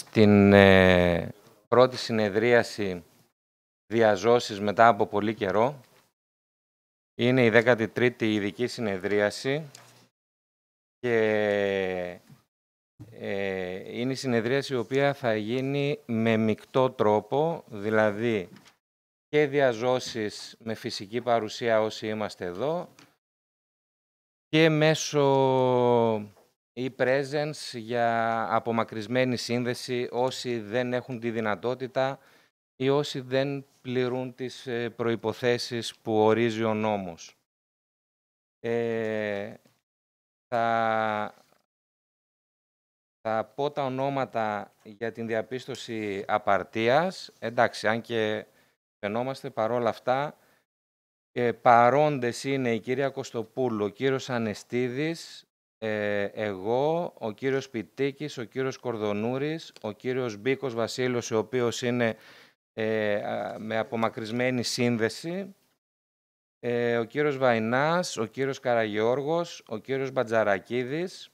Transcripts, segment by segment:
στην ε, πρώτη συνεδρίαση διαζώσης μετά από πολύ καιρό. Είναι η 13η ειδική συνεδρίαση και ε, είναι η συνεδρίαση η οποία θα γίνει με μεικτό τρόπο, δηλαδή και διαζώσεις με φυσική παρουσία όσοι είμαστε εδώ και μέσω ή presence για απομακρυσμένη σύνδεση όσοι δεν έχουν τη δυνατότητα ή όσοι δεν πληρούν τις ε, προϋποθέσεις που ορίζει ο νόμος. Ε, θα, θα πω τα ονόματα για την διαπίστωση απαρτίας. Εντάξει, αν και φαινόμαστε παρόλα αυτά, ε, παρόντες είναι η κυρία Κωστοπούλου, ο κύριος Ανεστίδης, ε, εγώ, ο κύριος Πιτίκης, ο κύριος Κορδονούρης, ο κύριος Μπίκος Βασίλος, ο οποίος είναι με απομακρυσμένη σύνδεση, ε, ο κύριος Βαϊνάς, ο κύριος Καραγιώργος, ο κύριος Μπατζαρακίδης,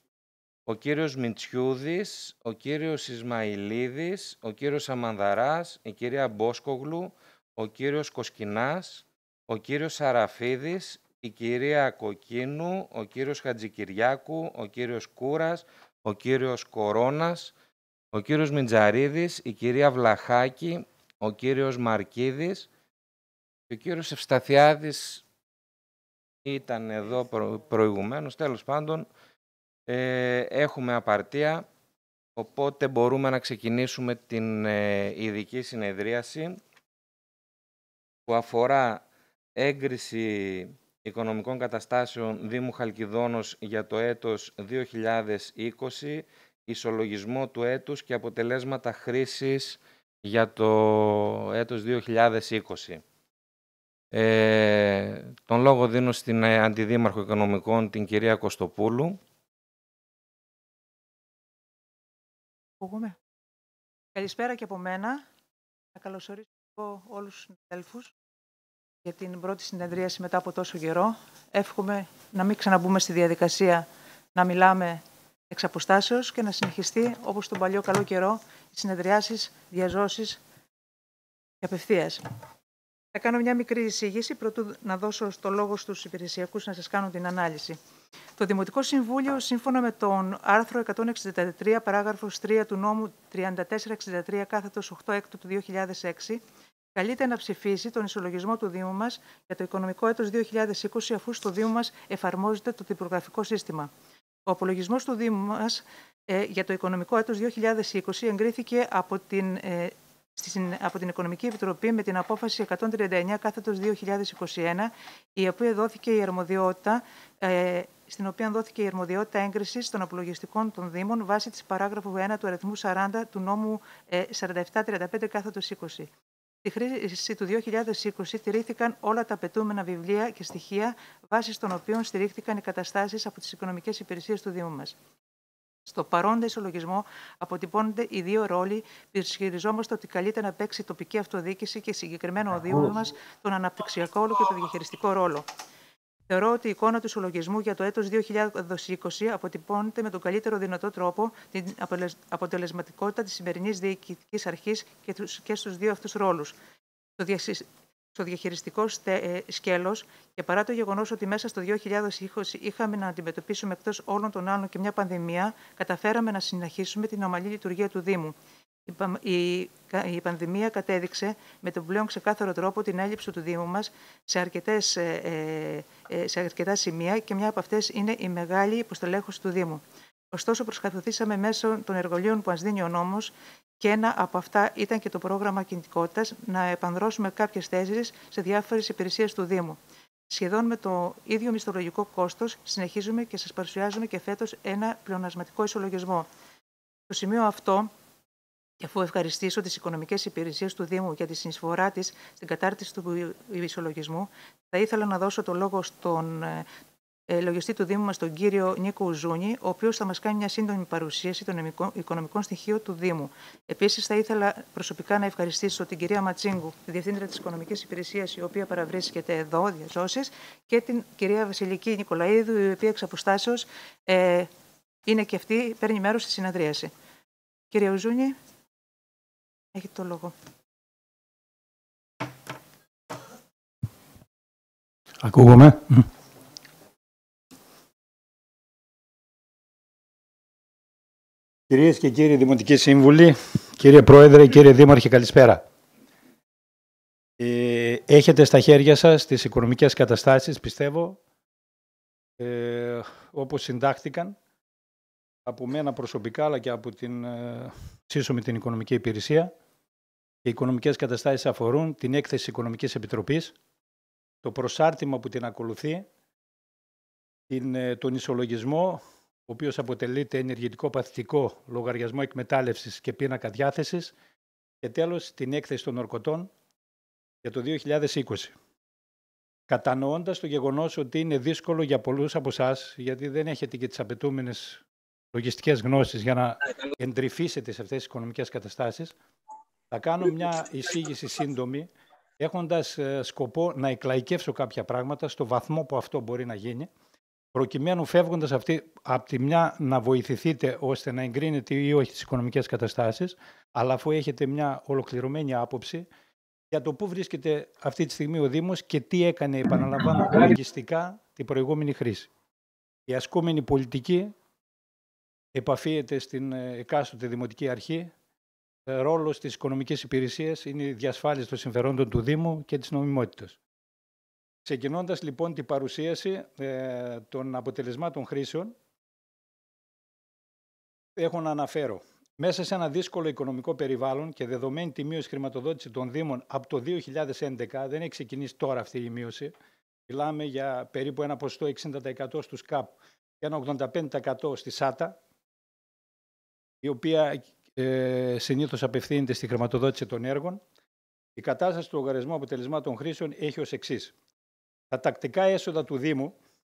ο κύριος Μιτσιούδης, ο κύριος Ισμαηλίδης, ο κύριος Αμανδαράς, η κυρία Μπόσκογλου, ο κύριος Κοσκινάς, ο κύριος Σαραφίδης, η κυρία Κοκκίνου, ο κύριος Χατζικυριάκου, ο κύριος Κούρας, ο κύριος Κορώνας, ο κύριος Μιτζαρίδης, η κυρία Βλαχάκη, ο κύριος Μαρκίδης ο κύριος Ευσταθιάδης ήταν εδώ προ, προηγουμένως, τέλος πάντων ε, έχουμε απαρτία, οπότε μπορούμε να ξεκινήσουμε την ε, ειδική συνεδρίαση που αφορά έγκριση Οικονομικών Καταστάσεων Δήμου Χαλκιδόνος για το έτος 2020, ισολογισμό του έτους και αποτελέσματα χρήσης για το έτος 2020. Ε, τον λόγο δίνω στην ε, Αντιδήμαρχο Οικονομικών, την κυρία Κωστοπούλου. Καλησπέρα και από μένα. Θα καλωσορίσω όλους τους συναδέλφους για την πρώτη συνεδρίαση μετά από τόσο καιρό. Εύχομαι να μην ξαναμπούμε στη διαδικασία να μιλάμε εξ αποστάσεως και να συνεχιστεί όπως τον παλιό καλό καιρό οι συνεδριάσεις, διαζώσεις και απευθείας. Θα κάνω μια μικρή εισήγηση πρωτού να δώσω το λόγο στους υπηρεσιακούς να σας κάνουν την ανάλυση. Το Δημοτικό Συμβούλιο, σύμφωνα με τον άρθρο 163, παράγραφος 3 του νόμου 3463, κάθετος 8 έκτου του 2006, καλείται να ψηφίσει τον ισολογισμό του Δήμου μας για το οικονομικό έτος 2020, αφού στο Δήμο μας εφαρμόζεται το τυπογραφικό σύστημα. Ο απολογισμός του Δήμου μας ε, για το οικονομικό έτος 2020 εγκρίθηκε από την, ε, από την Οικονομική Επιτροπή με την απόφαση 139 κάθετο 2021, η οποία δόθηκε η αρμοδιότητα, ε, στην οποία δόθηκε η αρμοδιότητα έγκρισης των απολογιστικών των Δήμων βάσει της παράγραφου 1 του αριθμού 40 του νόμου 4735 κάθετο 20. Στη χρήση του 2020 τηρήθηκαν όλα τα απαιτούμενα βιβλία και στοιχεία βάσεις των οποίων στηρίχθηκαν οι καταστάσεις από τις οικονομικές υπηρεσίες του Δήμου μας. Στο παρόντα ισολογισμό αποτυπώνονται οι δύο ρόλοι που ισχυριζόμαστε ότι καλείται να παίξει η τοπική αυτοδιοίκηση και συγκεκριμένο ο Δήμο μας τον αναπτυξιακό και το διαχειριστικό ρόλο. Θεωρώ ότι η εικόνα του συλλογισμού για το έτος 2020 αποτυπώνεται με τον καλύτερο δυνατό τρόπο την αποτελεσματικότητα της σημερινής διοικητικής αρχής και στους δύο αυτούς ρόλους. Στο διαχειριστικό ε, σκέλος, και παρά το γεγονός ότι μέσα στο 2020 είχαμε να αντιμετωπίσουμε εκτός όλων των άλλων και μια πανδημία, καταφέραμε να συνεχίσουμε την ομαλή λειτουργία του Δήμου. Η πανδημία κατέδειξε με τον πλέον ξεκάθαρο τρόπο την έλλειψη του Δήμου μας σε, αρκετές, ε, ε, ε, σε αρκετά σημεία και μια από αυτές είναι η μεγάλη υποστελέχωση του Δήμου. Ωστόσο, προσκαθοθήσαμε μέσω των εργολείων που μας δίνει ο νόμος και ένα από αυτά ήταν και το πρόγραμμα κινητικότητας να επανδρώσουμε κάποιες θέσεις σε διάφορες υπηρεσίες του Δήμου. Σχεδόν με το ίδιο μισθολογικό κόστος συνεχίζουμε και σας παρουσιάζουμε και φέτος ένα πλεονασματικό ισολογισμό. Στο σημείο αυτό και αφού ευχαριστήσω τις οικονομικές υπηρεσίες του Δήμου για τη συνεισφορά της στην κατάρτιση του ισολογισμού, θα ήθελα να δώσω το λόγο στον ε, ε, λογιστή του Δήμου μας, τον κύριο Νίκο Ουζούνη, ο οποίος θα μας κάνει μια σύντομη παρουσίαση των οικονομικών στοιχείων του Δήμου. Επίσης, θα ήθελα προσωπικά να ευχαριστήσω την κυρία Ματσίνγκου... τη Διευθύντρια της Οικονομικής Υπηρεσίας, η οποία παραβρίσκεται εδώ, διαζώσει, και την κυρία Βασιλική Νικολαίδου, η οποία εξ ε, είναι και αυτή, παίρνει μέρος στη συνεδρίαση. Κύριε Ουζούνη. Έχει το λόγο. Ακούγομαι. Κυρίες και κύριοι Δημοτικοί Σύμβουλοι, κύριε Πρόεδρε, κύριε Δήμαρχε, καλησπέρα. Ε, έχετε στα χέρια σας τις οικονομικές καταστάσεις, πιστεύω, ε, όπως συντάχθηκαν από μένα προσωπικά, αλλά και από την ε, σύσσωμη την οικονομική υπηρεσία. Οι οικονομικές καταστάσεις αφορούν την έκθεση της Οικονομικής Επιτροπής, το προσάρτημα που την ακολουθεί, ε, τον ισολογισμό, ο οποίος αποτελείται ενεργητικό παθητικό λογαριασμό εκμετάλλευσης και πίνακα διάθεσης, και τέλος την έκθεση των ορκωτών για το 2020. Κατανοώντας το γεγονός ότι είναι δύσκολο για πολλούς από εσάς, γιατί δεν έχετε και τις απαιτούμενες λογιστικές γνώσεις για να εντρυφήσετε σε αυτές τις οικονομικές καταστάσεις, θα κάνω μια εισήγηση σύντομη, έχοντας ε, σκοπό να εκλαϊκεύσω κάποια πράγματα στο βαθμό που αυτό μπορεί να γίνει, προκειμένου φεύγοντας αυτή, από τη μια να βοηθηθείτε ώστε να εγκρίνετε ή όχι τις οικονομικές καταστάσεις, αλλά αφού έχετε μια ολοκληρωμένη άποψη για το πού βρίσκεται αυτή τη στιγμή ο Δήμος και τι έκανε, επαναλαμβάνω, λογιστικά την προηγούμενη χρήση. Η ασκούμενη πολιτική επαφίεται στην ε, εκάστοτε Δημοτική Αρχή ε, ρόλος της οικονομικής υπηρεσίας είναι η διασφάλιση των συμφερόντων του Δήμου και της νομιμότητας. Ξεκινώντας λοιπόν την παρουσίαση ε, των αποτελεσμάτων χρήσεων, έχω να αναφέρω. Μέσα σε ένα δύσκολο οικονομικό περιβάλλον και δεδομένη τη μείωση χρηματοδότηση των Δήμων από το 2011, δεν έχει ξεκινήσει τώρα αυτή η μείωση. Μιλάμε για περίπου ένα ποσοστό 60% στους ΚΑΠ και ένα 85% στη ΣΑΤΑ, η οποία ε, συνήθως απευθύνεται στη χρηματοδότηση των έργων. Η κατάσταση του λογαριασμού αποτελεσμάτων χρήσεων έχει ως εξής. Τα τακτικά έσοδα του Δήμου,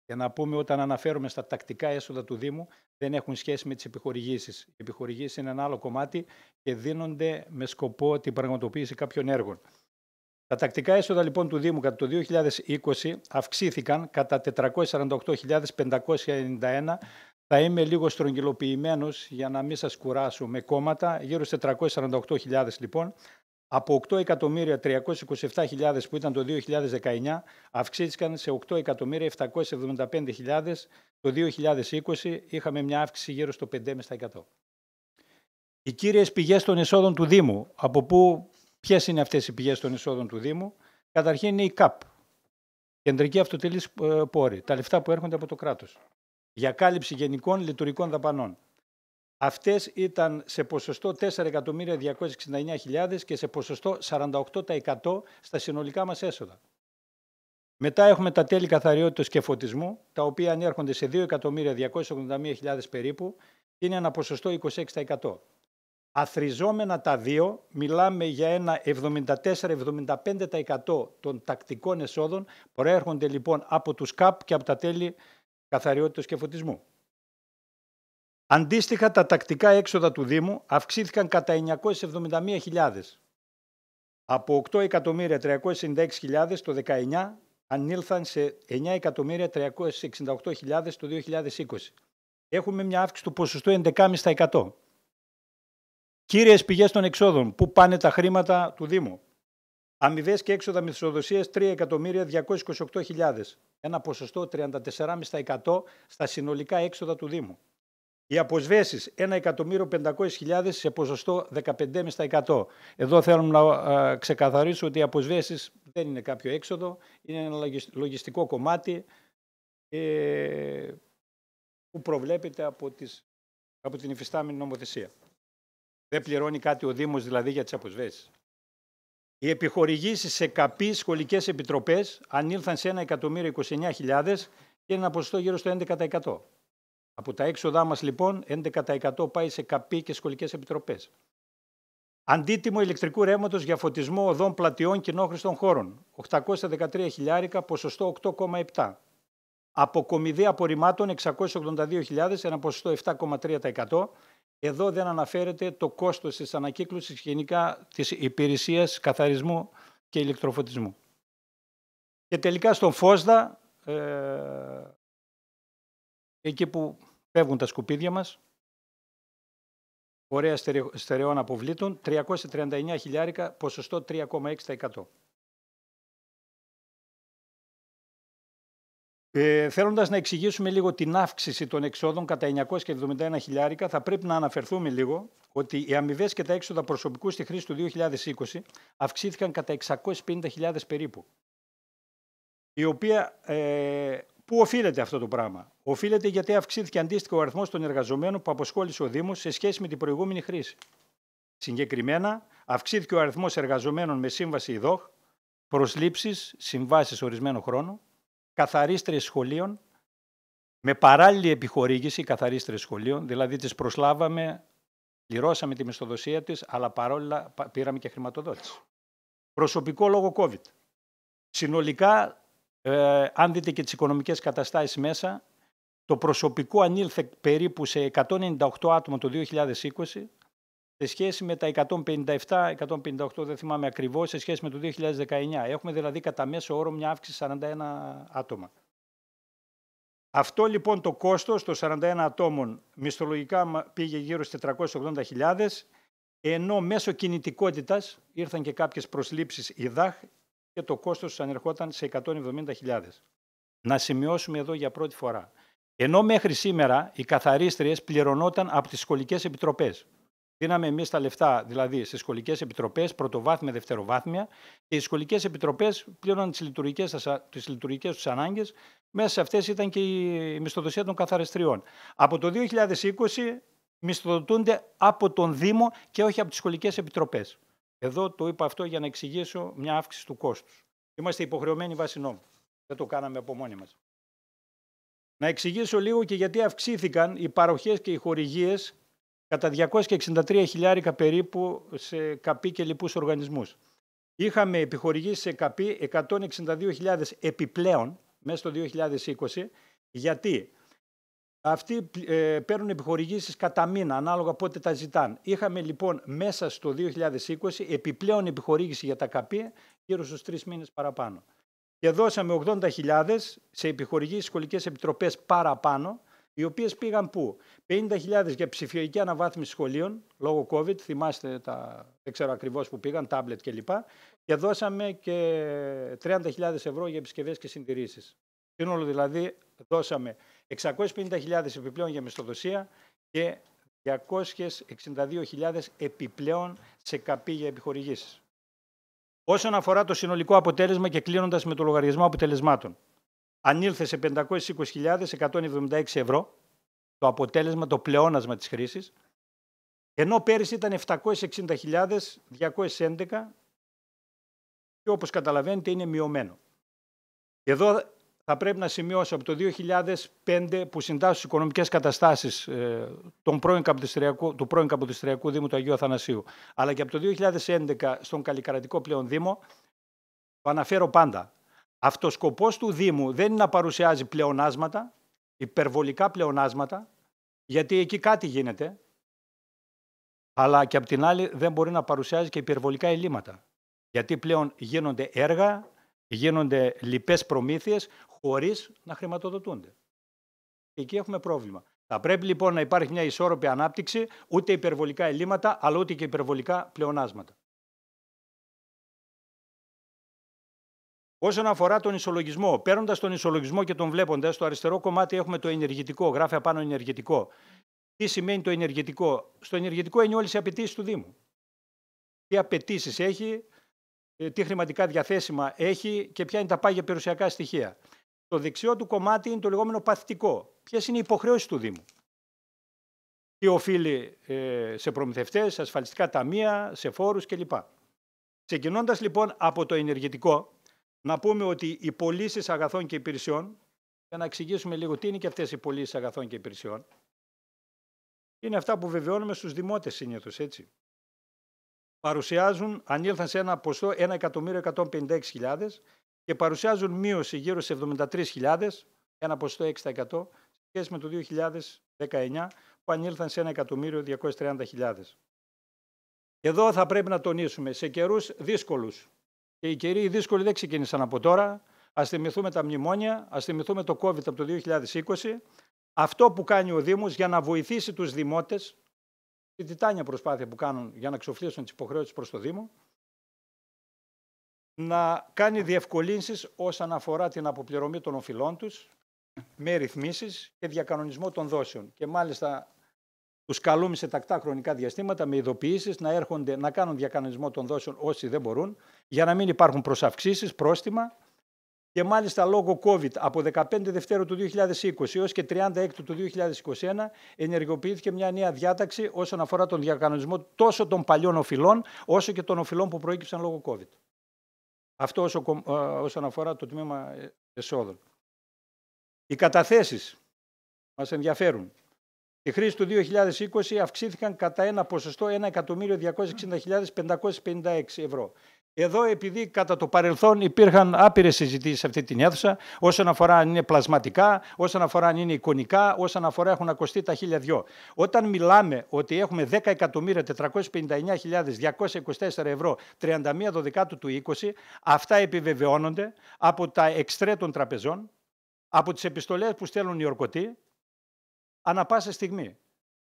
για να πούμε όταν αναφέρουμε στα τακτικά έσοδα του Δήμου, δεν έχουν σχέση με τις επιχορηγήσεις. Οι επιχορηγήσεις είναι ένα άλλο κομμάτι και δίνονται με σκοπό την πραγματοποίηση κάποιων έργων. Τα τακτικά έσοδα λοιπόν του Δήμου κατά το 2020 αυξήθηκαν κατά 448.591 θα είμαι λίγο στρογγυλοποιημένος για να μην σας κουράσω με κόμματα, γύρω στι 448.000 λοιπόν, από 8.327.000 που ήταν το 2019 αυξήθηκαν σε 8.775.000 το 2020 είχαμε μια αύξηση γύρω στο 5,5%. Οι κύριες πηγές των εσόδων του Δήμου, από πού, ποιες είναι αυτές οι πηγές των εσόδων του Δήμου, καταρχήν είναι η ΚΑΠ, Κεντρική Αυτοτελής ε, Πόρη, τα λεφτά που έρχονται από το κράτος για κάλυψη γενικών λειτουργικών δαπανών. Αυτές ήταν σε ποσοστό 4.269.000 και σε ποσοστό 48% στα συνολικά μας έσοδα. Μετά έχουμε τα τέλη καθαριότητας και φωτισμού, τα οποία ανέρχονται σε 2.281.000 περίπου, είναι ένα ποσοστό 26%. Αθριζόμενα τα δύο, μιλάμε για ένα 74-75% των τακτικών εσόδων, προέρχονται λοιπόν από τους ΚΑΠ και από τα τέλη καθαριότητας και φωτισμού. Αντίστοιχα, τα τακτικά έξοδα του Δήμου αυξήθηκαν κατά 971.000 από 8.396.000 το 19 ανήλθαν σε 9.368.000 το 2020. Έχουμε μια αύξηση του ποσοστού 11,5%. Κύριες πηγές των εξόδων, πού πάνε τα χρήματα του Δήμου. Αμοιβές και έξοδα μισθοδοσίας 3.228.000 ένα ποσοστό 34,5% στα συνολικά έξοδα του Δήμου. Οι αποσβέσεις 1.500.000 σε ποσοστό 15,5%. Εδώ θέλω να ε, ξεκαθαρίσω ότι οι αποσβέσεις δεν είναι κάποιο έξοδο, είναι ένα λογιστικό κομμάτι ε, που προβλέπεται από, τις, από την υφιστάμενη νομοθεσία. Δεν πληρώνει κάτι ο Δήμος δηλαδή για τις αποσβέσεις. Οι επιχορηγήσεις σε ΚΑΠΗ σχολικές επιτροπές ανήλθαν σε 1.029.000 και ένα ποσοστό γύρω στο 11%. Από τα έξοδά μας, λοιπόν, 11% πάει σε ΚΑΠΗ και σχολικές επιτροπές. Αντίτιμο ηλεκτρικού ρεύματος για φωτισμό οδών πλατιών κοινόχρηστων χώρων. 813 χιλιάρικα, ποσοστό 8,7. Αποκομιδή απορριμμάτων 682.000, ένα ποσοστό 7,3%. Εδώ δεν αναφέρεται το κόστος της ανακύκλωσης γενικά της υπηρεσίας καθαρισμού και ηλεκτροφωτισμού. Και τελικά στον Φόσδα, ε, εκεί που φεύγουν τα σκουπίδια μας, ωραία στερεών αποβλήτων, 339.000, ποσοστό 3,6%. Ε, Θέλοντας να εξηγήσουμε λίγο την αύξηση των εξόδων κατά 971 χιλιάρικα, θα πρέπει να αναφερθούμε λίγο ότι οι αμοιβές και τα έξοδα προσωπικού στη χρήση του 2020 αυξήθηκαν κατά 650.000 περίπου. Η οποία, ε, πού οφείλεται αυτό το πράγμα. Οφείλεται γιατί αυξήθηκε αντίστοιχα ο αριθμός των εργαζομένων που αποσχόλησε ο Δήμος σε σχέση με την προηγούμενη χρήση. Συγκεκριμένα, αυξήθηκε ο αριθμός εργαζομένων με σύμβαση ΙΔΟΧ, προσλήψεις, συμβάσεις ορισμένου χρόνου, καθαρίστρες σχολείων με παράλληλη επιχορήγηση καθαρίστρες σχολείων, δηλαδή τις προσλάβαμε, πληρώσαμε τη μισθοδοσία της, αλλά παρόλα πήραμε και χρηματοδότηση. Προσωπικό λόγο COVID. Συνολικά, ε, αν δείτε και τις οικονομικές καταστάσεις μέσα, το προσωπικό ανήλθε περίπου σε 198 άτομα το 2020 σε σχέση με τα 157, 158 δεν θυμάμαι ακριβώς, σε σχέση με το 2019. Έχουμε δηλαδή κατά μέσο όρο μια αύξηση 41 άτομα. Αυτό λοιπόν το κόστος των 41 ατόμων μισθολογικά πήγε γύρω στις 480.000, ενώ μέσω κινητικότητας, ήρθαν και κάποιες προσλήψεις ΙΔΑΧ και το κόστος ανερχόταν σε 170.000. Να σημειώσουμε εδώ για πρώτη φορά. Ενώ μέχρι σήμερα οι καθαρίστριες πληρωνόταν από τις σχολικές επιτροπές. Δίναμε εμείς τα λεφτά, δηλαδή στι σχολικές επιτροπές, πρωτοβάθμια, δευτεροβάθμια, και οι σχολικές επιτροπές πλήρωναν τις λειτουργικές τους ανάγκες. Μέσα σε αυτές ήταν και η μισθοδοσία των καθαριστριών. Από το 2020 μισθοδοτούνται από τον Δήμο και όχι από τις σχολικές επιτροπές. Εδώ το είπα αυτό για να εξηγήσω μια αύξηση του κόστους. Είμαστε υποχρεωμένοι βάσει νόμου. Δεν το κάναμε από μόνοι μας. Να εξηγήσω λίγο και γιατί αυξήθηκαν οι παροχές και οι χορηγίες κατά 263 χιλιάρικα περίπου σε καπί και λοιπούς οργανισμούς. Είχαμε επιχορηγήσει σε καπί 162.000 επιπλέον μέσα στο 2020, γιατί αυτοί ε, παίρνουν επιχορηγήσεις κατά μήνα, ανάλογα πότε τα ζητάνε. Είχαμε λοιπόν μέσα στο 2020 επιπλέον επιχορήγηση για τα καπή γύρω στους τρεις μήνες παραπάνω. Και δώσαμε 80.000 σε επιχορηγήσεις σχολικές επιτροπές παραπάνω, οι οποίες πήγαν πού. 50.000 για ψηφιακή αναβάθμιση σχολείων, λόγω COVID, θυμάστε τα, δεν ξέρω ακριβώς που πήγαν, τάμπλετ κλπ. Και δώσαμε και 30.000 ευρώ για επισκευές και συντηρήσεις. Σύνολο δηλαδή δώσαμε 650.000 επιπλέον για μισθοδοσία και 262.000 επιπλέον σε καπή για επιχορηγήσεις. Όσον αφορά το συνολικό αποτέλεσμα και κλείνοντας με το λογαριασμό αποτελεσμάτων ανήλθε σε 520.176 ευρώ, το αποτέλεσμα, το πλεόνασμα της χρήσης, ενώ πέρυσι ήταν 760.211 και όπως καταλαβαίνετε είναι μειωμένο. Εδώ θα πρέπει να σημειώσω από το 2005 που συντάσσουν τις οικονομικές καταστάσεις ε, του πρώην Καποδιστριακού Δήμου του Αγίου Αθανασίου, αλλά και από το 2011 στον Καλλικαρατικό πλέον Δήμο, το αναφέρω πάντα, σκοπός του Δήμου δεν είναι να παρουσιάζει πλεονάσματα, υπερβολικά πλεονάσματα, γιατί εκεί κάτι γίνεται, αλλά και απ' την άλλη δεν μπορεί να παρουσιάζει και υπερβολικά ελλείμματα. Γιατί πλέον γίνονται έργα, γίνονται λοιπές προμήθειες χωρίς να χρηματοδοτούνται. Εκεί έχουμε πρόβλημα. Θα πρέπει λοιπόν να υπάρχει μια ισόρροπη ανάπτυξη, ούτε υπερβολικά ελλείμματα, αλλά ούτε και υπερβολικά πλεονάσματα. Όσον αφορά τον ισολογισμό, παίρνοντας τον ισολογισμό και τον βλέποντας, στο αριστερό κομμάτι έχουμε το ενεργητικό. Γράφει απάνω ενεργητικό. Τι σημαίνει το ενεργητικό. Στο ενεργητικό είναι όλες οι απαιτήσεις του Δήμου. Τι απαιτήσεις έχει, ε, τι χρηματικά διαθέσιμα έχει και ποια είναι τα πάγια περιουσιακά στοιχεία. Το δεξιό του κομμάτι είναι το λεγόμενο παθητικό. Ποιες είναι οι υποχρεώσεις του Δήμου. Τι οφείλει ε, σε προμηθευτές, σε ασφαλιστικά ταμεία, σε φόρους κλπ. Ξεκινώντας λοιπόν από το ενεργητικό, να πούμε ότι οι πωλήσεις αγαθών και υπηρεσιών, για να εξηγήσουμε λίγο τι είναι και αυτές οι πωλήσεις αγαθών και υπηρεσιών, είναι αυτά που βεβαιώνουμε στους δημότες συνήθως, έτσι. Παρουσιάζουν, ανήλθαν σε ένα ποσό 1.156.000 και παρουσιάζουν μείωση γύρω σε 73.000, ένα ποσό 6% σχέση με το 2019 που ανήλθαν σε 1.230.000. Εδώ θα πρέπει να τονίσουμε σε καιρούς δύσκολους και οι καιροί οι δύσκολοι δεν ξεκίνησαν από τώρα. Ας θυμηθούμε τα μνημόνια, ας θυμηθούμε το COVID από το 2020. Αυτό που κάνει ο Δήμος για να βοηθήσει τους δημότες, τη τιτάνια προσπάθεια που κάνουν για να ξοφλήσουν τις υποχρεώσεις προς το Δήμο, να κάνει διευκολύνσεις όσον αφορά την αποπληρωμή των οφειλών τους, με ρυθμίσεις και διακανονισμό των δόσεων. Και μάλιστα τους καλούμε σε τακτά χρονικά διαστήματα με ειδοποιήσεις να, έρχονται, να κάνουν διακανονισμό των δόσεων όσοι δεν μπορούν, για να μην υπάρχουν προσαυξήσεις, πρόστιμα. Και μάλιστα λόγω COVID από 15 Δευτέρου του 2020 έως και 36 του 2021 ενεργοποιήθηκε μια νέα διάταξη όσον αφορά τον διακανονισμό τόσο των παλιών οφειλών όσο και των οφειλών που προέκυψαν λόγω COVID. Αυτό ε, όσον αφορά το τμήμα ε, εσόδων. Οι καταθέσεις μας ενδιαφέρουν. Οι χρήσει του 2020 αυξήθηκαν κατά ένα ποσοστό 1.260.556 ευρώ. Εδώ, επειδή κατά το παρελθόν υπήρχαν άπειρες συζητήσεις σε αυτή την αίθουσα, όσον αφορά αν είναι πλασματικά, όσον αφορά αν είναι εικονικά, όσον αφορά έχουν ακουστεί τα χίλια δυο. Όταν μιλάμε ότι έχουμε 10.459.224 ευρώ 31 Δεκάτου του 20, αυτά επιβεβαιώνονται από τα εξτρέ των τραπεζών, από τις επιστολές που στέλνουν οι ορκωτοί, ανά πάσα στιγμή.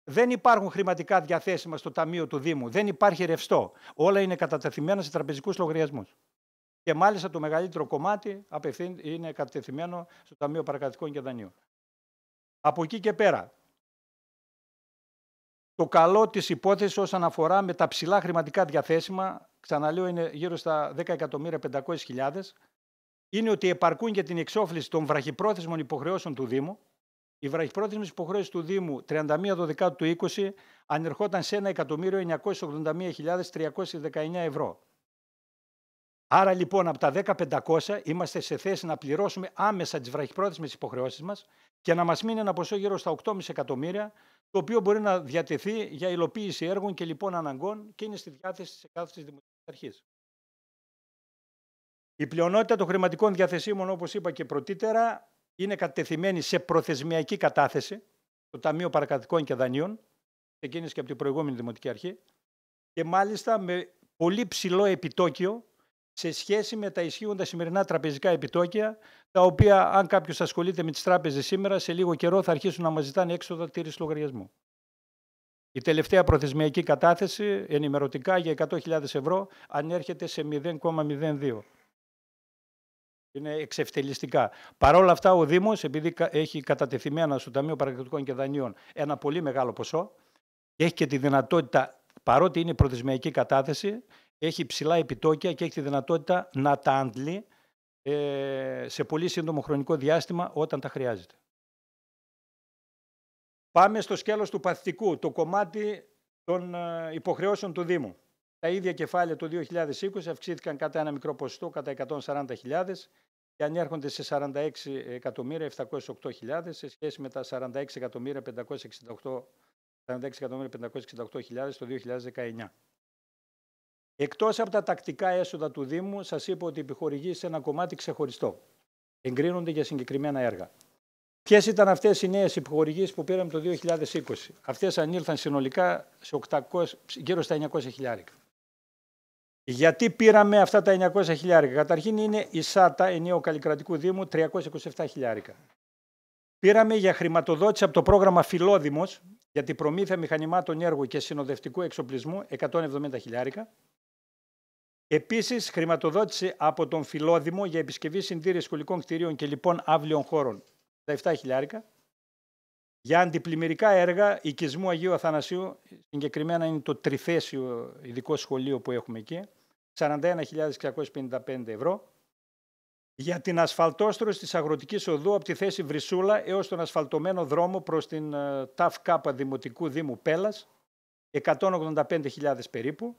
Δεν υπάρχουν χρηματικά διαθέσιμα στο ταμείο του Δήμου. Δεν υπάρχει ρευστό. Όλα είναι κατατεθειμένα σε τραπεζικούς λογαριασμούς. Και μάλιστα το μεγαλύτερο κομμάτι είναι κατατεθειμένο στο Ταμείο Παρακατοικών και Δανείων. Από εκεί και πέρα, το καλό της υπόθεσης όσον αφορά με τα ψηλά χρηματικά διαθέσιμα, ξαναλέω είναι γύρω στα 10 10.500.000, είναι ότι επαρκούν για την εξόφληση των βραχυπρόθεσμων υποχρεώσεων του Δήμου, η βραχυπρόθεσμης υποχρεώσει του Δήμου 31 12 του 20 ανερχόταν σε 1.981.319 ευρώ. Άρα λοιπόν από τα 10.500 είμαστε σε θέση να πληρώσουμε άμεσα τις βραχυπρόθεσμες υποχρεώσεις μας και να μας μείνει ένα ποσό γύρω στα 8,5 εκατομμύρια το οποίο μπορεί να διατεθεί για υλοποίηση έργων και λοιπόν αναγκών και είναι στη διάθεση της δημοτικής αρχής. Η πλειονότητα των χρηματικών διαθεσίμων, όπως είπα και πρωτήτερα, είναι κατεθειμένη σε προθεσμιακή κατάθεση το Ταμείο Παρακατικών και Δανείων, ξεκίνησε και από την προηγούμενη Δημοτική Αρχή, και μάλιστα με πολύ ψηλό επιτόκιο σε σχέση με τα ισχύοντα σημερινά τραπεζικά επιτόκια, τα οποία, αν κάποιος ασχολείται με τις τράπεζες σήμερα, σε λίγο καιρό θα αρχίσουν να μας ζητάνε έξοδα τήρηση λογαριασμού. Η τελευταία προθεσμιακή κατάθεση ενημερωτικά για 100.000 ευρώ ανέρχεται σε 0,02. Είναι εξευτελιστικά. Παρ' όλα αυτά, ο Δήμος, επειδή έχει κατατεθειμένα στο Ταμείο Παρακτικών και Δανείων ένα πολύ μεγάλο ποσό, έχει και τη δυνατότητα, παρότι είναι προθεσμιακή κατάθεση, έχει ψηλά επιτόκια και έχει τη δυνατότητα να τα αντλεί ε, σε πολύ σύντομο χρονικό διάστημα όταν τα χρειάζεται. Πάμε στο σκέλος του παθητικού, το κομμάτι των ε, υποχρεώσεων του Δήμου. Τα ίδια κεφάλαια το 2020 αυξήθηκαν κατά ένα μικρό ποσοστό κατά 140.000 και ανέρχονται σε 46.708.000 σε σχέση με τα 46.568.000 το 2019. Εκτός από τα τακτικά έσοδα του Δήμου, σας είπα ότι επιχορηγεί σε ένα κομμάτι ξεχωριστό. Εγκρίνονται για συγκεκριμένα έργα. Ποιες ήταν αυτές οι νέες επιχορηγήσεις που πήραμε το 2020, Αυτές ανήλθαν συνολικά σε γύρω στα 900 χιλιάρικα. Γιατί πήραμε αυτά τα 900 χιλιάρικα. Καταρχήν είναι η ΣΑΤΑ, ενίο καλλικρατικού δήμου, 327 χιλιάρικα. Πήραμε για χρηματοδότηση από το πρόγραμμα Φιλόδημος για την προμήθεια μηχανημάτων έργου και συνοδευτικού εξοπλισμού 170 χιλιάρικα. Επίσης, χρηματοδότηση από τον Φιλόδημο για επισκευή συντήρηση σχολικών κτηρίων και λοιπόν αύλιων χώρων 7 χιλιάρικα. Για αντιπλημμυρικά έργα οικισμού Αγίου Αθανασίου, συγκεκριμένα είναι το τριθέσιο ειδικό σχολείο που έχουμε εκεί, 41.655 ευρώ για την ασφαλτόστρωση της αγροτικής οδού από τη θέση Βρυσούλα έως τον ασφαλτωμένο δρόμο προς την ε, ΤΑΦΚ Δημοτικού Δήμου Πέλας, 185.000 περίπου.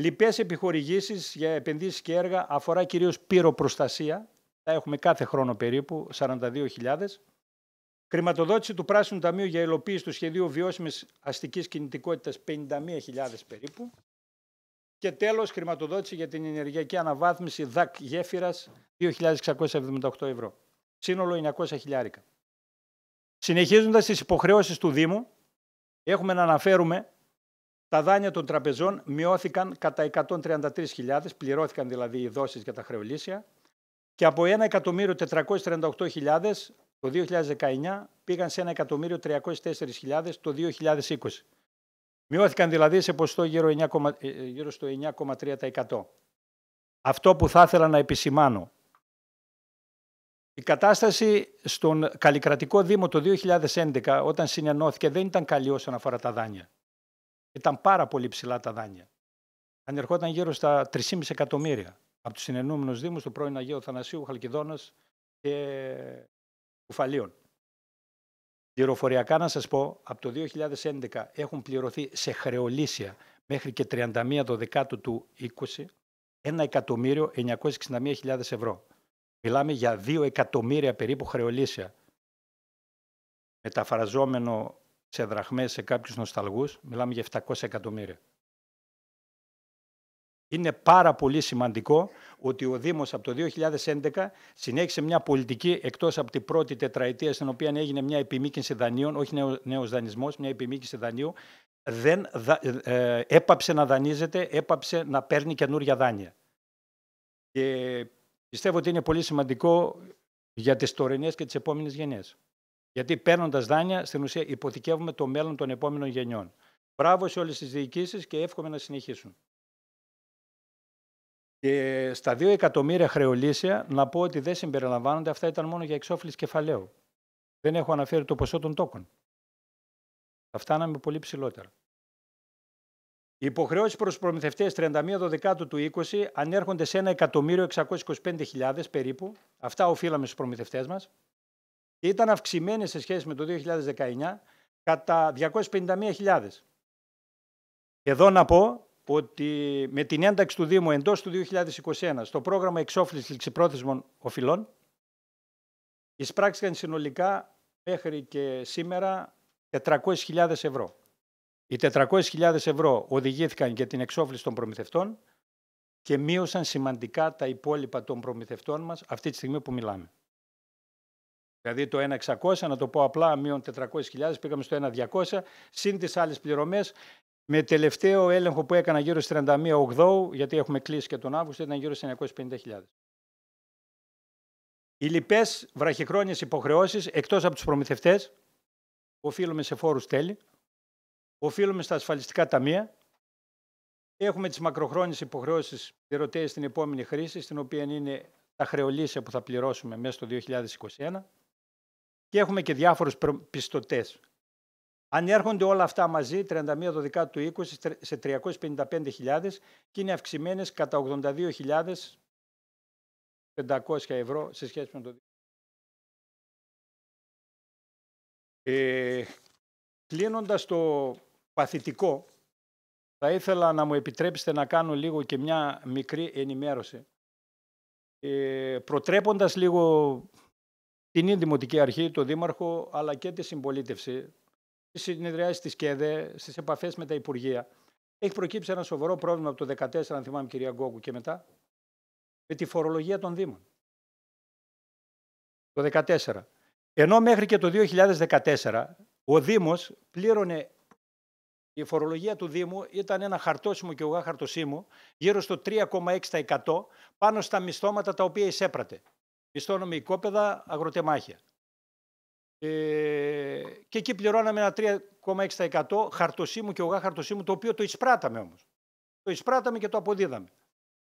Λοιπές επιχορηγήσεις για επενδύσεις και έργα αφορά κυρίως πυροπροστασία, τα έχουμε κάθε χρόνο περίπου, 42.000. Κρηματοδότηση του Πράσινου Ταμείου για υλοποίηση του σχεδίου βιώσιμης αστικής κινητικότητας, 51.000 περίπου. Και τέλος, χρηματοδότηση για την ενεργειακή αναβάθμιση ΔΑΚ γέφυρας 2.678 ευρώ. Σύνολο 900 χιλιάρικα. Συνεχίζοντας τις υποχρεώσεις του Δήμου, έχουμε να αναφέρουμε τα δάνεια των τραπεζών μειώθηκαν κατά 133.000, πληρώθηκαν δηλαδή οι δόσεις για τα χρεολύσια και από 1.438.000 το 2019 πήγαν σε 1.304.000 το 2020. Μειώθηκαν δηλαδή σε ποστό γύρω, 9, ε, ε, στο 9,3%. Αυτό που θα ήθελα να επισημάνω. Η κατάσταση στον Καλλικρατικό Δήμο το 2011 όταν συνενώθηκε δεν ήταν καλή όσον αφορά τα δάνεια. Ήταν πάρα πολύ ψηλά τα δάνεια. Ανερχόταν γύρω στα 3,5 εκατομμύρια από τους συνενούμενους Δήμους του πρώην Αγίου Θανασίου, Χαλκιδόνας και Κουφαλίων. Πληροφοριακά να σας πω, από το 2011 έχουν πληρωθεί σε χρεολύσια μέχρι και 31 Δεκάτου του 20 961.000 ευρώ. Μιλάμε για 2 εκατομμύρια περίπου χρεολύσια. Μεταφραζόμενο σε δραχμές σε κάποιους νοσταλγούς, μιλάμε για 700 εκατομμύρια. Είναι πάρα πολύ σημαντικό ότι ο Δήμος από το 2011 συνέχισε μια πολιτική εκτός από την πρώτη τετραετία στην οποία έγινε μια επιμήκυνση δανείων, όχι νέος δανεισμός, μια επιμήκυνση δανείου, δεν ε, ε, έπαψε να δανείζεται, έπαψε να παίρνει καινούρια δάνεια. Και πιστεύω ότι είναι πολύ σημαντικό για τις τωρινές και τις επόμενες γενιές. Γιατί παίρνοντας δάνεια, στην ουσία υποθηκεύουμε το μέλλον των επόμενων γενιών. Μπράβο σε όλες τις διοικήσεις και εύχομαι να συνεχίσουν. Και στα 2 εκατομμύρια χρεολύσια, να πω ότι δεν συμπεριλαμβάνονται, αυτά ήταν μόνο για εξόφληση κεφαλαίου. Δεν έχω αναφέρει το ποσό των τόκων. Θα φτάναμε πολύ ψηλότερα. Οι υποχρεώσεις προς προμηθευτές 31 31-12 του 20 ανέρχονται σε ένα εκατομμύριο 1.625.000 περίπου. Αυτά οφείλαμε στους προμηθευτές μας. ήταν αυξημένες σε σχέση με το 2019 κατά 251.000. Εδώ να πω ότι με την ένταξη του Δήμου εντός του 2021 στο πρόγραμμα εξόφλησης ληξιπρόθεσμων οφειλών εισπράξηκαν συνολικά μέχρι και σήμερα 400.000 ευρώ. Οι 400.000 ευρώ οδηγήθηκαν για την εξόφληση των προμηθευτών και μείωσαν σημαντικά τα υπόλοιπα των προμηθευτών μας αυτή τη στιγμή που μιλάμε. Δηλαδή το 1.600, να το πω απλά, μείον 400.000, πήγαμε στο 1.200, συν τις άλλες πληρωμές με τελευταίο έλεγχο που έκανα γύρω στις 31-8, γιατί έχουμε κλείσει και τον Αύγουστο, ήταν γύρω στις 950.000. Οι λοιπές βραχυχρόνιες υποχρεώσεις, εκτός από τους προμηθευτές, οφείλουμε σε φόρους τέλη, οφείλουμε στα ασφαλιστικά ταμεία, έχουμε τις μακροχρόνιες υποχρεώσεις πληρωτές στην επόμενη χρήση, στην οποία είναι τα χρεολύσια που θα πληρώσουμε μέσα στο 2021 και έχουμε και διάφορους πιστωτές, αν έρχονται όλα αυτά μαζί, 31 Δωδικά του 20 σε 355.000 και είναι αυξημένες κατά 82.500 ευρώ σε σχέση με το ε, Κλείνοντας το παθητικό, θα ήθελα να μου επιτρέψετε να κάνω λίγο και μια μικρή ενημέρωση. Ε, προτρέποντας λίγο την Δημοτική Αρχή, το Δήμαρχο, αλλά και τη συμπολίτευση συνεδριάσεις της ΚΕΔΕ, στις επαφές με τα Υπουργεία. Έχει προκύψει ένα σοβαρό πρόβλημα από το 2014, αν θυμάμαι, κυρία Γκόγκου, και μετά, με τη φορολογία των Δήμων. Το 2014. Ενώ μέχρι και το 2014 ο Δήμος πλήρωνε η φορολογία του Δήμου ήταν ένα χαρτόσιμο και ογά χαρτοσύμου γύρω στο 3,6% πάνω στα μισθώματα τα οποία εισέπρατε. Μισθώνομαι οικόπεδα, αγροτεμάχια. Ε, και εκεί πληρώναμε ένα 3,6% χαρτοσύμου και ογά χαρτοσύμου, το οποίο το εισπράταμε όμως. Το εισπράταμε και το αποδίδαμε.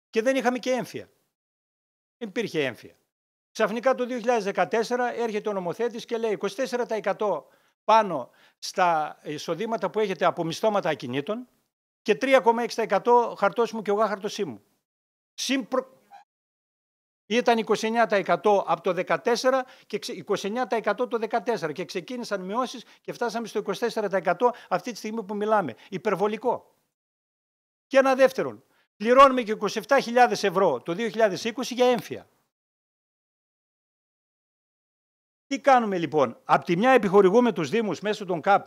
Και δεν είχαμε και έμφυα. Δεν υπήρχε έμφυα. Ξαφνικά το 2014 έρχεται ο νομοθέτης και λέει 24% πάνω στα εισοδήματα που έχετε από μισθώματα ακινήτων και 3,6% χαρτόσιμου και ογά χαρτοσύμου. Συν ήταν 29% από το 14 και 29% το 14 και ξεκίνησαν μειώσεις και φτάσαμε στο 24% αυτή τη στιγμή που μιλάμε. Υπερβολικό. Και ένα δεύτερον, πληρώνουμε και 27.000 ευρώ το 2020 για έμφυα. Τι κάνουμε λοιπόν, από τη μια επιχορηγούμε τους Δήμους μέσω των ΚΑΠ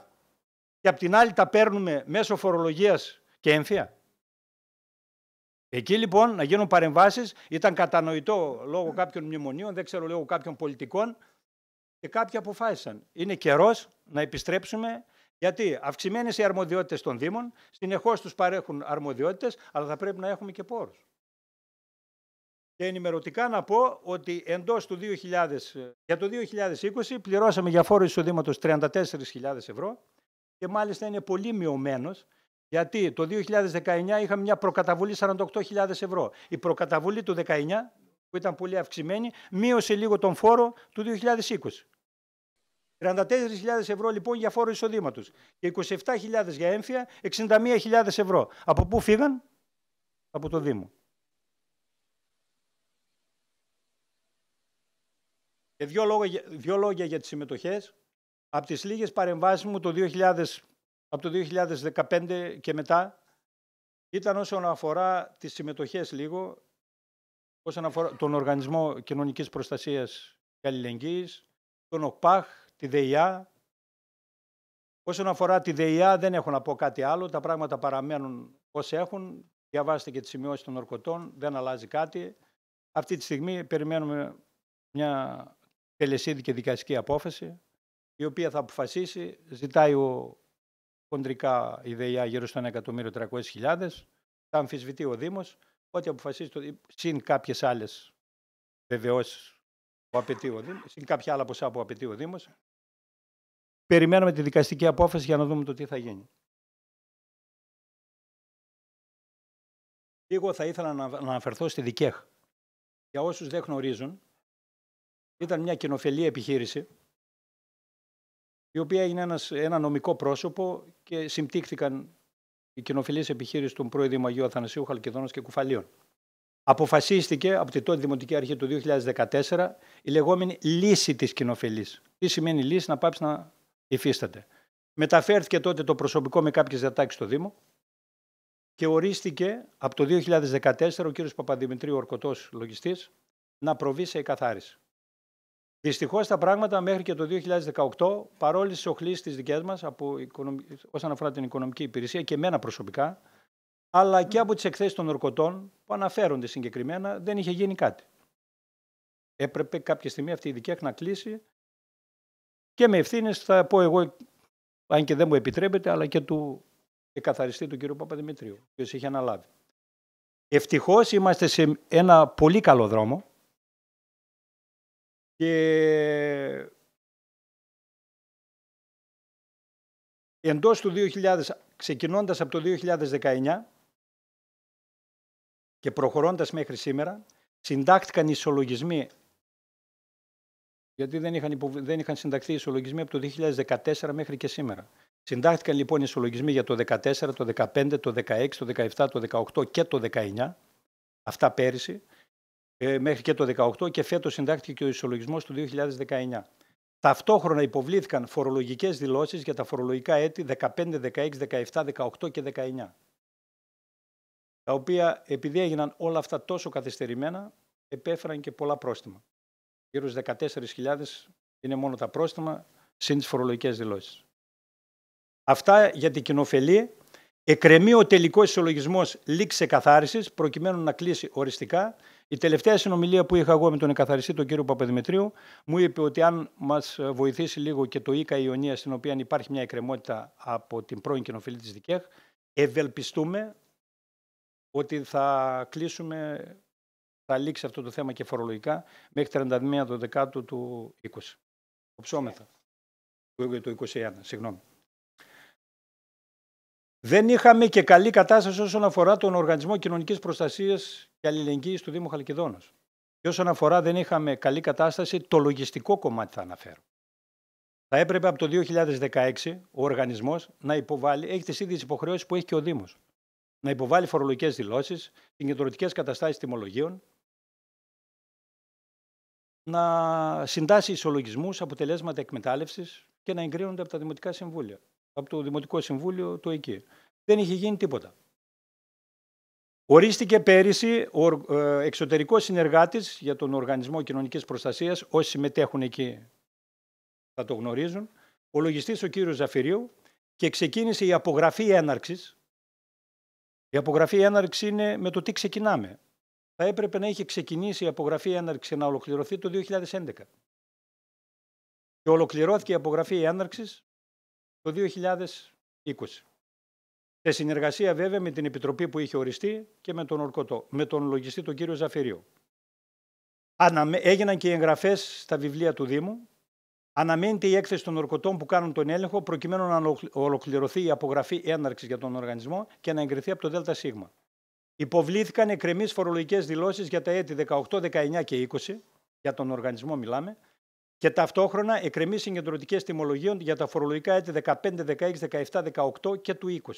και από την άλλη τα παίρνουμε μέσω φορολογίας και έμφυα. Εκεί λοιπόν να γίνουν παρεμβάσεις. Ήταν κατανοητό λόγω κάποιων μνημονίων, δεν ξέρω λόγω κάποιων πολιτικών. Και κάποιοι αποφάσισαν. Είναι καιρός να επιστρέψουμε. Γιατί αυξημένες οι αρμοδιότητες των Δήμων, συνεχώς τους παρέχουν αρμοδιότητες, αλλά θα πρέπει να έχουμε και πόρους. Και ενημερωτικά να πω ότι εντός του 2000, για το 2020 πληρώσαμε για φόρο εισοδήματο 34.000 ευρώ και μάλιστα είναι πολύ μειωμένος γιατί το 2019 είχαμε μια προκαταβολή 48.000 ευρώ. Η προκαταβολή του 19, που ήταν πολύ αυξημένη, μείωσε λίγο τον φόρο του 2020. 34.000 ευρώ λοιπόν για φόρο εισοδήματος και 27.000 για έμφυα, 61.000 ευρώ. Από πού φύγαν? Από το Δήμο. Και δύο λόγια, για τις συμμετοχές. Από τις λίγες παρεμβάσεις μου το από το 2015 και μετά ήταν όσον αφορά τις συμμετοχές λίγο, όσον αφορά τον Οργανισμό Κοινωνικής Προστασίας και τον ΟΚΠΑΧ, τη ΔΕΙΑ. Όσον αφορά τη ΔΕΙΑ δεν έχω να πω κάτι άλλο, τα πράγματα παραμένουν όσοι έχουν. Διαβάστε και τις σημειώσεις των ορκωτών, δεν αλλάζει κάτι. Αυτή τη στιγμή περιμένουμε μια τελεσίδικη δικαστική απόφαση, η οποία θα αποφασίσει, ζητάει ο χοντρικά η γύρω στο 1.300.000. Τα αμφισβητεί ο δήμος, Ό,τι αποφασίσει, το... συν κάποιες άλλες βεβαιώσεις που απαιτεί ο Δήμος, συν κάποια άλλα ποσά που απαιτεί ο δήμος. περιμένουμε τη δικαστική απόφαση για να δούμε το τι θα γίνει. Λίγο θα ήθελα να αναφερθώ στη ΔΚΕΧ. Για όσους δεν γνωρίζουν, ήταν μια κοινοφελή επιχείρηση η οποία είναι ένας, ένα νομικό πρόσωπο και συμπτύχθηκαν οι κοινοφιλείς επιχείρηση του πρώην Αγίου Αθανασίου, Χαλκιδόνος και Κουφαλίων. Αποφασίστηκε από την τότε Δημοτική Αρχή του 2014 η λεγόμενη λύση της κοινοφιλής. Τι σημαίνει λύση, να πάψει να υφίσταται. Μεταφέρθηκε τότε το προσωπικό με κάποιες διατάξεις στο Δήμο και ορίστηκε από το 2014 ο κύριος Παπαδημητρίου Ορκωτός, λογιστής, να προβεί σε εκαθάριση. Δυστυχώς τα πράγματα μέχρι και το 2018, παρόλε τις οχλήσεις της δική μα όσον αφορά την οικονομική υπηρεσία και εμένα προσωπικά, αλλά και από τις εκθέσεις των ορκωτών που αναφέρονται συγκεκριμένα, δεν είχε γίνει κάτι. Έπρεπε κάποια στιγμή αυτή η δική να κλείσει και με ευθύνες, θα πω εγώ, αν και δεν μου επιτρέπεται, αλλά και του εκαθαριστή του κ. Παπαδημητρίου, ο οποίος είχε αναλάβει. Ευτυχώς είμαστε σε ένα πολύ καλό δρόμο και εντός του 2000, ξεκινώντας από το 2019 και προχωρώντας μέχρι σήμερα, συντάχθηκαν ισολογισμοί γιατί δεν είχαν, δεν είχαν συνταχθεί ισολογισμοί από το 2014 μέχρι και σήμερα. Συντάχθηκαν λοιπόν ισολογισμοί για το 2014, το 2015, το 2016, το 2017, το 2018 και το 2019, αυτά πέρυσι, ε, μέχρι και το 2018 και φέτος συντάχθηκε και ο ισολογισμός του 2019. Ταυτόχρονα υποβλήθηκαν φορολογικές δηλώσεις για τα φορολογικά έτη 15, 16, 17, 18 και 19. Τα οποία επειδή έγιναν όλα αυτά τόσο καθυστερημένα επέφεραν και πολλά πρόστιμα. Γύρω στις 14.000 είναι μόνο τα πρόστιμα συν τις φορολογικές δηλώσεις. Αυτά για την κοινοφελή. Εκρεμεί ο τελικός ισολογισμός λήξη καθάρισης προκειμένου να κλείσει οριστικά η τελευταία συνομιλία που είχα εγώ με τον εκαθαριστή, τον κύριο Παπαδημητρίου, μου είπε ότι αν μας βοηθήσει λίγο και το ΙΚΑ Ιωνία, στην οποία υπάρχει μια εκκρεμότητα από την πρώην κοινοφιλή της ΔΚΕΧ ευελπιστούμε ότι θα κλείσουμε, θα λήξει αυτό το θέμα και φορολογικά μέχρι 31 το δεκάτου του 20. Οψόμεθα. ψώμεθα. 21, συγγνώμη. Δεν είχαμε και καλή κατάσταση όσον αφορά τον Οργανισμό Κοινωνικής Προστασίας και αλληλεγγύης του Δήμου Χαλκιδόνος. Και όσον αφορά δεν είχαμε καλή κατάσταση, το λογιστικό κομμάτι θα αναφέρω. Θα έπρεπε από το 2016 ο οργανισμός να υποβάλει, έχει τις ίδιες υποχρεώσεις που έχει και ο Δήμος. Να υποβάλει φορολογικές δηλώσεις, συγκεντρωτικές καταστάσεις τιμολογίων, να συντάσσει ισολογισμούς, αποτελέσματα εκμετάλλευσης και να εγκρίνονται από τα Δημοτικά Συμβούλια. Από το Δημοτικό Συμβούλιο του εκεί. Δεν είχε γίνει τίποτα. Ορίστηκε πέρυσι ο ε, εξωτερικός συνεργάτης για τον Οργανισμό Κοινωνικής Προστασίας, όσοι συμμετέχουν εκεί θα το γνωρίζουν, ο λογιστής ο κύριος Ζαφυρίου και ξεκίνησε η απογραφή έναρξης. Η απογραφή έναρξης είναι με το τι ξεκινάμε. Θα έπρεπε να είχε ξεκινήσει η απογραφή έναρξης να ολοκληρωθεί το 2011. Και ολοκληρώθηκε η απογραφή έναρξης το 2020. Σε συνεργασία βέβαια με την επιτροπή που είχε οριστεί και με τον Ορκωτό, με τον λογιστή τον κύριο Ζαφυρίου. Έγιναν και οι εγγραφές στα βιβλία του Δήμου. Αναμένεται η έκθεση των ορκωτών που κάνουν τον έλεγχο προκειμένου να ολοκληρωθεί η απογραφή έναρξης για τον οργανισμό και να εγκριθεί από το ΔΣ. Υποβλήθηκαν εκκρεμείς φορολογικές δηλώσεις για τα έτη 18, 19 και 20, για τον οργανισμό μιλάμε, και ταυτόχρονα εκκρεμείς συγκεντρωτικές τιμολογίων για τα φορολογικά έτη 15, 16, 17, 18 και του 20.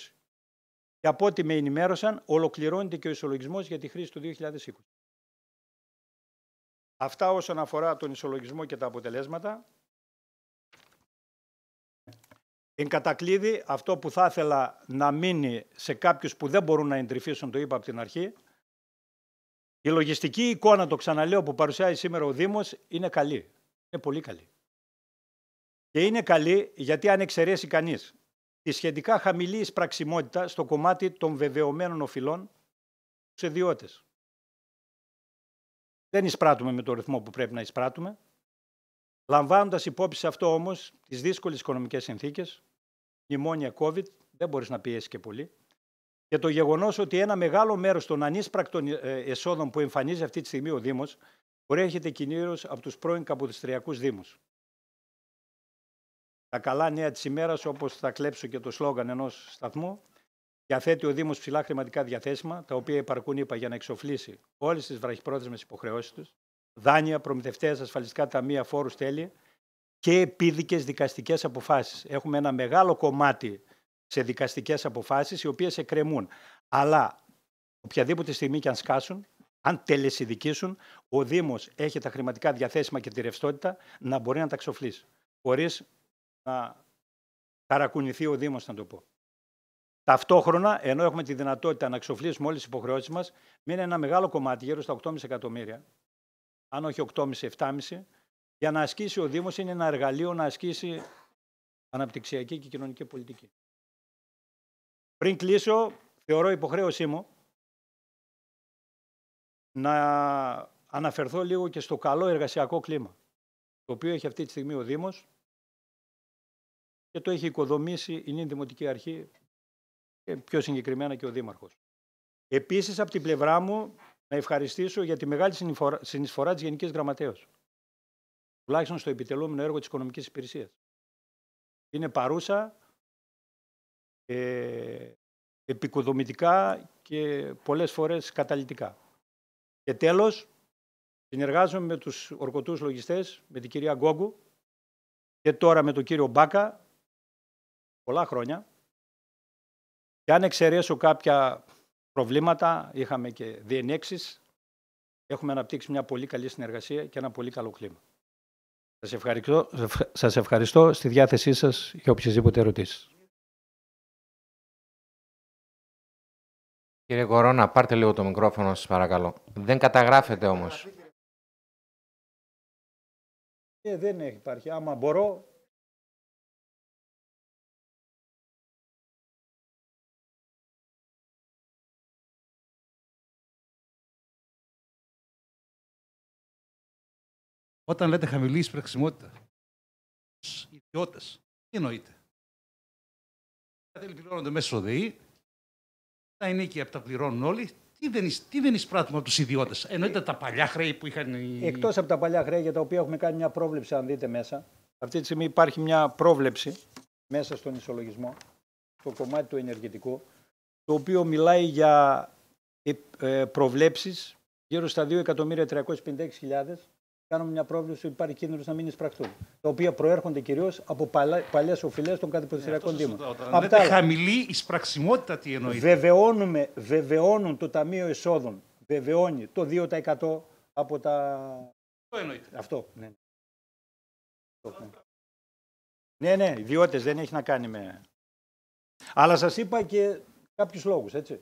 Και από ό,τι με ενημέρωσαν, ολοκληρώνεται και ο ισολογισμός για τη χρήση του 2020. Αυτά όσον αφορά τον ισολογισμό και τα αποτελέσματα. Εν κατακλείδη, αυτό που θα ήθελα να μείνει σε κάποιους που δεν μπορούν να εντρυφήσουν, το είπα από την αρχή, η λογιστική εικόνα, το ξαναλέω, που παρουσιάζει σήμερα ο Δήμος είναι καλή. Είναι πολύ καλή. Και είναι καλή γιατί αν εξαιρέσει κανείς τη σχετικά χαμηλή εισπραξιμότητα στο κομμάτι των βεβαιωμένων οφειλών στου ιδιώτες. Δεν εισπράττουμε με το ρυθμό που πρέπει να εισπράττουμε. Λαμβάνοντας υπόψη σε αυτό όμως τις δύσκολες οικονομικές συνθήκες, μνημόνια COVID, δεν μπορείς να πιέσεις και πολύ, και το γεγονός ότι ένα μεγάλο μέρος των ανίσπρακτων ε, εσόδων που εμφανίζει αυτή τη στιγμή ο Δήμος προέρχεται κυρίως από τους πρώην καποδιστριακούς Δήμους. Τα καλά νέα της ημέρας, όπως θα κλέψω και το σλόγγαν ενός σταθμού, διαθέτει ο Δήμος ψηλά χρηματικά διαθέσιμα, τα οποία υπαρκούν, είπα, για να εξοφλήσει όλες τις βραχυπρόθεσμες υποχρεώσεις τους, δάνεια, προμηθευτές, ασφαλιστικά ταμεία, φόρους, τέλη και επίδικες δικαστικές αποφάσεις. Έχουμε ένα μεγάλο κομμάτι σε δικαστικές αποφάσεις, οι οποίες εκκρεμούν. Αλλά οποιαδήποτε στιγμή και αν σκάσουν, αν τελεσυδικήσουν, ο Δήμος έχει τα χρηματικά διαθέσιμα και τη ρευστότητα να μπορεί να τα ξοφλήσει. Χωρίς να καρακουνηθεί ο Δήμος, να το πω. Ταυτόχρονα, ενώ έχουμε τη δυνατότητα να εξοφλήσουμε όλες τις υποχρεώσεις μας, μείνει ένα μεγάλο κομμάτι, γύρω στα 8,5 εκατομμύρια, αν όχι 8,5-7,5, για να ασκήσει ο Δήμος, είναι ένα εργαλείο να ασκήσει αναπτυξιακή και κοινωνική πολιτική. Πριν κλείσω, θεωρώ υποχρέωσή μου να αναφερθώ λίγο και στο καλό εργασιακό κλίμα, το οποίο έχει αυτή τη στιγμή ο Δήμος και το έχει οικοδομήσει η νη Δημοτική Αρχή πιο συγκεκριμένα και ο Δήμαρχος. Επίσης, από την πλευρά μου, να ευχαριστήσω για τη μεγάλη συνεισφορά της Γενικής Γραμματέως, τουλάχιστον στο επιτελούμενο έργο της Οικονομικής Υπηρεσίας. Είναι παρούσα, ε, επικοδομητικά και πολλές φορές καταλητικά. Και τέλος, συνεργάζομαι με τους ορκωτούς λογιστές, με την κυρία Γκόγκου και τώρα με τον κύριο Μπάκα, πολλά χρόνια. Και αν εξαιρέσω κάποια προβλήματα, είχαμε και διενέξεις, έχουμε αναπτύξει μια πολύ καλή συνεργασία και ένα πολύ καλό κλίμα. Σας ευχαριστώ, σας ευχαριστώ στη διάθεσή σας για οποιασδήποτε ερωτήσεις. Κύριε Κορώνα, πάρτε λίγο το μικρόφωνο σας παρακαλώ. Δεν καταγράφεται όμως. Ε, δεν υπάρχει. Άμα μπορώ, Όταν λέτε χαμηλή εισπραξιμότητα, ιδιώτες, τι εννοείται. Δεν πληρώνονται στο ΔΕΗ, τα ενίκια που τα πληρώνουν όλοι, τι δεν, τι δεν εισπράττουμε από τους ιδιώτες. Εννοείται τα παλιά χρέη που είχαν. Οι... Εκτός από τα παλιά χρέη για τα οποία έχουμε κάνει μια πρόβλεψη, αν δείτε μέσα. Αυτή τη στιγμή υπάρχει μια πρόβλεψη μέσα στον ισολογισμό, το κομμάτι του ενεργητικού, το οποίο μιλάει για ε, προβλέψεις γύρω στα 2.356.000 κάνουμε μια πρόβληση ότι υπάρχει κίνδυνος να μην εισπραχθούν. Τα οποία προέρχονται κυρίως από παλιές οφειλές των κατηποδησιακών ε, δήμων. Από λέτε χαμηλή εισπραξιμότητα, τι εννοείται. Βεβαιώνουμε, βεβαιώνουν το Ταμείο Εσόδων, βεβαιώνει το 2% από τα. Αυτό εννοείται. Αυτό, ναι. Ναι, ναι, ιδιώτες δεν έχει να κάνει με. Αλλά σας είπα και κάποιους λόγους, έτσι.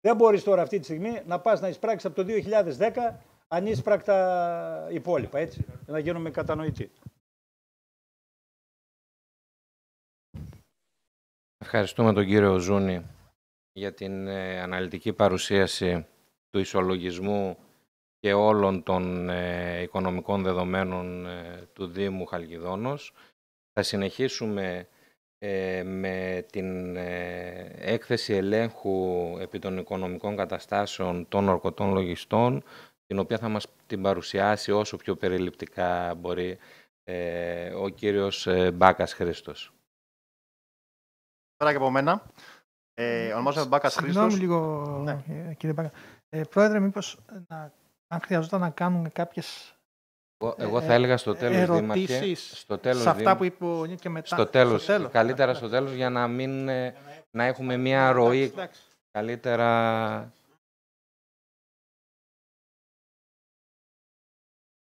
Δεν μπορείς τώρα αυτή τη στιγμή να πας να εισπράξεις από το 2010 ανίσπρακτα υπόλοιπα, έτσι, για να γίνουμε κατανοητοί. Ευχαριστούμε τον κύριο Ζούνη για την ε, αναλυτική παρουσίαση του ισολογισμού και όλων των ε, οικονομικών δεδομένων ε, του Δήμου Χαλκιδόνος. Θα συνεχίσουμε με την έκθεση ελέγχου επί των οικονομικών καταστάσεων των ορκωτών λογιστών την οποία θα μας την παρουσιάσει όσο πιο περιληπτικά μπορεί ε, ο κύριος ε, Μπάκας Χρήστος. Πέρα και από μένα. Ε, ε ονομάζομαι Μπάκας Χρήστος. Συγγνώμη λίγο, ναι. Ε, κύριε Μπάκα. Ε, πρόεδρε, μήπως να, αν χρειαζόταν να κάνουμε κάποιες εγώ, εγώ θα έλεγα στο τέλος Δήμαρχε, στο τέλος, σε αυτά που είπε ο και μετά. Στο τέλος, καλύτερα στο τέλος για να μην, να έχουμε μια ροή εντάξει, εντάξει. καλύτερα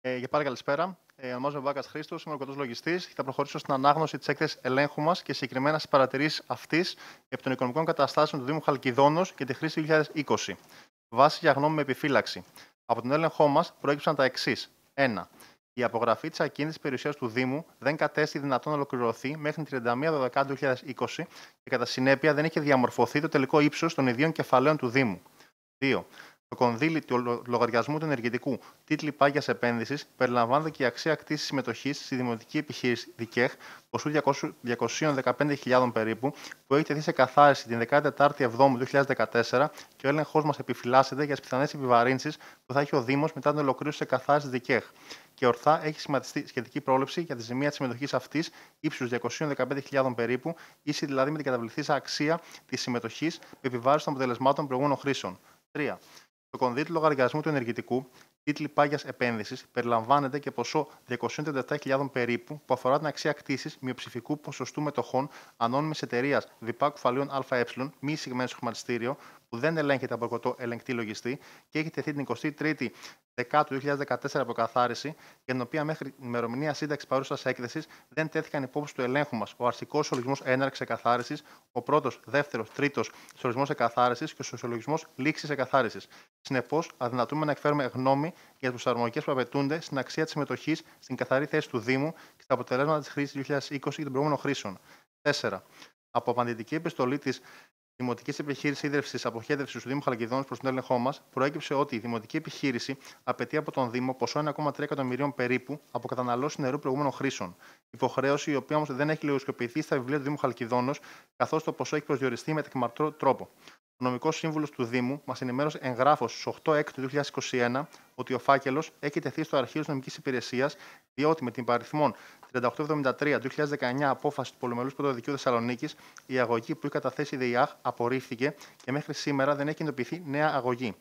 Ε, για πάρα καλησπέρα. Ε, ονομάζομαι Βάκα Χρήστος, είμαι ορκωτό λογιστή και θα προχωρήσω στην ανάγνωση της έκθεσης ελέγχου μας και συγκεκριμένα στις παρατηρήσεις αυτής επί των οικονομικών καταστάσεων του Δήμου Χαλκιδόνος και τη χρήση 2020. Βάση για γνώμη με επιφύλαξη. Από τον έλεγχό μας προέκυψαν τα εξής. 1. Η απογραφή της ακίνητης περιουσίας του Δήμου δεν κατέστη δυνατόν να ολοκληρωθεί μέχρι την 31 Δεκάτου 2020 και κατά συνέπεια δεν είχε διαμορφωθεί το τελικό ύψος των ιδίων κεφαλαίων του Δήμου. 2. Το κονδύλι του λογαριασμού του ενεργητικού τίτλοι πάγιας επένδυσης περιλαμβάνεται και η αξία κτήση συμμετοχής στη δημοτική επιχείρηση ΔΙΚΕΧ ποσού 215.000 περίπου, που έχει τεθεί σε καθάριση την 14η Εβδόμου 2014 και ο έλεγχός μας επιφυλάσσεται για τις πιθανές επιβαρύνσεις που θα έχει ο Δήμος μετά την ολοκλήρωση σε καθάριση ΔΙΚΕΧ. Και ορθά έχει σχηματιστεί σχετική πρόληψη για τη ζημία της συμμετοχής αυτής ύψους 215.000 περίπου, ίση δηλαδή με την καταβληθήσα αξία της συμμετοχής με επιβάρηση των αποτελεσμάτων προηγούμενων χρήσεων. 3. Το κονδύλι του λογαριασμού του ενεργητικού, τίτλοι πάγιας επένδυσης περιλαμβάνεται και ποσό 237.000 περίπου που αφορά την αξία κτήση μειοψηφικού ποσοστού μετοχών ανώνυμης εταιρείας ΔΠΑ κουφαλίων ΑΕ μη συγμένο χρηματιστήριο που δεν ελέγχεται από το ελεγκτή λογιστή και έχει τεθεί την 23η Δεκάτου 2014 προκαθάριση, για την οποία μέχρι ημερομηνία σύνταξης παρούσας έκθεσης δεν τέθηκαν υπόψη του ελέγχου μας. Ο αρχικός ολογισμό έναρξης εκαθάρισης, ο πρώτος, δεύτερος, τρίτος ισολογισμό εκαθάρισης και ο ισολογισμό λήξης εκαθάρισης. Συνεπώς, αδυνατούμε να εκφέρουμε γνώμη για τις προσαρμογές που απαιτούνται στην αξία της συμμετοχής στην καθαρή θέση του Δήμου και στα αποτελέσματα της χρήσης 2020 και των προηγούμενων χρήσεων. 4. Από απαντητική επιστολή της Δημοτικής Επιχείρησης Ήδρευση Αποχέτευσης του Δήμου Χαλκιδόνης προς τον έλεγχό μας, προέκυψε ότι η Δημοτική Επιχείρηση απαιτεί από τον Δήμο ποσό 1,3 εκατομμυρίων περίπου από καταναλώσεις νερού προηγούμενων χρήσεων. Υποχρέωση η οποία όμως δεν έχει λογοσκοπηθεί στα βιβλία του Δήμου Χαλκιδόνος, καθώς το ποσό έχει προσδιοριστεί με τεκμαρτρό τρόπο νομικός σύμβουλος του Δήμου μας ενημέρωσε εγγράφως στις 8 του 2021 ότι ο φάκελος έχει τεθεί στο αρχείο της νομικής υπηρεσίας, διότι με την παριθμόν 3873 του 2019 απόφαση του Πολυμελούς Πρωτοδικείου Θεσσαλονίκης, η αγωγή που είχε καταθέσει η ΔΕΙΑΧ απορρίφθηκε και μέχρι σήμερα δεν έχει εντοπιθεί νέα αγωγή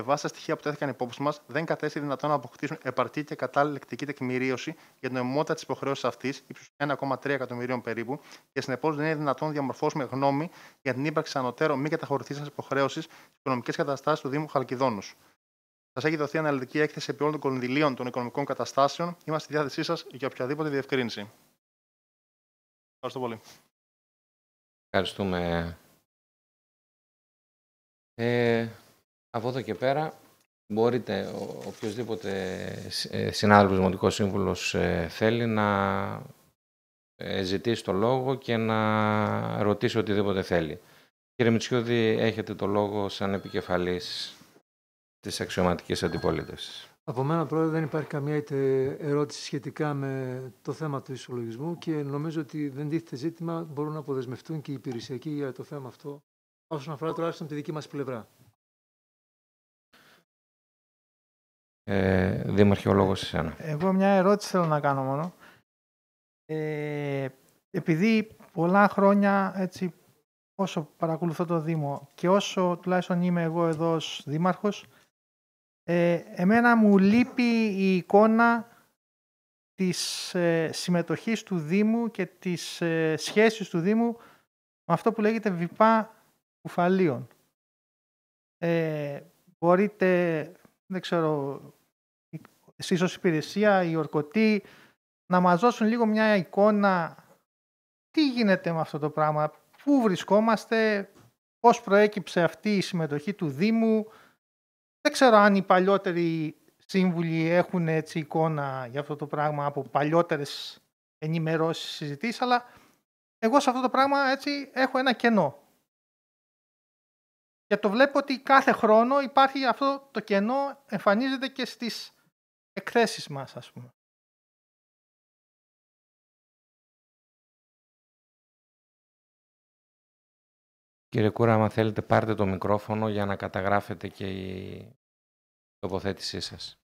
με βάση τα στοιχεία που τέθηκαν υπόψη μας, δεν κατέστη δυνατόν να αποκτήσουν επαρκή και κατάλληλη εκτική τεκμηρίωση για την νομιμότητα της υποχρέωση αυτής, ύψους 1,3 εκατομμυρίων περίπου, και συνεπώς δεν είναι δυνατόν να διαμορφώσουμε γνώμη για την ύπαρξη ανωτέρω μη καταχωρηθήσα υποχρέωσης στις οικονομικές καταστάσεις του Δήμου Χαλκιδόνους. Σας έχει δοθεί αναλυτική έκθεση επί όλων των κονδυλίων των οικονομικών καταστάσεων. Είμαστε στη διάθεσή σας για οποιαδήποτε διευκρίνηση. Ευχαριστώ πολύ. Ευχαριστούμε. Ε... Από εδώ και πέρα μπορείτε ο, οποιοδήποτε ε, συνάδελφος δημοτικός σύμβουλος ε, θέλει να ε, ζητήσει το λόγο και να ρωτήσει οτιδήποτε θέλει. Κύριε Μητσιώδη, έχετε το λόγο σαν επικεφαλής της αξιωματικής αντιπολίτευσης. Από μένα, Πρόεδρε, δεν υπάρχει καμία είτε ερώτηση σχετικά με το θέμα του ισολογισμού και νομίζω ότι δεν τίθεται ζήτημα. Μπορούν να αποδεσμευτούν και οι υπηρεσιακοί για το θέμα αυτό όσον αφορά τουλάχιστον τη δική μας πλευρά. ε, δήμαρχιολόγος εσένα. Εγώ μια ερώτηση θέλω να κάνω μόνο. Ε, επειδή πολλά χρόνια έτσι, όσο παρακολουθώ το Δήμο και όσο τουλάχιστον είμαι εγώ εδώ ως δήμαρχος, ε, εμένα μου λείπει η εικόνα της ε, συμμετοχής του Δήμου και της ε, σχέσης του Δήμου με αυτό που λέγεται βιπά κουφαλίων. Ε, μπορείτε δεν ξέρω, εσείς ως υπηρεσία, οι ορκωτοί, να μας δώσουν λίγο μια εικόνα τι γίνεται με αυτό το πράγμα, πού βρισκόμαστε, πώς προέκυψε αυτή η συμμετοχή του Δήμου. Δεν ξέρω αν οι παλιότεροι σύμβουλοι έχουν έτσι εικόνα για αυτό το πράγμα από παλιότερες ενημερώσεις συζητήσεις, αλλά εγώ σε αυτό το πράγμα έτσι έχω ένα κενό. Και το βλέπω ότι κάθε χρόνο υπάρχει αυτό το κενό, εμφανίζεται και στις εκθέσεις μας, ας πούμε. Κύριε Κούρα, αν θέλετε πάρτε το μικρόφωνο για να καταγράφετε και η τοποθέτησή σας.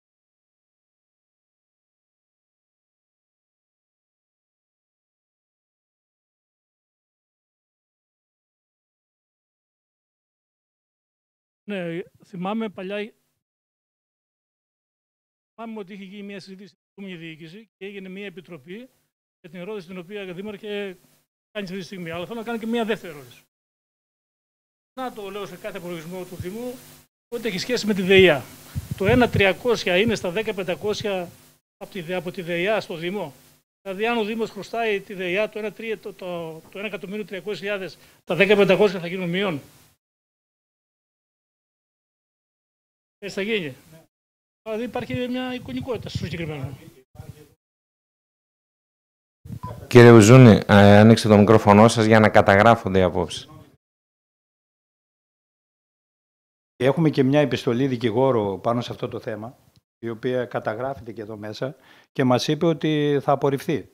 Ναι, θυμάμαι παλιά. Θυμάμαι ότι είχε γίνει μια συζήτηση στην προηγούμενη διοίκηση και έγινε μια επιτροπή για την ερώτηση την οποία Δήμαρχε κάνει αυτή τη στιγμή. Αλλά θέλω να κάνω και μια δεύτερη ερώτηση. Να το λέω σε κάθε προορισμό του Δήμου ότι έχει σχέση με τη ΔΕΙΑ. Το 1.300 είναι στα 10.500 από τη, από τη ΔΕΙΑ στο Δήμο. Δηλαδή, αν ο Δήμος χρωστάει τη ΔΕΙΑ το 1.300.000, το, τα 10.500 θα γίνουν μείον. Έτσι ε, θα γίνει. Δηλαδή υπάρχει μια εικονικότητα στο συγκεκριμένο. Κύριε Ουζούνη, ε, άνοιξε το μικρόφωνο σας για να καταγράφονται οι απόψεις. Έχουμε και μια επιστολή δικηγόρου πάνω σε αυτό το θέμα, η οποία καταγράφεται και εδώ μέσα και μας είπε ότι θα απορριφθεί.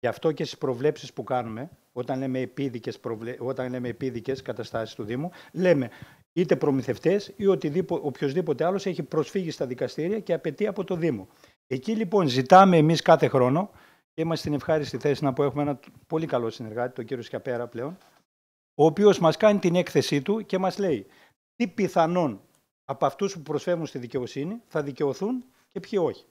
Γι' αυτό και στις προβλέψεις που κάνουμε, όταν λέμε επίδικες, όταν επίδικες καταστάσεις του Δήμου, λέμε είτε προμηθευτές ή οποιοδήποτε άλλος έχει προσφύγει στα δικαστήρια και απαιτεί από το Δήμο. Εκεί λοιπόν ζητάμε εμείς κάθε χρόνο και είμαστε στην ευχάριστη θέση να πω έχουμε ένα πολύ καλό συνεργάτη, τον κύριο Σκιαπέρα πλέον, ο οποίος μας κάνει την έκθεσή του και μας λέει τι πιθανόν από αυτούς που προσφεύγουν στη δικαιοσύνη θα δικαιωθούν και ποιοι όχι.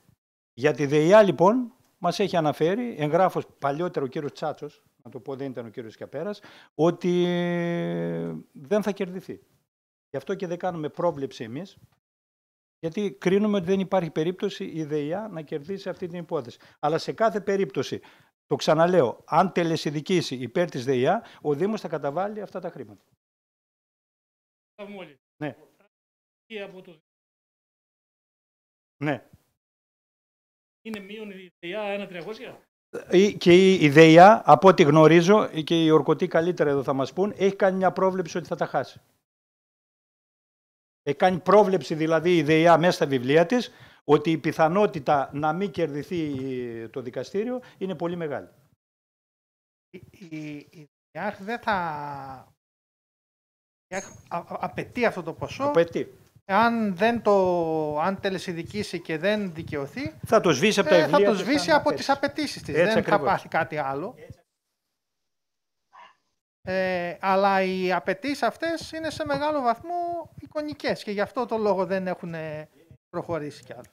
Για τη ΔΕΙΑ λοιπόν μα έχει αναφέρει εγγράφος παλιότερο ο κύριος Τσάτσος, να το πω δεν ήταν ο κύριος Καπέρα, ότι δεν θα κερδιθεί. Γι' αυτό και δεν κάνουμε πρόβλεψη εμείς. Γιατί κρίνουμε ότι δεν υπάρχει περίπτωση η ΔΕΙΑ να κερδίσει αυτή την υπόθεση. Αλλά σε κάθε περίπτωση, το ξαναλέω, αν τελεσυδικήσει υπέρ της ΔΕΙΑ, ο Δήμος θα καταβάλει αυτά τα χρήματα. Ναι. Ναι. Είναι μείον η ΔΕΙΑ ένα 300. Ε, και η ΔΕΙΑ, από ό,τι γνωρίζω, και οι ορκωτοί καλύτερα εδώ θα μας πούν, έχει κάνει μια πρόβλεψη ότι θα τα χάσει. Ε, κάνει πρόβλεψη δηλαδή η ιδεα μέσα στα βιβλία της ότι η πιθανότητα να μην κερδιθεί το δικαστήριο είναι πολύ μεγάλη. Η ΔΕΙΑ δεν θα α, απαιτεί αυτό το ποσό. Απαιτεί. Αν δεν το αν τελεσυδικήσει και δεν δικαιωθεί, θα το σβήσει από, τα ε, θα το σβήσει από τις απαιτήσει της. δεν θα πάθει κάτι άλλο. Ε, αλλά οι απαιτήσεις αυτές είναι σε μεγάλο βαθμό εικονικές και γι' αυτό το λόγο δεν έχουν ε, προχωρήσει κι άλλο.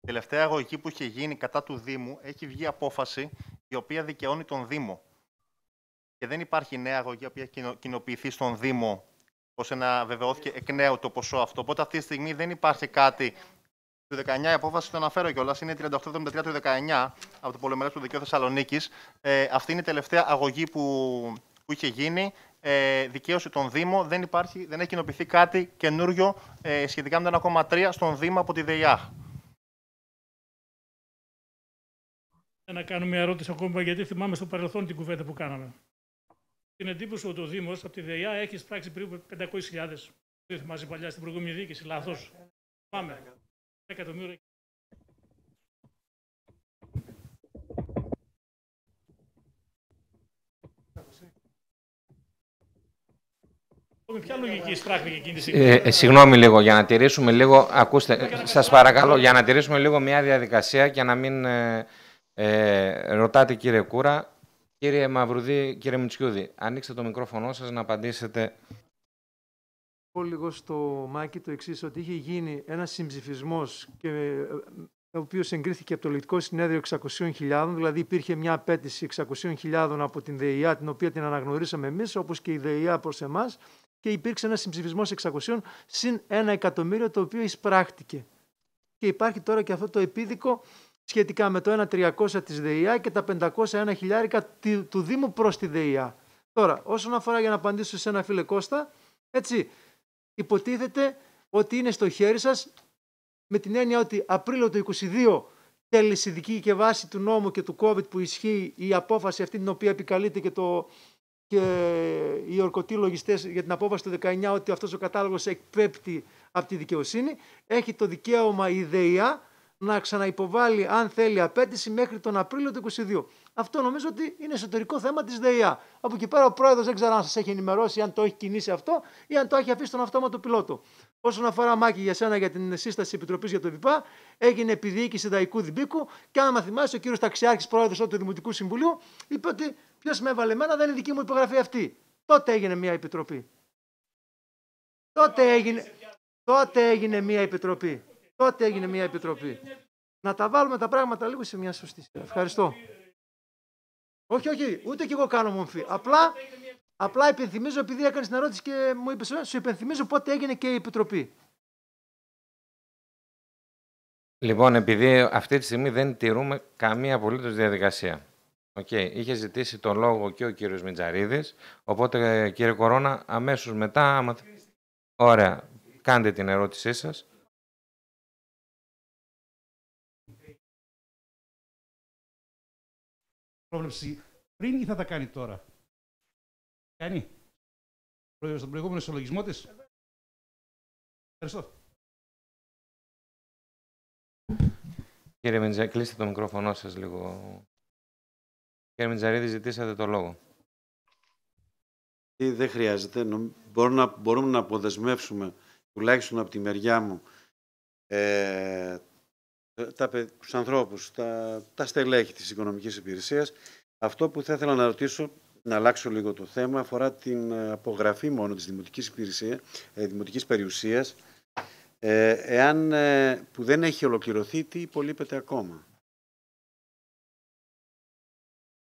Τελευταία αγωγή που είχε γίνει κατά του Δήμου έχει βγει απόφαση η οποία δικαιώνει τον Δήμο. Και δεν υπάρχει νέα αγωγή που έχει κοινοποιηθεί στον Δήμο ώστε να βεβαιώθηκε εκ νέου το ποσό αυτό. Οπότε αυτή τη στιγμή δεν υπάρχει κάτι του 19, η απόφαση το αναφέρω κιόλας, είναι 3873 του 19 από το Πολυμερές του Δικαίου Θεσσαλονίκης. Ε, αυτή είναι η τελευταία αγωγή που, που είχε γίνει. Ε, δικαίωση των Δήμων. Δεν, δεν έχει κοινοποιηθεί κάτι καινούριο ε, σχετικά με το 1,3 στον Δήμο από τη ΔΕΙΑ. Να κάνω μια ερώτηση ακόμα, γιατί θυμάμαι στο παρελθόν την κουβέντα που κάναμε. Την εντύπωση ότι ο Δήμος από τη ΔΕΙΑ έχει σπράξει περίπου 500.000. Δεν θυμάσαι παλιά στην προηγούμενη διοίκηση, λάθος. Πάμε εκατομμύριο ε, ε, συγγνώμη λίγο, για να τηρήσουμε λίγο, ακούστε, σας παρακαλώ, για να τηρήσουμε λίγο μια διαδικασία και να μην ε, ε ρωτάτε κύριε Κούρα. Κύριε Μαυρουδή, κύριε Μητσιούδη, ανοίξτε το μικρόφωνο σας να απαντήσετε πω λίγο στο Μάκη το εξής, ότι είχε γίνει ένας συμψηφισμός ε, ο οποίος εγκρίθηκε από το Λογικό Συνέδριο 600.000, δηλαδή υπήρχε μια απέτηση 600.000 από την ΔΕΙΑ, την οποία την αναγνωρίσαμε εμείς, όπως και η ΔΕΙΑ προς εμάς, και υπήρξε ένας συμψηφισμός 600 συν ένα εκατομμύριο το οποίο εισπράχτηκε. Και υπάρχει τώρα και αυτό το επίδικο σχετικά με το 1.300 της ΔΕΙΑ και τα 501 χιλιάρικα του Δήμου προς τη ΔΕΙΑ. Τώρα, όσον αφορά για να απαντήσω σε ένα φίλε Κώστα, έτσι, υποτίθεται ότι είναι στο χέρι σας με την έννοια ότι Απρίλιο του θέλει η δική και βάση του νόμου και του COVID που ισχύει η απόφαση αυτή την οποία επικαλείται και, το, και οι ορκωτοί λογιστές για την απόφαση του 19 ότι αυτός ο κατάλογος εκπέπτει από τη δικαιοσύνη, έχει το δικαίωμα η ΔΕΙΑ να ξαναυποβάλει αν θέλει απέτηση μέχρι τον Απρίλιο του 2022. Αυτό νομίζω ότι είναι εσωτερικό θέμα της ΔΕΙΑ. Από εκεί πέρα ο πρόεδρος δεν ξέρω αν σας έχει ενημερώσει, αν το έχει κινήσει αυτό ή αν το έχει αφήσει στον αυτόματο πιλότο. Όσον αφορά, Μάκη, για σένα για την σύσταση επιτροπής για το ΒΙΠΑ, έγινε επιδιοίκηση Δαϊκού Δημπίκου και αν θυμάσαι, ο κύριος Ταξιάρχης, πρόεδρος του Δημοτικού Συμβουλίου, είπε ότι ποιος με έβαλε εμένα δεν είναι δική μου υπογραφή αυτή. Τότε έγινε μια επιτροπή. Τότε έγινε, τότε έγινε μια επιτροπή. Τότε έγινε μια επιτροπή. Να τα βάλουμε τα πράγματα λίγο σε μια σωστή σειρά. Ευχαριστώ. Όχι, όχι, ούτε κι εγώ κάνω μομφή. Απλά, απλά υπενθυμίζω, επειδή έκανες την ερώτηση και μου είπες, «Ε, σου υπενθυμίζω πότε έγινε και η επιτροπή. Λοιπόν, επειδή αυτή τη στιγμή δεν τηρούμε καμία απολύτως διαδικασία. Οκ, Είχε ζητήσει τον λόγο και ο κύριος Μιτζαρίδης. Οπότε, ε, κύριε Κορώνα, αμέσως μετά. Άμα... Ωραία. Κάντε την ερώτησή σας. πρόβλεψη πριν ή θα τα κάνει τώρα. Κάνει. Στον προηγούμενο συλλογισμό της. Ευχαριστώ. Κύριε Μεντζαρίδη, κλείστε το μικρόφωνο σας λίγο. Κύριε Μεντζαρίδη, ζητήσατε το λόγο. Δεν χρειάζεται. Μπορούμε να, μπορούμε να αποδεσμεύσουμε, τουλάχιστον από τη μεριά μου, ε, ε, τα, τους ανθρώπους, τα, τα στελέχη της οικονομικής υπηρεσίας. Αυτό που θα ήθελα να ρωτήσω, να αλλάξω λίγο το θέμα, αφορά την ε, απογραφή μόνο της δημοτικής, υπηρεσίας, ε, δημοτικής περιουσίας, εάν, που δεν έχει ολοκληρωθεί, τι υπολείπεται ακόμα.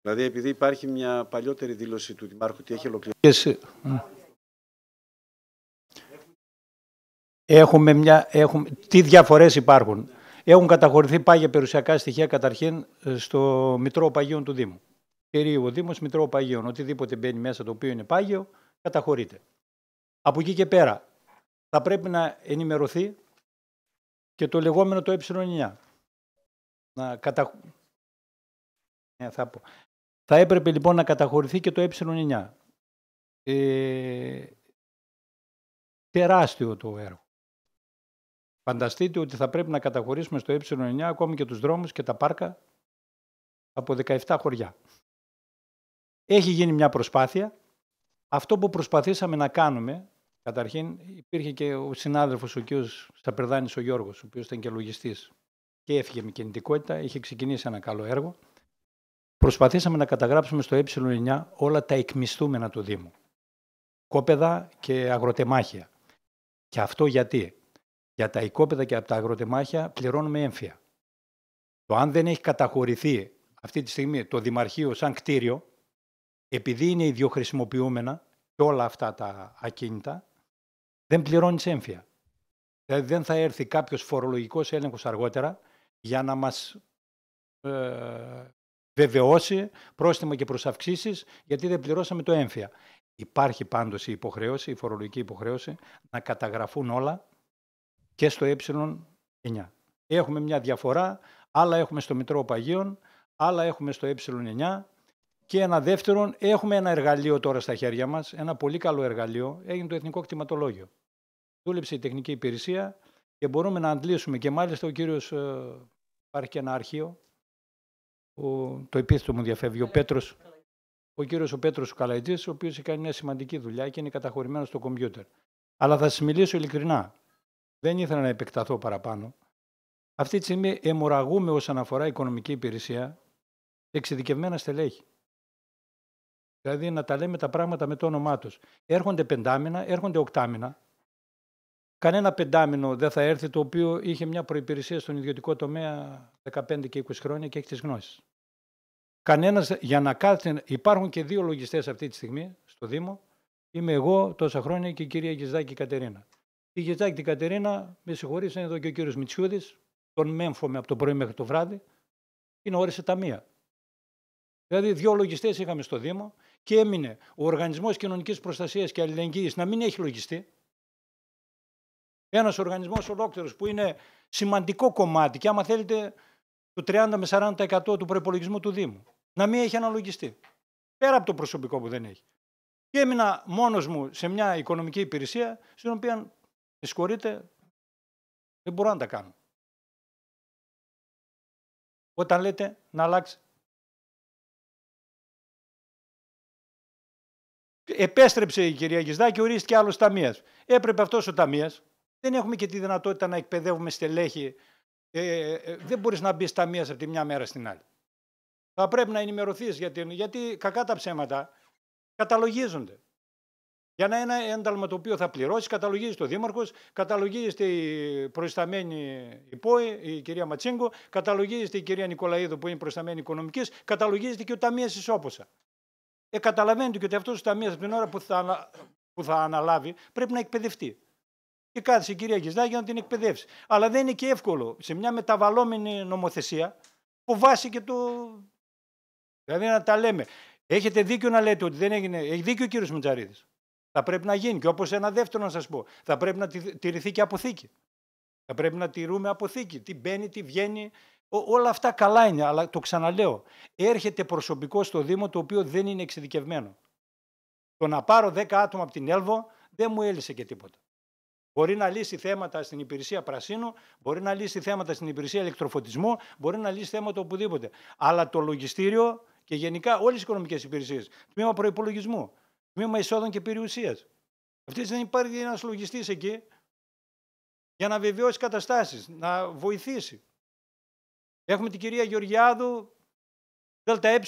Δηλαδή, επειδή υπάρχει μια παλιότερη δήλωση του Δημάρχου ότι έχει ολοκληρωθεί. Έχουμε μια, έχουμε, τι διαφορές υπάρχουν. Έχουν καταχωρηθεί πάγια περιουσιακά στοιχεία καταρχήν ε, στο Μητρό Παγίων του Δήμου. Κυρίω ο Δήμος Μητρό Παγίων. Οτιδήποτε μπαίνει μέσα το οποίο είναι πάγιο, καταχωρείται. Από εκεί και πέρα θα πρέπει να ενημερωθεί και το λεγόμενο το ε9. Να κατα... Ε, θα, θα έπρεπε λοιπόν να καταχωρηθεί και το ε9. Ε, τεράστιο το έργο. Φανταστείτε ότι θα πρέπει να καταχωρήσουμε στο ε9 ακόμη και τους δρόμους και τα πάρκα από 17 χωριά. Έχει γίνει μια προσπάθεια. Αυτό που προσπαθήσαμε να κάνουμε, καταρχήν υπήρχε και ο συνάδελφος ο κ. Σταπερδάνης ο Γιώργος, ο οποίος ήταν και λογιστής και έφυγε με κινητικότητα, είχε ξεκινήσει ένα καλό έργο. Προσπαθήσαμε να καταγράψουμε στο ε9 όλα τα εκμισθούμενα του Δήμου. Κόπεδα και αγροτεμάχια. Και αυτό γιατί για τα οικόπεδα και από τα αγροτεμάχια πληρώνουμε έμφυα. Το αν δεν έχει καταχωρηθεί αυτή τη στιγμή το Δημαρχείο σαν κτίριο, επειδή είναι ιδιοχρησιμοποιούμενα και όλα αυτά τα ακίνητα, δεν πληρώνεις έμφυα. Δηλαδή δεν θα έρθει κάποιος φορολογικός έλεγχος αργότερα για να μας ε, βεβαιώσει πρόστιμα και προσαυξήσεις γιατί δεν πληρώσαμε το έμφυα. Υπάρχει πάντως η υποχρέωση, η φορολογική υποχρέωση να καταγραφούν όλα και στο ε9. Έχουμε μια διαφορά, άλλα έχουμε στο Μητρό Παγίων, άλλα έχουμε στο ε9 και ένα δεύτερον έχουμε ένα εργαλείο τώρα στα χέρια μας, ένα πολύ καλό εργαλείο, έγινε το Εθνικό Κτηματολόγιο. Δούλεψε η τεχνική υπηρεσία και μπορούμε να αντλήσουμε και μάλιστα ο κύριος, ε, υπάρχει και ένα αρχείο, το επίθετο μου διαφεύγει, ο Πέτρος, ο κύριος ο Πέτρος Καλαϊτής, ο οποίος έχει κάνει μια σημαντική δουλειά και είναι καταχωρημένος στο κομπιούτερ. Αλλά θα σας μιλήσω ειλικρινά. Δεν ήθελα να επεκταθώ παραπάνω. Αυτή τη στιγμή αιμορραγούμε όσον αφορά οικονομική υπηρεσία εξειδικευμένα στελέχη. Δηλαδή να τα λέμε τα πράγματα με το όνομά τους. Έρχονται πεντάμινα, έρχονται οκτάμινα. Κανένα πεντάμινο δεν θα έρθει το οποίο είχε μια προπηρεσία στον ιδιωτικό τομέα 15 και 20 χρόνια και έχει τις γνώσεις. Κανένας για να κάθεται. Υπάρχουν και δύο λογιστές αυτή τη στιγμή στο Δήμο. Είμαι εγώ τόσα χρόνια και η κυρία Γεζδάκη Κατερίνα. Η Γιτζάκη την Κατερίνα, με συγχωρείς, είναι εδώ και ο κύριος Μητσιούδης. Τον μέμφωμε από το πρωί μέχρι το βράδυ. Είναι όρισε ταμεία. Δηλαδή, δύο λογιστές είχαμε στο Δήμο και έμεινε ο Οργανισμός Κοινωνικής Προστασίας και Αλληλεγγύης να μην έχει λογιστή. Ένας οργανισμός ολόκληρος που είναι σημαντικό κομμάτι και άμα θέλετε το 30 με 40% του προπολογισμού του Δήμου. Να μην έχει αναλογιστή. Πέρα από το προσωπικό που δεν έχει. Και έμεινα μόνος μου σε μια οικονομική υπηρεσία, στην οποία με δεν μπορώ να τα κάνω. Όταν λέτε να αλλάξει. Επέστρεψε η κυρία Γισδάκη, ορίστηκε άλλος ταμείας. Έπρεπε αυτός ο ταμείας. Δεν έχουμε και τη δυνατότητα να εκπαιδεύουμε στελέχη. Ε, ε, ε δεν μπορείς να μπεις ταμείας από τη μια μέρα στην άλλη. Θα πρέπει να ενημερωθείς γιατί, γιατί κακά τα ψέματα καταλογίζονται. Για να ένα ένταλμα το οποίο θα πληρώσει, καταλογίζει το Δήμαρχος, καταλογίζεται η προϊσταμένη υπόη, η κυρία Ματσίνκο, καταλογίζεται η κυρία Νικολαίδου που είναι προϊσταμένη οικονομικής, καταλογίζεται και ο Ταμείας Ισόποσα. Ε, καταλαβαίνετε και ότι αυτός ο Ταμείας από την ώρα που θα, που θα αναλάβει πρέπει να εκπαιδευτεί. Και κάθεσε η κυρία Γκισδά για να την εκπαιδεύσει. Αλλά δεν είναι και εύκολο σε μια μεταβαλλόμενη νομοθεσία που βάσει και το. Δηλαδή να τα λέμε. Έχετε δίκιο να λέτε ότι δεν έγινε. Έχει δίκιο ο κύριος Μουτζαρίδης. Θα πρέπει να γίνει. Και όπως ένα δεύτερο να σας πω, θα πρέπει να τηρηθεί και αποθήκη. Θα πρέπει να τηρούμε αποθήκη. Τι μπαίνει, τι βγαίνει. Όλα αυτά καλά είναι, αλλά το ξαναλέω. Έρχεται προσωπικό στο Δήμο το οποίο δεν είναι εξειδικευμένο. Το να πάρω 10 άτομα από την Έλβο δεν μου έλυσε και τίποτα. Μπορεί να λύσει θέματα στην υπηρεσία πρασίνου, μπορεί να λύσει θέματα στην υπηρεσία ηλεκτροφωτισμού, μπορεί να λύσει θέματα οπουδήποτε. Αλλά το λογιστήριο και γενικά όλες οι οικονομικές υπηρεσίες, τμήμα προπολογισμού, τμήμα εισόδων και περιουσίας. Αυτής δεν υπάρχει ένας λογιστής εκεί για να βεβαιώσει καταστάσεις, να βοηθήσει. Έχουμε την κυρία Γεωργιάδου, ΔΕΛΤΑ ε,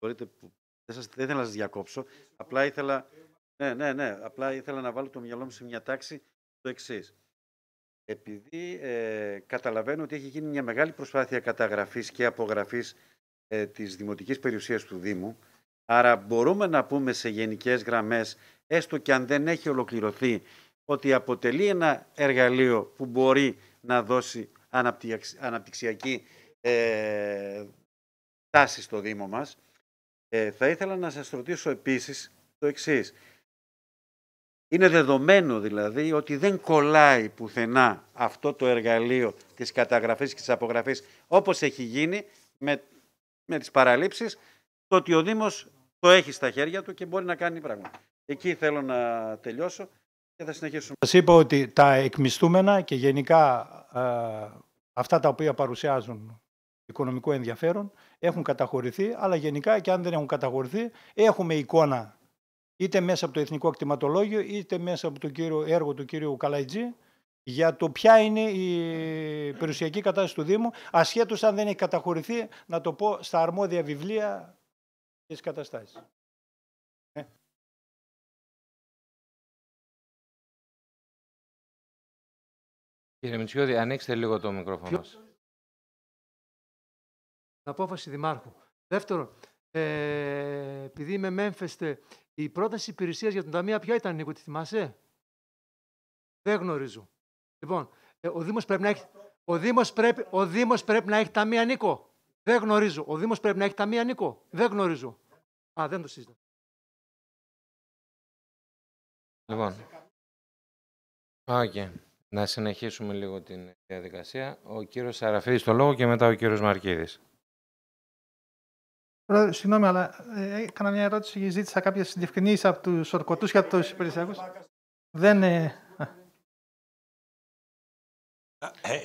Μπορείτε Δεν, σας... ήθελα να σας διακόψω. Απλά ήθελα... Ναι, ναι, ναι. Απλά ήθελα να βάλω το μυαλό μου σε μια τάξη το εξής επειδή ε, καταλαβαίνω ότι έχει γίνει μια μεγάλη προσπάθεια καταγραφής και απογραφής ε, της δημοτικής περιουσίας του Δήμου, άρα μπορούμε να πούμε σε γενικές γραμμές, έστω και αν δεν έχει ολοκληρωθεί, ότι αποτελεί ένα εργαλείο που μπορεί να δώσει αναπτυξιακή ε, τάση στο Δήμο μας. Ε, θα ήθελα να σας ρωτήσω επίσης το εξής. Είναι δεδομένο δηλαδή ότι δεν κολλάει πουθενά αυτό το εργαλείο της καταγραφής και της απογραφής όπως έχει γίνει με, με τις παραλήψεις, το ότι ο Δήμος το έχει στα χέρια του και μπορεί να κάνει πράγματα. Εκεί θέλω να τελειώσω και θα συνεχίσουμε. Σας είπα ότι τα εκμιστούμενα και γενικά ε, αυτά τα οποία παρουσιάζουν οικονομικό ενδιαφέρον έχουν καταχωρηθεί, αλλά γενικά και αν δεν έχουν καταχωρηθεί έχουμε εικόνα είτε μέσα από το Εθνικό Ακτιματολόγιο, είτε μέσα από το κύριο, έργο του κύριου Καλαϊτζή, για το ποια είναι η περιουσιακή κατάσταση του Δήμου, ασχέτως αν δεν έχει καταχωρηθεί, να το πω, στα αρμόδια βιβλία της καταστάσης. Ναι. Κύριε Μητσιώδη, ανοίξτε λίγο το μικρόφωνο σας. Απόφαση Δημάρχου. Δεύτερον, ε, επειδή είμαι μέμφεστε η πρόταση υπηρεσίας για τον ταμεία ποια ήταν, Νίκο, τη θυμάσαι. Δεν γνωρίζω. Λοιπόν, ε, ο Δήμος πρέπει να έχει, ο πρέπει, πρέπει να έχει ταμεία, Νίκο. Δεν γνωρίζω. Ο Δήμος πρέπει να έχει ταμεία, Νίκο. Δεν γνωρίζω. Α, δεν το σύζητα. Λοιπόν, okay. να συνεχίσουμε λίγο την διαδικασία. Ο κύριος Σαραφίδης το λόγο και μετά ο κύριος Μαρκίδης συγγνώμη, αλλά ε, ε, έκανα μια ερώτηση και ζήτησα κάποιες διευκρινήσεις από τους ορκωτούς για από τους υπηρεσιακούς. Δεν. Ε,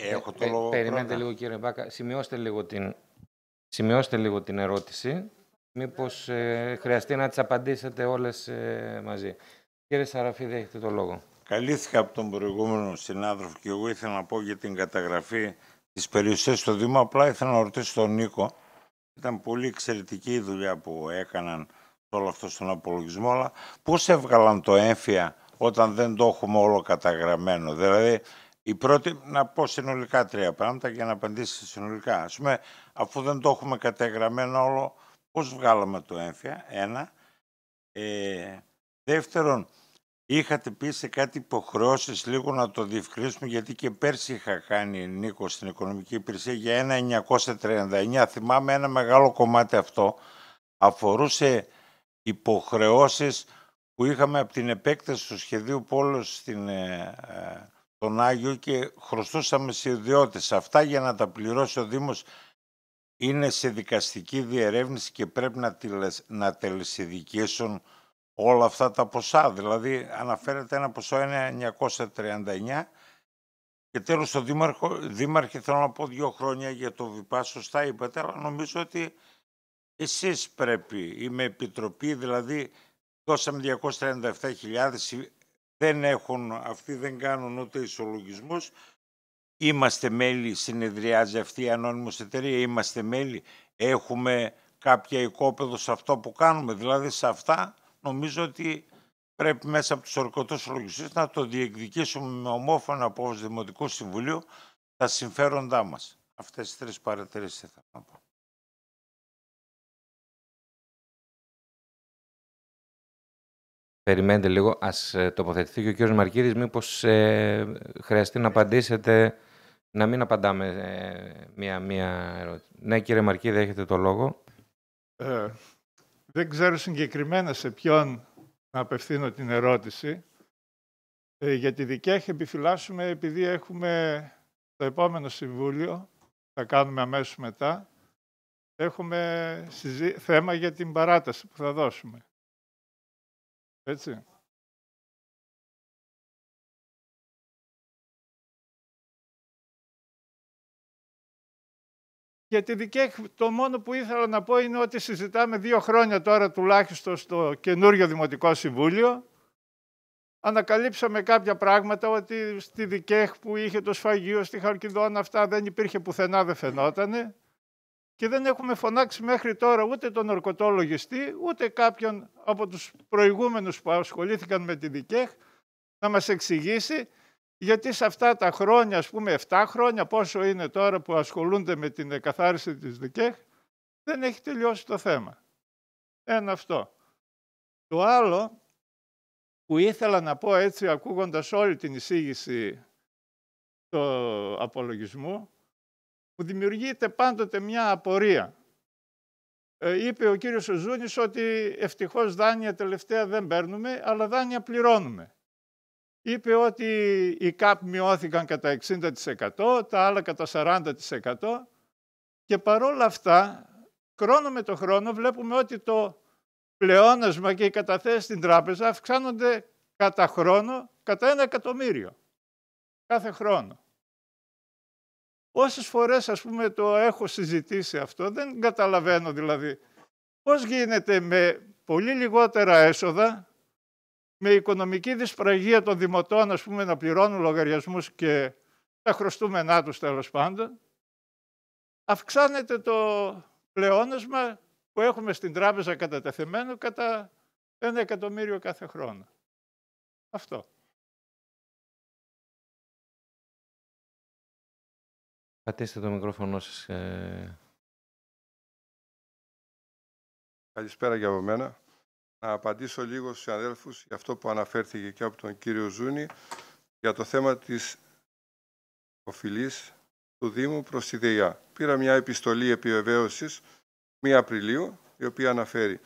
έχω το λόγο. Περιμένετε λίγο, κύριε Μπάκα. Σημειώστε λίγο την, σημειώστε λίγο την ερώτηση. Μήπως χρειαστεί να τις απαντήσετε όλες μαζί. Κύριε Σαραφίδη, έχετε το λόγο. Καλήθηκα από τον προηγούμενο συνάδελφο και εγώ ήθελα να πω για την καταγραφή της περιουσίας του Δήμο. Απλά ήθελα να ρωτήσω τον Νίκο ήταν πολύ εξαιρετική η δουλειά που έκαναν όλο αυτό στον απολογισμό, αλλά πώς έβγαλαν το έμφυα όταν δεν το έχουμε όλο καταγραμμένο. Δηλαδή, η πρώτη, να πω συνολικά τρία πράγματα για να απαντήσεις συνολικά. Ας πούμε, αφού δεν το έχουμε καταγραμμένο όλο, πώς βγάλαμε το έμφυα, ένα. Ε, δεύτερον, Είχατε πει σε κάτι υποχρεώσεις λίγο να το διευκρινίσουμε γιατί και πέρσι είχα κάνει νίκο στην οικονομική υπηρεσία για ένα 939. Θυμάμαι ένα μεγάλο κομμάτι αυτό αφορούσε υποχρεώσεις που είχαμε από την επέκταση του σχεδίου πόλους στην, ε, ε, τον Άγιο και χρωστούσαμε σε ιδιώτες. Αυτά για να τα πληρώσει ο Δήμος είναι σε δικαστική διερεύνηση και πρέπει να, τελεσ, όλα αυτά τα ποσά. Δηλαδή αναφέρεται ένα ποσό 939 και τέλος το δήμαρχο, δήμαρχη θέλω να πω δύο χρόνια για το ΒΙΠΑ, σωστά είπατε, αλλά νομίζω ότι εσείς πρέπει ή με επιτροπή, δηλαδή δώσαμε 237.000, δεν έχουν, αυτοί δεν κάνουν ούτε ισολογισμούς, είμαστε μέλη, συνεδριάζει αυτή η ανώνυμος εταιρεία, είμαστε μέλη, έχουμε κάποια οικόπεδο σε αυτό που κάνουμε, δηλαδή σε αυτά νομίζω ότι πρέπει μέσα από τους ορκωτούς λογιστές να το διεκδικήσουμε με ομόφωνα από Δημοτικό Συμβουλίο τα συμφέροντά μας. Αυτές οι τρεις παρατηρήσεις θα να πω. Περιμένετε λίγο, ας ε, τοποθετηθεί και ο κύριος Μαρκίδης, μήπως ε, χρειαστεί να απαντήσετε, να μην απαντάμε ε, μία-μία ερώτηση. Ναι κύριε Μαρκίδη, έχετε το λόγο. Ε, δεν ξέρω συγκεκριμένα σε ποιον να απευθύνω την ερώτηση. Ε, για τη επιφυλάσσουμε επειδή έχουμε το επόμενο συμβούλιο, θα κάνουμε αμέσως μετά, έχουμε θέμα για την παράταση που θα δώσουμε. Έτσι. Γιατί το μόνο που ήθελα να πω είναι ότι συζητάμε δύο χρόνια τώρα τουλάχιστον στο καινούριο Δημοτικό Συμβούλιο. Ανακαλύψαμε κάποια πράγματα ότι στη Δικέχ που είχε το σφαγείο, στη Χαλκιδόνα αυτά δεν υπήρχε πουθενά, δεν φαινότανε. Και δεν έχουμε φωνάξει μέχρι τώρα ούτε τον λογιστή ούτε κάποιον από τους προηγούμενους που ασχολήθηκαν με τη Δικέχ να μας εξηγήσει γιατί σε αυτά τα χρόνια, ας πούμε 7 χρόνια, πόσο είναι τώρα που ασχολούνται με την εκαθάριση της ΔΚΕΧ, δεν έχει τελειώσει το θέμα. Ένα αυτό. Το άλλο που ήθελα να πω έτσι ακούγοντας όλη την εισήγηση του απολογισμού, που δημιουργείται πάντοτε μια απορία. Ε, είπε ο κύριος Ζούνης ότι ευτυχώς δάνεια τελευταία δεν παίρνουμε, αλλά δάνεια πληρώνουμε είπε ότι οι ΚΑΠ μειώθηκαν κατά 60%, τα άλλα κατά 40% και παρόλα αυτά, χρόνο με το χρόνο βλέπουμε ότι το πλεόνασμα και οι καταθέσεις στην τράπεζα αυξάνονται κατά χρόνο κατά ένα εκατομμύριο. Κάθε χρόνο. Όσες φορές, ας πούμε, το έχω συζητήσει αυτό, δεν καταλαβαίνω δηλαδή πώς γίνεται με πολύ λιγότερα έσοδα με οικονομική δυσπραγία των δημοτών ας πούμε, να πληρώνουν λογαριασμούς και τα χρωστούμενά τους τέλος πάντων, αυξάνεται το πλεόνασμα που έχουμε στην τράπεζα κατατεθειμένο κατά ένα εκατομμύριο κάθε χρόνο. Αυτό. Πατήστε το μικρόφωνο σας. Ε. Καλησπέρα από μένα να απαντήσω λίγο στους αδέλφους για αυτό που αναφέρθηκε και από τον κύριο Ζούνη για το θέμα της οφειλής του Δήμου προς τη ΔΕΙΑ. Πήρα μια επιστολή επιβεβαίωσης 1 Απριλίου, η οποία αναφέρει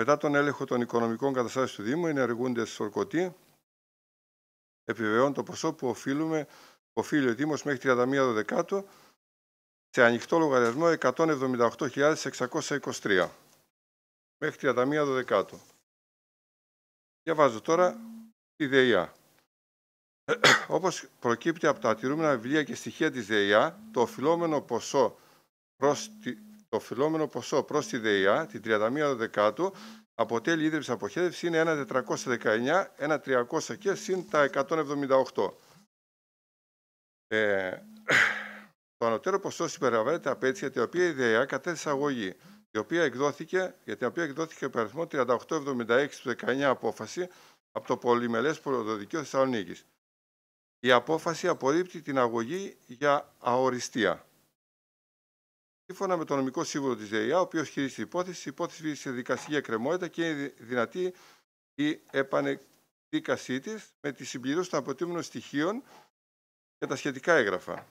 μετά τον έλεγχο των οικονομικών καταστάσεων του Δήμου, ενεργούνται ορκωτή, επιβεβαίων το ποσό που οφείλουμε, οφείλει ο Δήμος μέχρι 31 Δεκάτου, σε ανοιχτό λογαριασμό 178.623 μέχρι 31 του. Διαβάζω τώρα τη ΔΕΙΑ. Όπως προκύπτει από τα τηρούμενα βιβλία και στοιχεία της ΔΕΙΑ, το οφειλόμενο ποσό προς τη, το φιλόμενο ποσό προς τη ΔΕΙΑ τη 31 Δεκάτου αποτέλει ίδρυψη αποχέτευσης είναι 1.419, 1.300 και συν τα 178. Ε, το ανωτέρω ποσό συμπεριλαμβάνεται τα τα οποία η ΔΕΙΑ κατέθεσε αγωγή η οποία εκδόθηκε, για την οποία εκδόθηκε ο αριθμό 3876 του 19 απόφαση από το Πολυμελές Πρωτοδικείο Θεσσαλονίκης. Η απόφαση απορρίπτει την αγωγή για αοριστία. Σύμφωνα με τον νομικό σύμβουλο τη ΔΕΙΑ, ο οποίος χειρίζεται υπόθεση, η υπόθεση βρίσκεται σε δικαστική εκκρεμότητα και είναι δυνατή η επανεκδίκασή της με τη συμπληρώση των αποτύπωνων στοιχείων και τα σχετικά έγγραφα.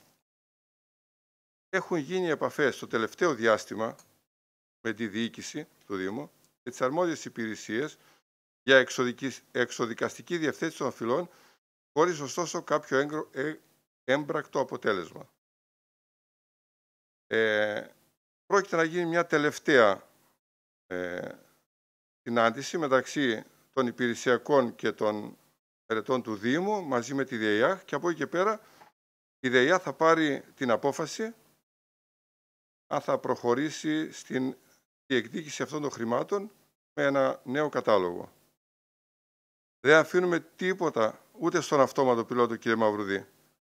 Έχουν γίνει επαφές στο τελευταίο διάστημα με τη διοίκηση του Δήμου και τις αρμόδιες υπηρεσίες για εξοδικαστική διευθέτηση των φυλών χωρίς ωστόσο κάποιο ε, έμπρακτο αποτέλεσμα. Ε, πρόκειται να γίνει μια τελευταία ε, συνάντηση μεταξύ των υπηρεσιακών και των ερετών του Δήμου μαζί με τη ΔΕΙΑ και από εκεί και πέρα η ΔΕΙΑ θα πάρει την απόφαση αν θα προχωρήσει στην η εκδίκηση αυτών των χρημάτων με ένα νέο κατάλογο. Δεν αφήνουμε τίποτα ούτε στον αυτόματο πιλότο, κύριε Μαυρουδή.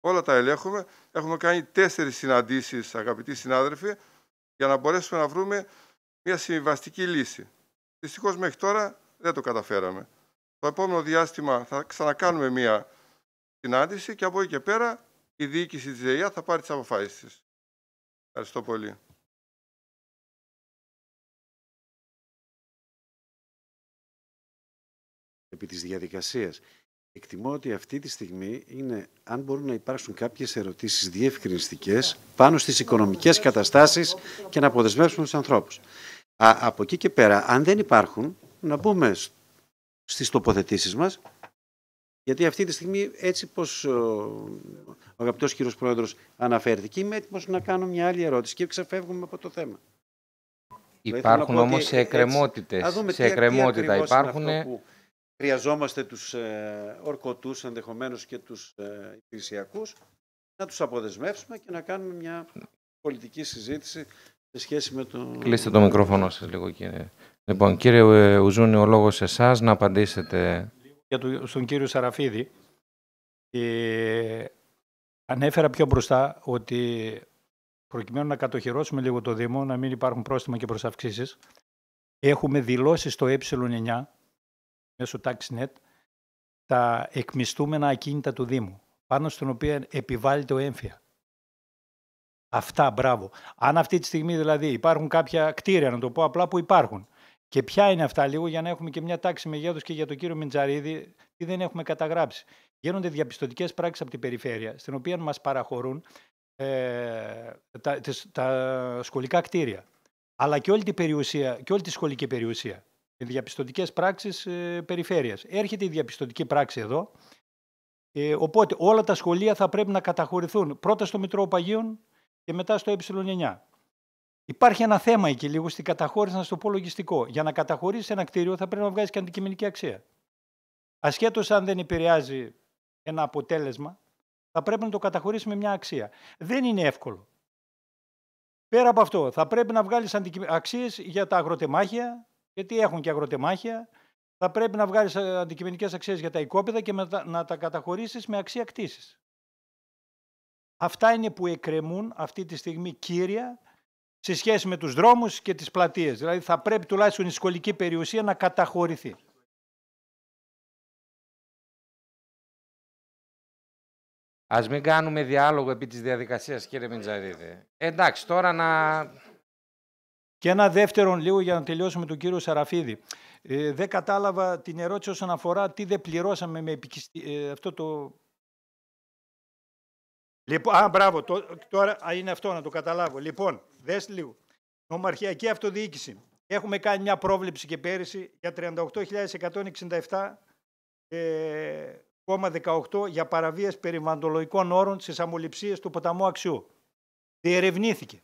Όλα τα ελέγχουμε. Έχουμε κάνει τέσσερις συναντήσεις, αγαπητοί συνάδελφοι, για να μπορέσουμε να βρούμε μια συμβιβαστική λύση. Δυστυχώς μέχρι τώρα δεν το καταφέραμε. Το επόμενο διάστημα θα ξανακάνουμε μια συνάντηση και από εκεί και πέρα η διοίκηση της ΔΕΙΑ ΕΕ θα πάρει τις αποφάσεις της. Ευχαριστώ πολύ. επί της διαδικασίας. Εκτιμώ ότι αυτή τη στιγμή είναι αν μπορούν να υπάρξουν κάποιες ερωτήσεις διευκρινιστικές πάνω στις οικονομικές καταστάσεις και να αποδεσμεύσουμε τους ανθρώπους. Α, από εκεί και πέρα, αν δεν υπάρχουν, να μπούμε στις τοποθετήσεις μας, γιατί αυτή τη στιγμή έτσι πως ο αγαπητός κύριος Πρόεδρος αναφέρθηκε, είμαι έτοιμος να κάνω μια άλλη ερώτηση και ξεφεύγουμε από το θέμα. Υπάρχουν όμως σε εκκρεμότητες, σε εκκρεμότητα υπάρχουν χρειαζόμαστε τους ε, ορκωτούς ενδεχομένως και τους ε, να τους αποδεσμεύσουμε και να κάνουμε μια πολιτική συζήτηση σε σχέση με τον... Κλείστε το μικρόφωνο σας λίγο κύριε. Λοιπόν, κύριε ε, Ουζούνη, ο λόγος εσάς να απαντήσετε. Για το, στον κύριο Σαραφίδη, ε, ανέφερα πιο μπροστά ότι προκειμένου να κατοχυρώσουμε λίγο το Δήμο, να μην υπάρχουν πρόστιμα και προσαυξήσεις, έχουμε δηλώσει στο ε9 μέσω TaxNet τα εκμιστούμενα ακίνητα του Δήμου, πάνω στον οποίο επιβάλλεται ο έμφυα. Αυτά, μπράβο. Αν αυτή τη στιγμή δηλαδή υπάρχουν κάποια κτίρια, να το πω απλά, που υπάρχουν. Και ποια είναι αυτά λίγο για να έχουμε και μια τάξη μεγέθους και για τον κύριο Μιντζαρίδη, τι δεν έχουμε καταγράψει. Γίνονται διαπιστωτικές πράξεις από την περιφέρεια, στην οποία μας παραχωρούν ε, τα, τα, τα, σχολικά κτίρια, αλλά και όλη, την περιουσία, και όλη τη σχολική περιουσία διαπιστωτικές πράξεις ε, περιφέρειας. Έρχεται η διαπιστωτική πράξη εδώ, ε, οπότε όλα τα σχολεία θα πρέπει να καταχωρηθούν πρώτα στο Μητρό Παγίων και μετά στο Ε9. Υπάρχει ένα θέμα εκεί λίγο στην καταχώρηση, να στο πω λογιστικό. Για να καταχωρήσεις ένα κτίριο θα πρέπει να βγάζει και αντικειμενική αξία. Ασχέτως αν δεν επηρεάζει ένα αποτέλεσμα, θα πρέπει να το καταχωρήσεις με μια αξία. Δεν είναι εύκολο. Πέρα από αυτό, θα πρέπει να βγάλεις αξίες για τα αγροτεμάχια, γιατί έχουν και αγροτεμάχια, θα πρέπει να βγάλεις ε, αντικειμενικές αξίες για τα οικόπεδα και μετα, να τα καταχωρήσεις με αξία κτήσης. Αυτά είναι που εκκρεμούν αυτή τη στιγμή κύρια σε σχέση με τους δρόμους και τις πλατείες. Δηλαδή θα πρέπει τουλάχιστον η σχολική περιουσία να καταχωρηθεί. Ας μην κάνουμε διάλογο επί της διαδικασίας κύριε Μιντζαρίδη. Ε, εντάξει τώρα να... Και ένα δεύτερο λίγο για να τελειώσουμε τον κύριο Σαραφίδη. Ε, δεν κατάλαβα την ερώτηση όσον αφορά τι δεν πληρώσαμε με επικιστη... Ε, αυτό το... Λοιπόν, α, μπράβο, τώρα α, είναι αυτό να το καταλάβω. Λοιπόν, δες λίγο. Νομαρχιακή αυτοδιοίκηση. Έχουμε κάνει μια πρόβλεψη και πέρυσι για 38.167.18 ε, για παραβίες περιβαλλοντολογικών όρων στις αμολυψίες του ποταμού Αξιού. Διερευνήθηκε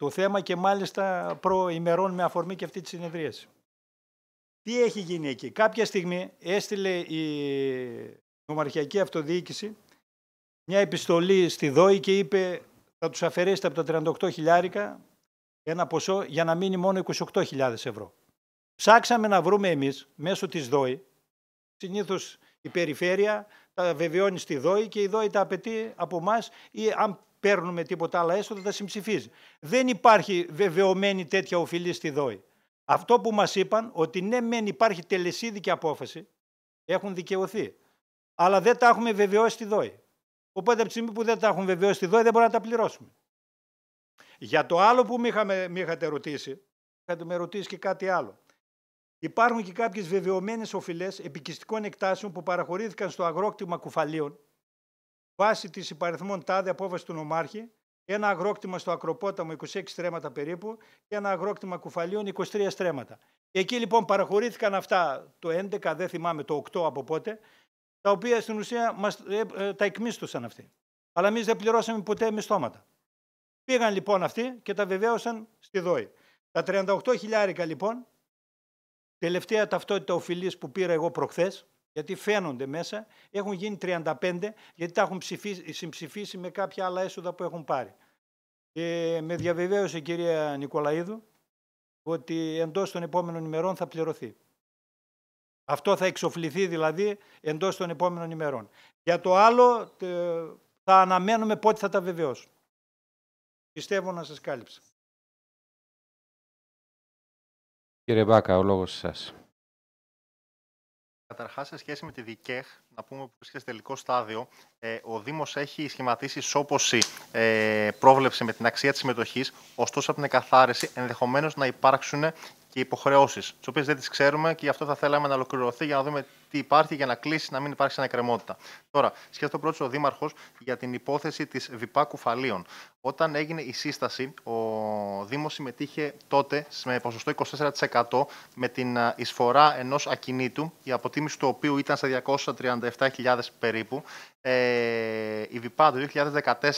το θέμα και μάλιστα προημερών με αφορμή και αυτή τη συνεδρίαση. Τι έχει γίνει εκεί. Κάποια στιγμή έστειλε η νομαρχιακή αυτοδιοίκηση μια επιστολή στη ΔΟΗ και είπε θα τους αφαιρέσετε από τα 38 χιλιάρικα ένα ποσό για να μείνει μόνο 28.000 ευρώ. Ψάξαμε να βρούμε εμείς μέσω της ΔΟΗ, συνήθως η περιφέρεια τα βεβαιώνει στη ΔΟΗ και η ΔΟΗ τα απαιτεί από εμά ή αν παίρνουμε τίποτα άλλα έσοδα, θα συμψηφίζει. Δεν υπάρχει βεβαιωμένη τέτοια οφειλή στη ΔΟΗ. Αυτό που μας είπαν ότι ναι μεν υπάρχει τελεσίδικη απόφαση, έχουν δικαιωθεί, αλλά δεν τα έχουμε βεβαιώσει στη ΔΟΗ. Οπότε από τη στιγμή που δεν τα έχουν βεβαιώσει στη ΔΟΗ δεν μπορούμε να τα πληρώσουμε. Για το άλλο που με είχατε ρωτήσει, είχατε με ρωτήσει και κάτι άλλο. Υπάρχουν και κάποιες βεβαιωμένες οφειλές επικιστικών εκτάσεων που παραχωρήθηκαν στο αγρόκτημα κουφαλίων βάσει της υπαριθμών τάδε απόφασης του νομάρχη, ένα αγρόκτημα στο Ακροπόταμο 26 στρέμματα περίπου και ένα αγρόκτημα κουφαλίων 23 στρέμματα. Εκεί λοιπόν παραχωρήθηκαν αυτά το 11, δεν θυμάμαι το 8 από πότε, τα οποία στην ουσία μας, ε, ε, τα εκμίστουσαν αυτοί. Αλλά εμείς δεν πληρώσαμε ποτέ μισθώματα. Πήγαν λοιπόν αυτοί και τα βεβαίωσαν στη ΔΟΗ. Τα 38 χιλιάρικα λοιπόν, τελευταία ταυτότητα οφειλής που πήρα εγώ προχθές, γιατί φαίνονται μέσα, έχουν γίνει 35 γιατί τα έχουν ψηφίσει, συμψηφίσει με κάποια άλλα έσοδα που έχουν πάρει. Και με διαβεβαίωσε η κυρία Νικολαίδου ότι εντός των επόμενων ημερών θα πληρωθεί. Αυτό θα εξοφληθεί δηλαδή εντός των επόμενων ημερών. Για το άλλο θα αναμένουμε πότε θα τα βεβαιώσουν. Πιστεύω να σας κάλυψα. Κύριε Μπάκα, ο λόγος σας. Καταρχάς, σε σχέση με τη ΔΙΚΕΧ, να πούμε που βρίσκεται τελικό στάδιο, ε, ο Δήμος έχει σχηματίσει σώποση ε, πρόβλεψη με την αξία της συμμετοχής, ωστόσο από την εκαθάριση ενδεχομένως να υπάρξουν και υποχρεώσεις, τις οποίες δεν τις ξέρουμε και γι' αυτό θα θέλαμε να ολοκληρωθεί για να δούμε τι υπάρχει για να κλείσει, να μην υπάρξει ανακρεμότητα. Τώρα, σκέφτομαι πρώτο ο Δήμαρχος για την υπόθεση της ΒΠΑ Κουφαλίων. Όταν έγινε η σύσταση, ο Δήμος συμμετείχε τότε με ποσοστό 24% με την ε, εισφορά ενός ακινήτου, η αποτίμηση του οποίου ήταν στα 237.000 περίπου. Ε, η ΒΠΑ το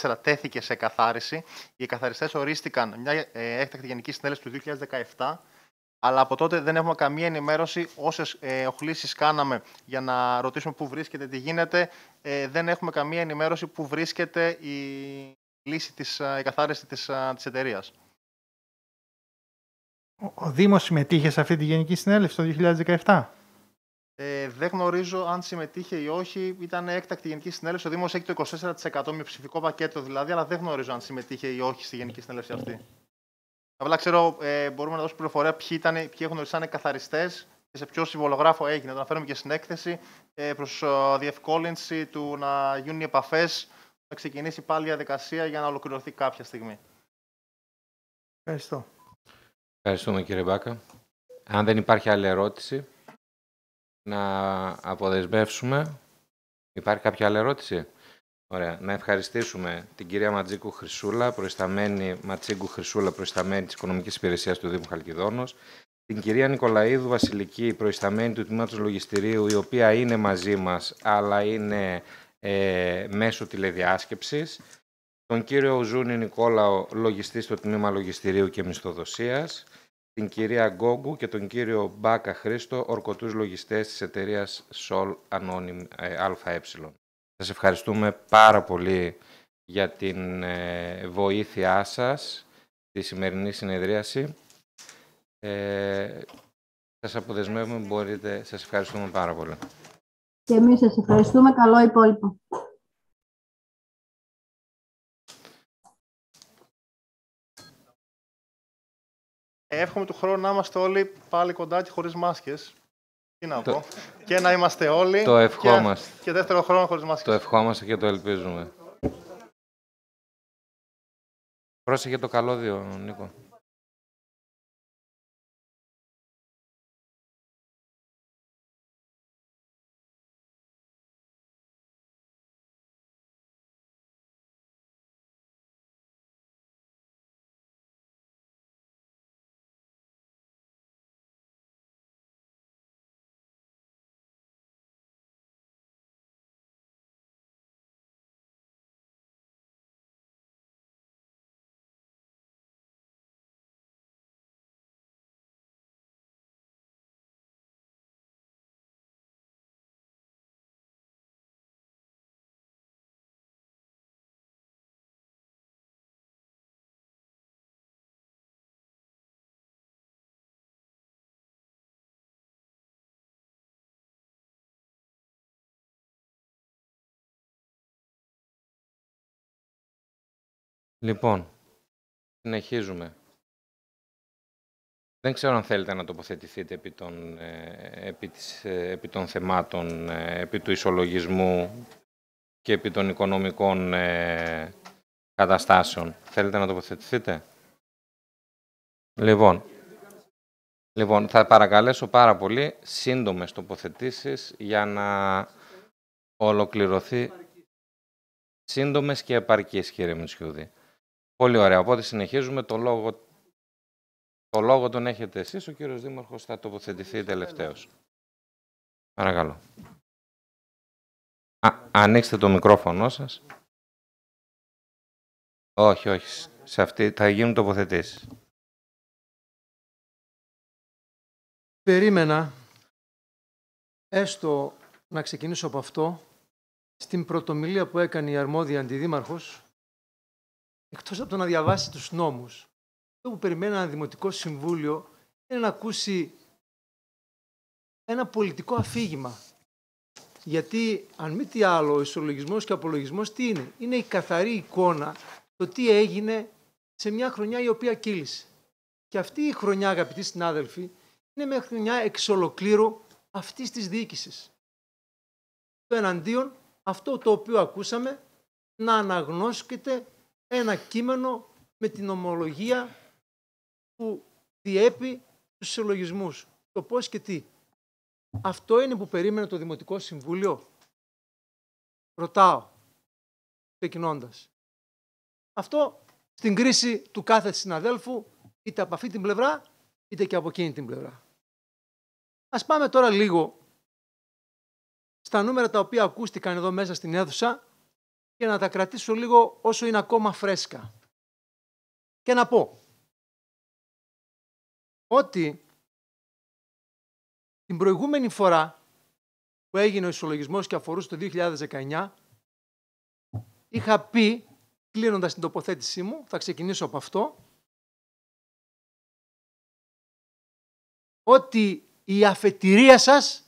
2014 τέθηκε σε καθάριση. Οι καθαριστές ορίστηκαν μια ε, έκτακτη γενική συνέλευση του 2017 αλλά από τότε δεν έχουμε καμία ενημέρωση. Όσες ε, οχλήσεις κάναμε για να ρωτήσουμε πού βρίσκεται, τι γίνεται, ε, δεν έχουμε καμία ενημέρωση πού βρίσκεται η λύση της, ε, η καθάριση της, ε, της εταιρείας. Ο Δήμος συμμετείχε σε αυτή τη Γενική Συνέλευση το 2017. Ε, δεν γνωρίζω αν συμμετείχε ή όχι. Ήταν έκτακτη Γενική Συνέλευση. Ο Δήμος έχει το 24% με ψηφικό πακέτο δηλαδή, αλλά δεν γνωρίζω αν συμμετείχε ή όχι στη Γενική Συνέλευση αυτή. Απλά ξέρω, ε, μπορούμε να δώσουμε πληροφορία ποιοι, ήταν, ποιοι έχουν οριστεί καθαριστές και σε ποιο συμβολογράφο έγινε. Το αναφέρουμε και στην έκθεση ε, προς ε, διευκόλυνση του να γίνουν οι επαφές, να ξεκινήσει πάλι η διαδικασία για να ολοκληρωθεί κάποια στιγμή. Ευχαριστώ. Ευχαριστούμε κύριε Μπάκα. Αν δεν υπάρχει άλλη ερώτηση, να αποδεσμεύσουμε. Υπάρχει κάποια άλλη ερώτηση. Ωραία. Να ευχαριστήσουμε την κυρία Ματζίκου Χρυσούλα, προϊσταμένη, Ματζίκου Χρυσούλα, προϊσταμένη της Οικονομικής Υπηρεσίας του Δήμου Χαλκιδόνο, την κυρία Νικολαίδου Βασιλική, προϊσταμένη του Τμήματος Λογιστηρίου, η οποία είναι μαζί μας, αλλά είναι ε, μέσω τηλεδιάσκεψης. τον κύριο Ζούνη Νικόλαο, λογιστή στο Τμήμα Λογιστηρίου και Μισθοδοσίας. την κυρία Γκόγκου και τον κύριο Μπάκα Χρήστο, ορκωτούς λογιστές της εταιρείας Sol Anonym ε, ΑΕ. Σας ευχαριστούμε πάρα πολύ για την ε, βοήθειά σας στη σημερινή συνεδρίαση. Ε, σας αποδεσμεύουμε, μπορείτε. Σας ευχαριστούμε πάρα πολύ. Και εμείς σας ευχαριστούμε. Καλό υπόλοιπο. Ε, εύχομαι του χρόνου να είμαστε όλοι πάλι κοντά και χωρίς μάσκες να Και να είμαστε όλοι. Και, δεύτερο χρόνο χωρίς μα. Το ευχόμαστε και το ελπίζουμε. Πρόσεχε το καλώδιο, Νίκο. Λοιπόν, συνεχίζουμε. Δεν ξέρω αν θέλετε να τοποθετηθείτε επί των, ε, επί της, ε, επί των θεμάτων, ε, επί του ισολογισμού και επί των οικονομικών καταστάσεων. Θέλετε να τοποθετηθείτε. Λοιπόν, λοιπόν, θα παρακαλέσω πάρα πολύ σύντομες τοποθετήσεις για να ολοκληρωθεί σύντομες και επαρκείς, κύριε Μητσιούδη. Πολύ ωραία. Οπότε συνεχίζουμε. Το λόγο, το λόγο τον έχετε εσείς. Ο κύριος Δήμαρχος θα τοποθετηθεί τελευταίος. Παρακαλώ. Α, ανοίξτε το μικρόφωνο σας. Όχι, όχι. Σε αυτή θα γίνουν τοποθετήσεις. Περίμενα έστω να ξεκινήσω από αυτό στην πρωτομιλία που έκανε η αρμόδια αντιδήμαρχος εκτός από το να διαβάσει τους νόμους, αυτό που περιμένει ένα δημοτικό συμβούλιο είναι να ακούσει ένα πολιτικό αφήγημα. Γιατί, αν μη τι άλλο, ο ισολογισμός και ο απολογισμός τι είναι. Είναι η καθαρή εικόνα το τι έγινε σε μια χρονιά η οποία κύλησε. Και αυτή η χρονιά, αγαπητοί συνάδελφοι, είναι μια χρονιά εξ ολοκλήρου αυτής της διοίκησης. Το εναντίον αυτό το οποίο ακούσαμε να αναγνώσκεται ένα κείμενο με την ομολογία που διέπει τους συλλογισμούς. Το πώς και τι. Αυτό είναι που περίμενε το Δημοτικό Συμβούλιο. Ρωτάω, ξεκινώντας. Αυτό στην κρίση του κάθε συναδέλφου, είτε από αυτή την πλευρά, είτε και από εκείνη την πλευρά. Ας πάμε τώρα λίγο στα νούμερα τα οποία ακούστηκαν εδώ μέσα στην αίθουσα και να τα κρατήσω λίγο όσο είναι ακόμα φρέσκα. Και να πω ότι την προηγούμενη φορά που έγινε ο ισολογισμός και αφορούσε το 2019, είχα πει, κλείνοντας την τοποθέτησή μου, θα ξεκινήσω από αυτό, ότι η αφετηρία σας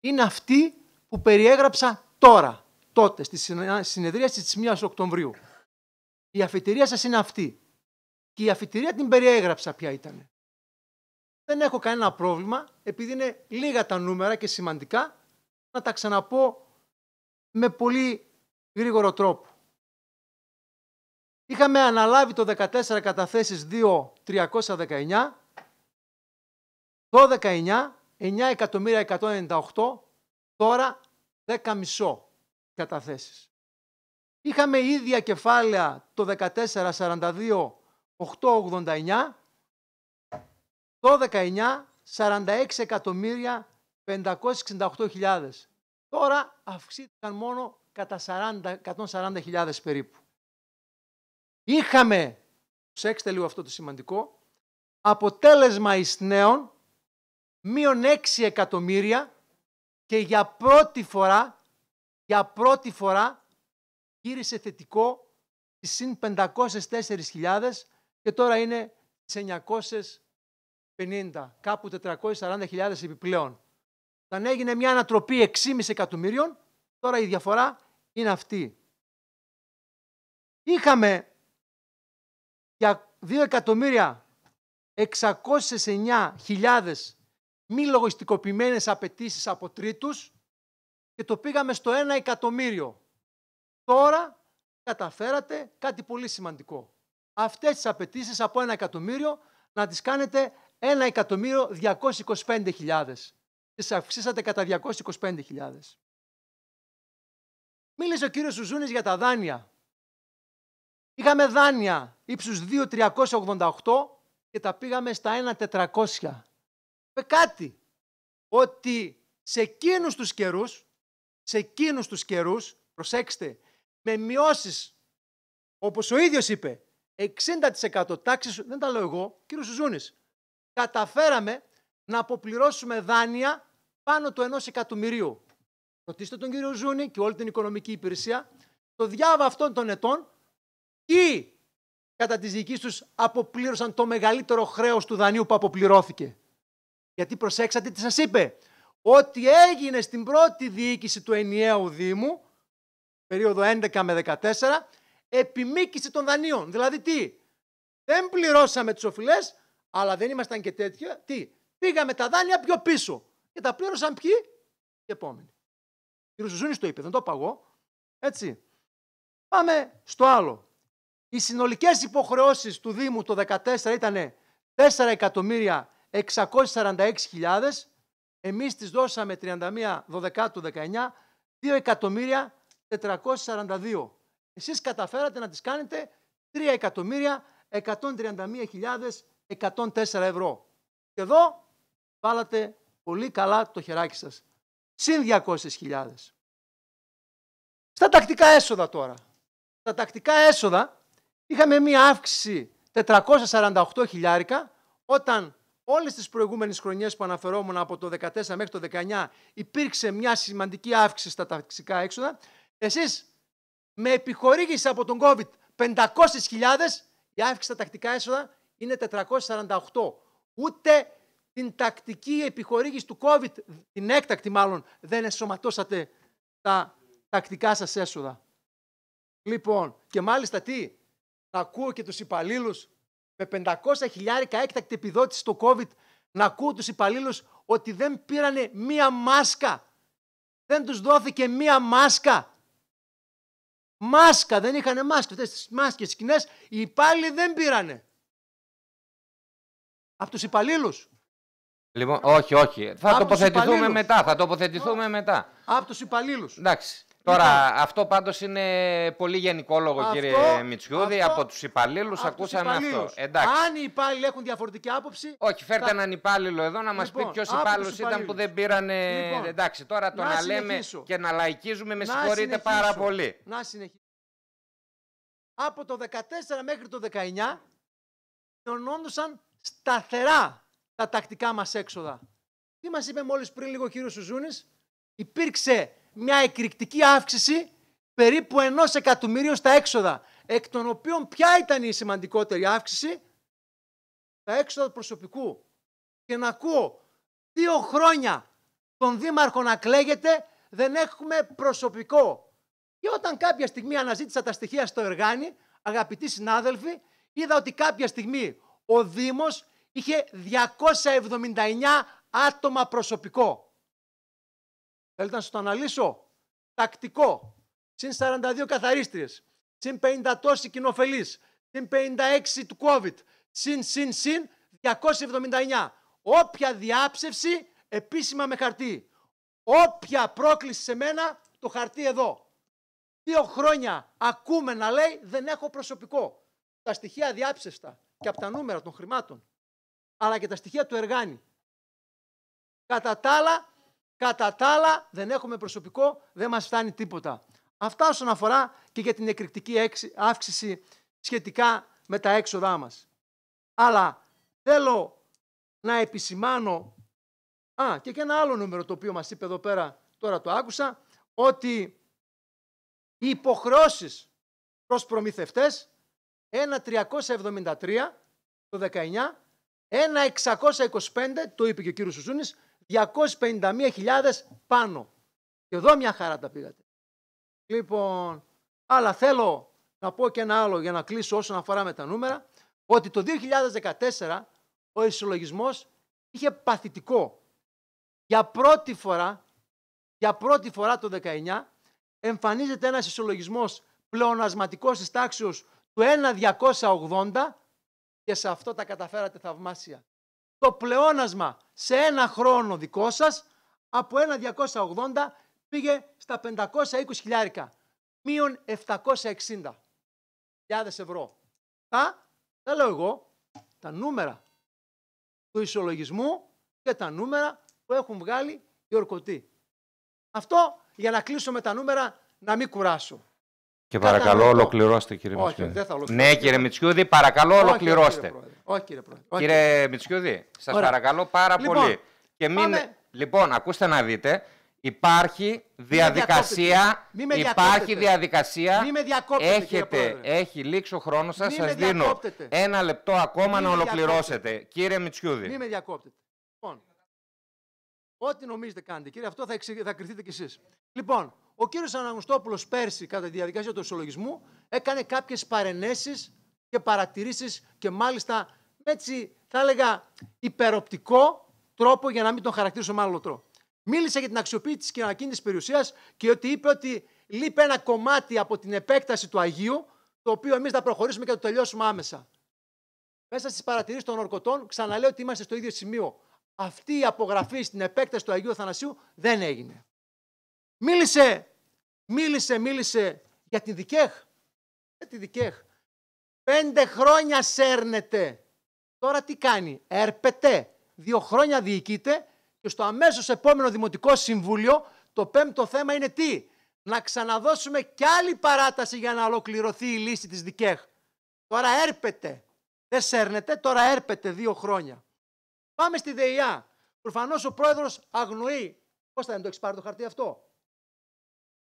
είναι αυτή που περιέγραψα τώρα τότε, στη συνεδρίαση της 1 Οκτωβρίου. Η αφετηρία σας είναι αυτή. Και η αφιτηρία την περιέγραψα ποια ήταν. Δεν έχω κανένα πρόβλημα, επειδή είναι λίγα τα νούμερα και σημαντικά, να τα ξαναπώ με πολύ γρήγορο τρόπο. Είχαμε αναλάβει το 14 καταθέσεις 2.319, το 19, 9.198, τώρα 10,5 καταθέσεις. Είχαμε ίδια κεφάλαια το 14 889 το 19 46 εκατομμύρια 568.000. Τώρα αυξήθηκαν μόνο κατά 40, 140.000 περίπου. Είχαμε, ψέξτε λίγο αυτό το σημαντικό, αποτέλεσμα εις νέων μείον 6 εκατομμύρια και για πρώτη φορά για πρώτη φορά γύρισε θετικό στις 504.000 και τώρα είναι στις 950, κάπου 440.000 επιπλέον. Όταν έγινε μια ανατροπή 6,5 εκατομμύριων, τώρα η διαφορά είναι αυτή. Είχαμε για 2.609.000 μη λογιστικοποιημένες απαιτήσεις από τρίτους, και το πήγαμε στο ένα εκατομμύριο. Τώρα καταφέρατε κάτι πολύ σημαντικό. Αυτές τις απαιτήσεις από ένα εκατομμύριο να τις κάνετε ένα εκατομμύριο 225.000. Τις αυξήσατε κατά 225.000. Μίλησε ο κύριος Σουζούνης για τα δάνεια. Είχαμε δάνεια ύψους 2.388 και τα πήγαμε στα 1.400. Με κάτι ότι σε εκείνους τους καιρούς σε εκείνους τους καιρούς, προσέξτε, με μειώσεις, όπως ο ίδιος είπε, 60% τάξης, δεν τα λέω εγώ, κύριος Σουζούνης, καταφέραμε να αποπληρώσουμε δάνεια πάνω του ενός εκατομμυρίου. Ρωτήστε τον κύριο Ζούνη και όλη την οικονομική υπηρεσία, το διάβα αυτών των ετών ή κατά τη δική τους αποπλήρωσαν το μεγαλύτερο χρέος του δανείου που αποπληρώθηκε. Γιατί προσέξατε τι σας είπε ότι έγινε στην πρώτη διοίκηση του ενιαίου Δήμου, περίοδο 11 με 14, επιμήκυση των δανείων. Δηλαδή τι, δεν πληρώσαμε τις οφειλές, αλλά δεν ήμασταν και τέτοια. Τι, πήγαμε τα δάνεια πιο πίσω και τα πλήρωσαν ποιοι, οι επόμενοι. Η Ζουζούνης το είπε, δεν το είπα εγώ. Έτσι. Πάμε στο άλλο. Οι συνολικές υποχρεώσεις του Δήμου το 2014 ήταν 4.646.000 εμείς τις δώσαμε 31 12 19, 2 εκατομμύρια 442. Εσείς καταφέρατε να τις κάνετε 3 εκατομμύρια 131.104 ευρώ. Και εδώ βάλατε πολύ καλά το χεράκι σας. Συν 200.000. Στα τακτικά έσοδα τώρα. Στα τακτικά έσοδα είχαμε μία αύξηση 448 χιλιάρικα όταν όλες τις προηγούμενες χρονιές που αναφερόμουν από το 2014 μέχρι το 2019 υπήρξε μια σημαντική αύξηση στα ταξικά έξοδα, εσείς με επιχορήγηση από τον COVID 500.000, η αύξηση στα τακτικά έσοδα είναι 448. Ούτε την τακτική επιχορήγηση του COVID, την έκτακτη μάλλον, δεν εσωματώσατε τα τακτικά σας έσοδα. Λοιπόν, και μάλιστα τι, ακούω και τους υπαλλήλους με 500 χιλιάρικα έκτακτη επιδότηση στο COVID να ακούω τους υπαλλήλους ότι δεν πήρανε μία μάσκα. Δεν τους δόθηκε μία μάσκα. Μάσκα, δεν είχανε μάσκα. Αυτές τις μάσκες σκηνές οι υπάλληλοι δεν πήρανε. Από τους υπαλλήλους. Λοιπόν, όχι, όχι. Θα τοποθετηθούμε μετά. Θα τοποθετηθούμε μετά. Από τους υπαλλήλους. Εντάξει. Τώρα, λοιπόν. αυτό πάντως είναι πολύ γενικόλογο, αυτό, κύριε Μητσιούδη. από τους υπαλλήλους ακούσαμε αυτό. Εντάξει. Αν οι υπάλληλοι έχουν διαφορετική άποψη. Όχι, φέρτε θα... έναν υπάλληλο εδώ να λοιπόν, πει ποιο υπάλληλος ήταν που δεν πήρανε. Λοιπόν, Εντάξει, τώρα το να, λέμε και να λαϊκίζουμε με συγχωρείτε πάρα πολύ. Από το 14 μέχρι το 19 τονώνουσαν σταθερά τα τακτικά μας έξοδα. Τι μας είπε μόλις πριν λίγο ο κύριος Σουζούνης, υπήρξε μια εκρηκτική αύξηση περίπου ενός εκατομμύριου στα έξοδα. Εκ των οποίων ποια ήταν η σημαντικότερη αύξηση, τα έξοδα προσωπικού. Και να ακούω δύο χρόνια τον Δήμαρχο να κλαίγεται, δεν έχουμε προσωπικό. Και όταν κάποια στιγμή αναζήτησα τα στοιχεία στο Εργάνη, αγαπητοί συνάδελφοι, είδα ότι κάποια στιγμή ο Δήμος είχε 279 άτομα προσωπικό. Θέλετε να σας το αναλύσω. Τακτικό. Συν 42 καθαρίστριες. Συν 50 τόσοι Συν 56 του COVID. Συν, συν, συν 279. Όποια διάψευση επίσημα με χαρτί. Όποια πρόκληση σε μένα το χαρτί εδώ. Δύο χρόνια ακούμε να λέει δεν έχω προσωπικό. Τα στοιχεία διάψευστα και από τα νούμερα των χρημάτων. Αλλά και τα στοιχεία του εργάνη. Κατά τα άλλα Κατά τα άλλα δεν έχουμε προσωπικό, δεν μας φτάνει τίποτα. Αυτά όσον αφορά και για την εκρηκτική αύξηση σχετικά με τα έξοδά μας. Αλλά θέλω να επισημάνω, α, και, και ένα άλλο νούμερο το οποίο μας είπε εδώ πέρα, τώρα το άκουσα, ότι οι υποχρεώσεις προς προμηθευτές, ένα 373 το 19, ένα 625, το είπε και ο κύριος Σουσούνης, 251.000 πάνω. Και εδώ μια χαρά τα πήγατε. Λοιπόν, αλλά θέλω να πω και ένα άλλο για να κλείσω όσον αφορά με τα νούμερα, ότι το 2014 ο ισολογισμός είχε παθητικό. Για πρώτη φορά, για πρώτη φορά το 19, εμφανίζεται ένας ισολογισμός πλεονασματικός της τάξεως του 1,280 και σε αυτό τα καταφέρατε θαυμάσια το πλεόνασμα σε ένα χρόνο δικό σας από ένα 280 πήγε στα 520 χιλιάρικα, μείον 760 ευρώ. Τα, τα λέω εγώ, τα νούμερα του ισολογισμού και τα νούμερα που έχουν βγάλει οι ορκωτοί. Αυτό για να κλείσω με τα νούμερα, να μην κουράσω. Και παρακαλώ, ολοκληρώστε, κύριε Ναι, κύριε Μητσιώδη, παρακαλώ, ολοκληρώστε. Κύριε Όχι, ναι, κύριε κύριε, κύριε Μητσιώδη, σα παρακαλώ πάρα λοιπόν, πολύ. Και μην... Λοιπόν, ακούστε να δείτε. Υπάρχει διαδικασία. με υπάρχει διαδικασία. έχετε, έχει λήξει ο χρόνος σας. Σας δίνω ένα λεπτό ακόμα να ολοκληρώσετε. Κύριε Μητσιούδη. Μην με διακόπτετε. Λοιπόν, ό,τι νομίζετε κάνετε, κύριε, αυτό θα, θα κρυθείτε κι εσείς. Λοιπόν, ο κύριος Αναγνωστόπουλος πέρσι κατά τη διαδικασία του ισολογισμού έκανε κάποιες παρενέσεις και παρατηρήσεις και μάλιστα με έτσι θα έλεγα υπεροπτικό τρόπο για να μην τον χαρακτηρίσω με άλλο τρόπο. Μίλησε για την αξιοποίηση της κοινωνικής περιουσίας και ότι είπε ότι λείπει ένα κομμάτι από την επέκταση του Αγίου το οποίο εμείς θα προχωρήσουμε και θα το τελειώσουμε άμεσα. Μέσα στις παρατηρήσεις των ορκωτών ξαναλέω ότι είμαστε στο ίδιο σημείο. Αυτή η απογραφή στην επέκταση του Αγίου Θανασίου δεν έγινε. Μίλησε, μίλησε, μίλησε για ε, τη Δικέχ. Για τη Δικέχ. Πέντε χρόνια σέρνεται. Τώρα τι κάνει. Έρπεται. Δύο χρόνια διοικείται και στο αμέσως επόμενο Δημοτικό Συμβούλιο το πέμπτο θέμα είναι τι. Να ξαναδώσουμε κι άλλη παράταση για να ολοκληρωθεί η λύση της Δικέχ. Τώρα έρπεται. Δεν σέρνεται, τώρα έρπεται δύο χρόνια. Πάμε στη ΔΕΙΑ. Προφανώς ο πρόεδρος αγνοεί. Πώς θα είναι το έχεις πάρει το χαρτί αυτό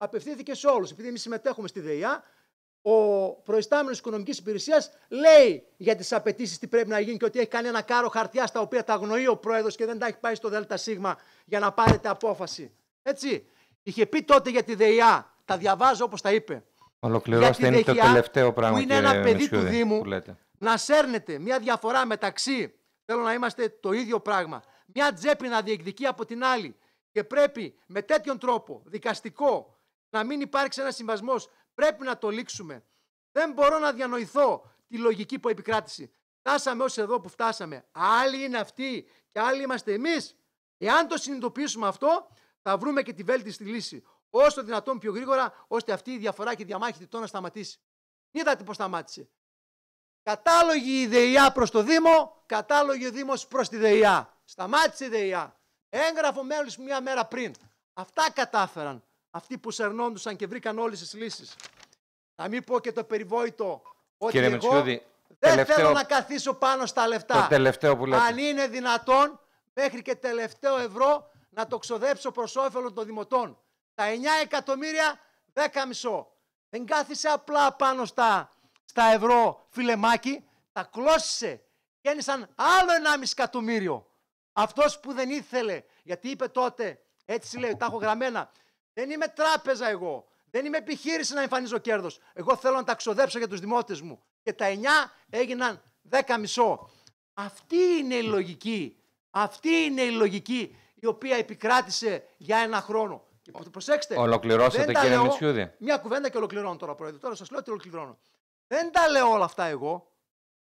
απευθύνθηκε σε όλους. Επειδή εμείς συμμετέχουμε στη ΔΕΙΑ, ο προϊστάμενος οικονομικής υπηρεσίας λέει για τις απαιτήσεις τι πρέπει να γίνει και ότι έχει κάνει ένα κάρο χαρτιά στα οποία τα αγνοεί ο πρόεδρος και δεν τα έχει πάει στο ΔΣ για να πάρετε απόφαση. Έτσι. Είχε πει τότε για τη ΔΕΙΑ, τα διαβάζω όπως τα είπε. Ολοκληρώστε, είναι το τελευταίο πράγμα που είναι ένα παιδί του Δήμου να σέρνεται μια διαφορά μεταξύ, θέλω να είμαστε το ίδιο πράγμα, μια τσέπη να διεκδικεί από την άλλη και πρέπει με τέτοιον τρόπο δικαστικό να μην υπάρξει ένας συμβασμός. Πρέπει να το λήξουμε. Δεν μπορώ να διανοηθώ τη λογική που επικράτησε. Φτάσαμε ως εδώ που φτάσαμε. Άλλοι είναι αυτοί και άλλοι είμαστε εμείς. Εάν το συνειδητοποιήσουμε αυτό, θα βρούμε και τη βέλτιστη λύση. Όσο δυνατόν πιο γρήγορα, ώστε αυτή η διαφορά και η διαμάχη να σταματήσει. Είδατε πώς σταμάτησε. Κατάλογη η ΔΕΙΑ προς το Δήμο, κατάλογη ο Δήμος προς τη ΔΕΙΑ. Σταμάτησε η ΔΕΙΑ. Έγγραφο μέλος μια μέρα πριν. Αυτά κατάφεραν αυτοί που σερνόντουσαν και βρήκαν όλες τις λύσεις. Να μην πω και το περιβόητο ότι Κύριε εγώ δεν θέλω να καθίσω πάνω στα λεφτά. Το τελευταίο που λέτε. Αν είναι δυνατόν μέχρι και τελευταίο ευρώ να το ξοδέψω προς όφελο των δημοτών. Τα 9 εκατομμύρια 10 μισό. Δεν κάθισε απλά πάνω στα, στα ευρώ φιλεμάκι, τα κλώσσε. Γέννησαν άλλο 1,5 εκατομμύριο. Αυτός που δεν ήθελε, γιατί είπε τότε, έτσι λέει, τα έχω γραμμένα, δεν είμαι τράπεζα εγώ. Δεν είμαι επιχείρηση να εμφανίζω κέρδος. Εγώ θέλω να τα ξοδέψω για τους δημότες μου. Και τα εννιά έγιναν 10 μισό. Αυτή είναι η λογική. Αυτή είναι η λογική η οποία επικράτησε για ένα χρόνο. Και προσέξτε. Ολοκληρώσατε δεν κύριε Μητσιούδη. Μια κουβέντα και ολοκληρώνω τώρα, Πρόεδρε. Τώρα σας λέω ότι ολοκληρώνω. Δεν τα λέω όλα αυτά εγώ.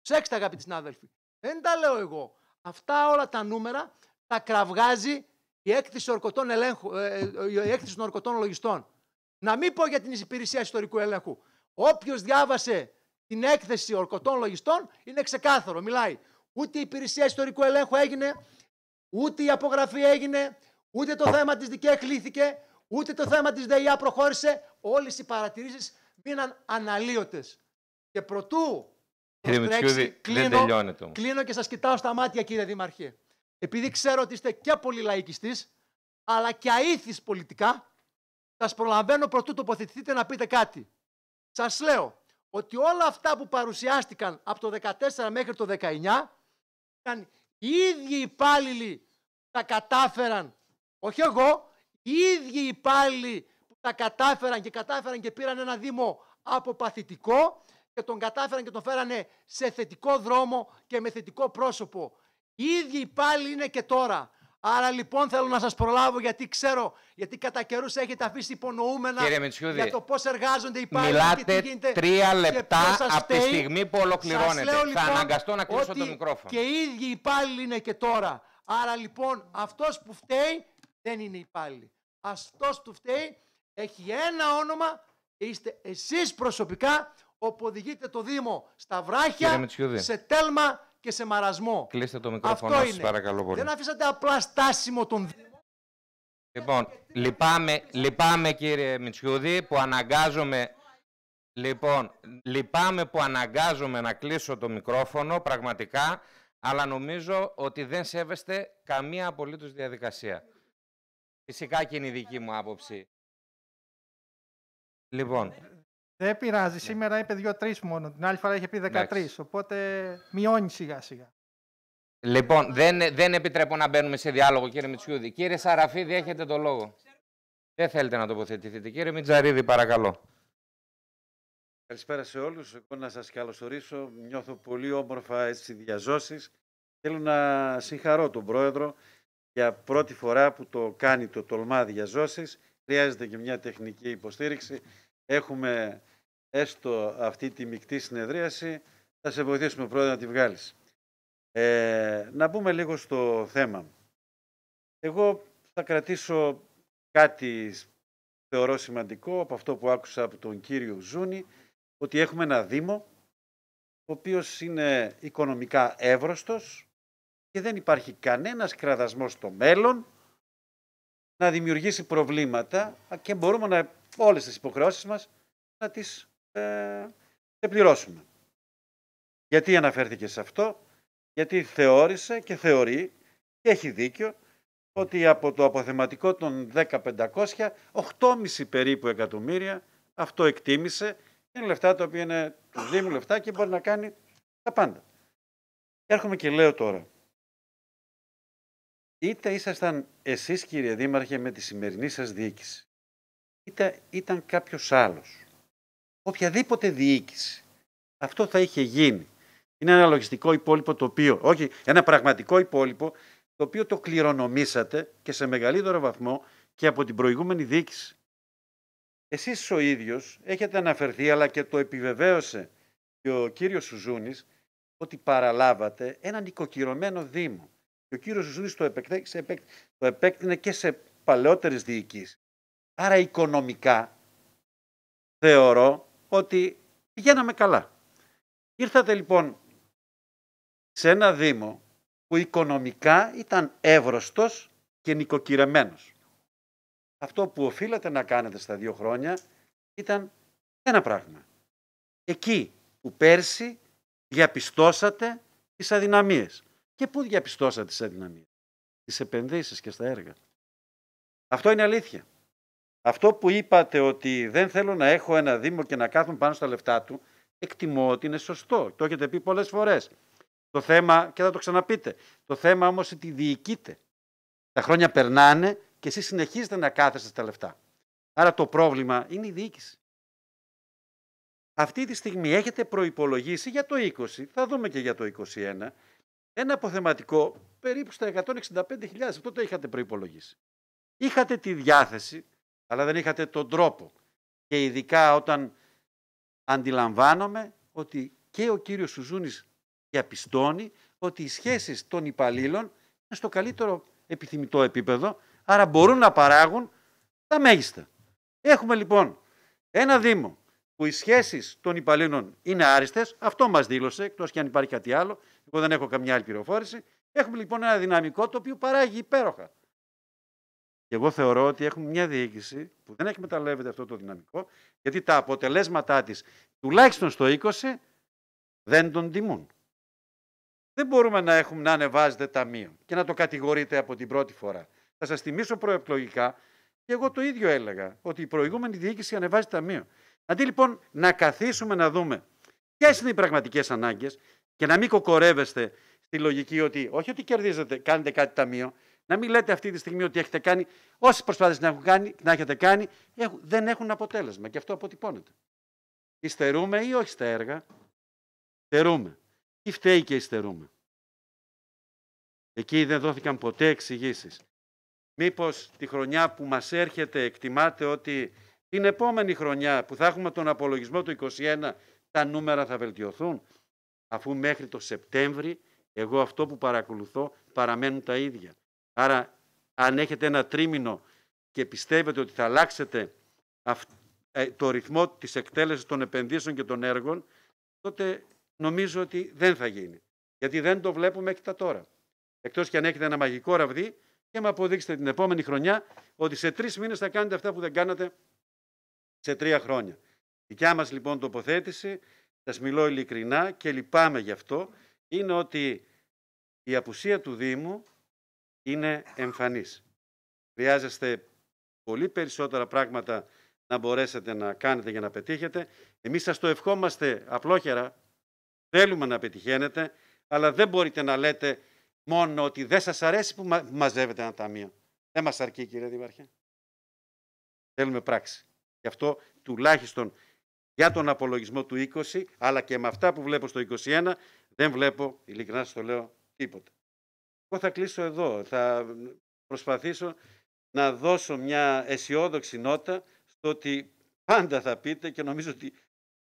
Ψέξτε, αγαπητοί συνάδελφοι. Δεν τα λέω εγώ. Αυτά όλα τα νούμερα τα κραυγάζει η έκθεση, ορκωτών ελέγχου, ε, ε, ε, η έκθεση των ορκωτών λογιστών. Να μην πω για την υπηρεσία ιστορικού ελέγχου. Όποιος διάβασε την έκθεση ορκωτών λογιστών είναι ξεκάθαρο, μιλάει. Ούτε η υπηρεσία ιστορικού ελέγχου έγινε, ούτε η απογραφή έγινε, ούτε το θέμα της ΔΚΕ κλήθηκε, ούτε το θέμα της ΔΕΙΑ προχώρησε. Όλες οι παρατηρήσεις μείναν αναλύωτες. Και προτού. Κύριε Μητσιούδη, Κλείνω και σας κοιτάω στα μάτια, κύριε Δημαρχή επειδή ξέρω ότι είστε και πολύ λαϊκιστής, αλλά και αήθης πολιτικά, σας προλαβαίνω προτού τοποθετηθείτε να πείτε κάτι. Σας λέω ότι όλα αυτά που παρουσιάστηκαν από το 14 μέχρι το 19 ήταν οι ίδιοι υπάλληλοι τα κατάφεραν, όχι εγώ, οι ίδιοι υπάλληλοι που τα κατάφεραν και κατάφεραν και πήραν ένα δήμο αποπαθητικό και τον κατάφεραν και τον φέρανε σε θετικό δρόμο και με θετικό πρόσωπο. Οι ίδιοι πάλι είναι και τώρα. Άρα λοιπόν θέλω να σας προλάβω γιατί ξέρω, γιατί κατά καιρούς έχετε αφήσει υπονοούμενα για το πώς εργάζονται οι υπάλληλοι. Μιλάτε και τρία λεπτά από τη στιγμή που ολοκληρώνεται. Λέω, λοιπόν, Θα αναγκαστώ να κλείσω το μικρόφωνο. Και οι ίδιοι υπάλληλοι είναι και τώρα. Άρα λοιπόν αυτός που φταίει δεν είναι υπάλληλοι. Αυτός που φταίει έχει ένα όνομα και είστε εσείς προσωπικά όπου οδηγείτε το Δήμο στα βράχια, σε τέλμα και σε μαρασμό. Κλείστε το μικρόφωνο σας, παρακαλώ πολύ. Δεν αφήσατε απλά στάσιμο τον Λοιπόν, λυπάμαι, λυπάμαι κύριε Μητσιούδη που αναγκάζομαι. Λοιπόν, λυπάμαι που αναγκάζομαι να κλείσω το μικρόφωνο πραγματικά, αλλά νομίζω ότι δεν σέβεστε καμία απολύτως διαδικασία. Φυσικά και είναι η δική μου άποψη. Λοιπόν, δεν πειράζει. Ναι. Σήμερα είπε 2-3 μόνο. Την άλλη φορά είχε πει 13. Οπότε μειώνει σιγά σιγά. Λοιπόν, δεν, δεν επιτρέπω να μπαίνουμε σε διάλογο, κύριε Μητσιούδη. Κύριε Σαραφίδη, έχετε το λόγο. Δεν θέλετε να τοποθετηθείτε. Κύριε Μιτζαρίδη, παρακαλώ. Καλησπέρα σε όλους. Εγώ να σας καλωσορίσω. Νιώθω πολύ όμορφα έτσι διαζώσεις. Θέλω να συγχαρώ τον πρόεδρο για πρώτη φορά που το κάνει το τολμά διαζώσεις. Χρειάζεται και μια τεχνική υποστήριξη. Έχουμε έστω αυτή τη μεικτή συνεδρίαση, θα σε βοηθήσουμε πρώτα να τη βγάλεις. Ε, να μπούμε λίγο στο θέμα. Εγώ θα κρατήσω κάτι θεωρώ σημαντικό από αυτό που άκουσα από τον κύριο Ζούνη, ότι έχουμε ένα Δήμο, ο οποίος είναι οικονομικά εύρωστος και δεν υπάρχει κανένας κραδασμός στο μέλλον να δημιουργήσει προβλήματα και μπορούμε να, όλες τις υποχρεώσεις μας να τις ε, θα πληρώσουμε. Γιατί αναφέρθηκε σε αυτό, γιατί θεώρησε και θεωρεί και έχει δίκιο ότι από το αποθεματικό των 10.500, 8,5 περίπου εκατομμύρια αυτό εκτίμησε. Είναι λεφτά τα οποία είναι του λεφτά και μπορεί να κάνει τα πάντα. Έρχομαι και λέω τώρα. Είτε ήσασταν εσείς κύριε Δήμαρχε με τη σημερινή σας διοίκηση, είτε ήταν κάποιος άλλος οποιαδήποτε διοίκηση. Αυτό θα είχε γίνει. Είναι ένα λογιστικό υπόλοιπο το οποίο, όχι ένα πραγματικό υπόλοιπο, το οποίο το κληρονομήσατε και σε μεγαλύτερο βαθμό και από την προηγούμενη διοίκηση. Εσείς ο ίδιος έχετε αναφερθεί, αλλά και το επιβεβαίωσε και ο κύριος Σουζούνης, ότι παραλάβατε έναν οικοκυρωμένο Δήμο. Και ο κύριος Σουζούνης το, επέκτηνε και σε παλαιότερες διοικήσεις. Άρα οικονομικά θεωρώ ότι πηγαίναμε καλά. Ήρθατε λοιπόν σε ένα Δήμο που οικονομικά ήταν εύρωστος και νοικοκυρεμένος. Αυτό που οφείλατε να κάνετε στα δύο χρόνια ήταν ένα πράγμα. Εκεί που πέρσι διαπιστώσατε τις αδυναμίες. Και πού διαπιστώσατε τις αδυναμίες. Τις επενδύσεις και στα έργα. Αυτό είναι αλήθεια. Αυτό που είπατε ότι δεν θέλω να έχω ένα Δήμο και να κάθουν πάνω στα λεφτά του, εκτιμώ ότι είναι σωστό. Το έχετε πει πολλές φορές. Το θέμα, και θα το ξαναπείτε, το θέμα όμως ότι διοικείται. Τα χρόνια περνάνε και εσείς συνεχίζετε να κάθεστε στα λεφτά. Άρα το πρόβλημα είναι η διοίκηση. Αυτή τη στιγμή έχετε προπολογίσει για το 20, θα δούμε και για το 21, ένα αποθεματικό περίπου στα 165.000, αυτό το είχατε προπολογίσει. Είχατε τη διάθεση αλλά δεν είχατε τον τρόπο. Και ειδικά όταν αντιλαμβάνομαι ότι και ο κύριος Σουζούνης διαπιστώνει ότι οι σχέσεις των υπαλλήλων είναι στο καλύτερο επιθυμητό επίπεδο, άρα μπορούν να παράγουν τα μέγιστα. Έχουμε λοιπόν ένα Δήμο που οι σχέσεις των υπαλλήλων είναι άριστες, αυτό μας δήλωσε, εκτός και αν υπάρχει κάτι άλλο, εγώ δεν έχω καμιά άλλη πληροφόρηση. Έχουμε λοιπόν ένα δυναμικό το οποίο παράγει υπέροχα. Και εγώ θεωρώ ότι έχουμε μια διοίκηση που δεν εκμεταλλεύεται αυτό το δυναμικό, γιατί τα αποτελέσματά της, τουλάχιστον στο 20, δεν τον τιμούν. Δεν μπορούμε να έχουμε να ανεβάζετε ταμείο και να το κατηγορείτε από την πρώτη φορά. Θα σας θυμίσω προεκλογικά, και εγώ το ίδιο έλεγα, ότι η προηγούμενη διοίκηση ανεβάζει ταμείο. Αντί λοιπόν να καθίσουμε να δούμε ποιες είναι οι πραγματικές ανάγκες και να μην κοκορεύεστε στη λογική ότι όχι ότι κερδίζετε, κάνετε κάτι ταμείο, να μην λέτε αυτή τη στιγμή ότι έχετε κάνει, όσες προσπάθειες να, έχετε κάνει, δεν έχουν αποτέλεσμα. Και αυτό αποτυπώνεται. Ιστερούμε ή όχι στα έργα. Ιστερούμε. Τι φταίει και υστερούμε. Εκεί δεν δόθηκαν ποτέ εξηγήσεις. Μήπως τη χρονιά που μας έρχεται εκτιμάτε ότι την επόμενη χρονιά που θα έχουμε τον απολογισμό του 2021 τα νούμερα θα βελτιωθούν. Αφού μέχρι το Σεπτέμβρη εγώ αυτό που παρακολουθώ παραμένουν τα ίδια. Άρα αν έχετε ένα τρίμηνο και πιστεύετε ότι θα αλλάξετε ε, το ρυθμό της εκτέλεσης των επενδύσεων και των έργων, τότε νομίζω ότι δεν θα γίνει. Γιατί δεν το βλέπουμε μέχρι τα τώρα. Εκτός και αν έχετε ένα μαγικό ραβδί και με αποδείξετε την επόμενη χρονιά ότι σε τρεις μήνες θα κάνετε αυτά που δεν κάνατε σε τρία χρόνια. δικιά μας λοιπόν τοποθέτηση, σας μιλώ ειλικρινά και λυπάμαι γι' αυτό, είναι ότι η απουσία του Δήμου είναι εμφανής. Χρειάζεστε πολύ περισσότερα πράγματα να μπορέσετε να κάνετε για να πετύχετε. Εμείς σας το ευχόμαστε απλόχερα, θέλουμε να πετυχαίνετε, αλλά δεν μπορείτε να λέτε μόνο ότι δεν σας αρέσει που μαζεύετε ένα ταμείο. Δεν μας αρκεί κύριε Δήμαρχε. Θέλουμε πράξη. Γι' αυτό τουλάχιστον για τον απολογισμό του 20, αλλά και με αυτά που βλέπω στο 21, δεν βλέπω, ειλικρινά σας το λέω, τίποτα εγώ θα κλείσω εδώ. Θα προσπαθήσω να δώσω μια αισιόδοξη νότα στο ότι πάντα θα πείτε και νομίζω ότι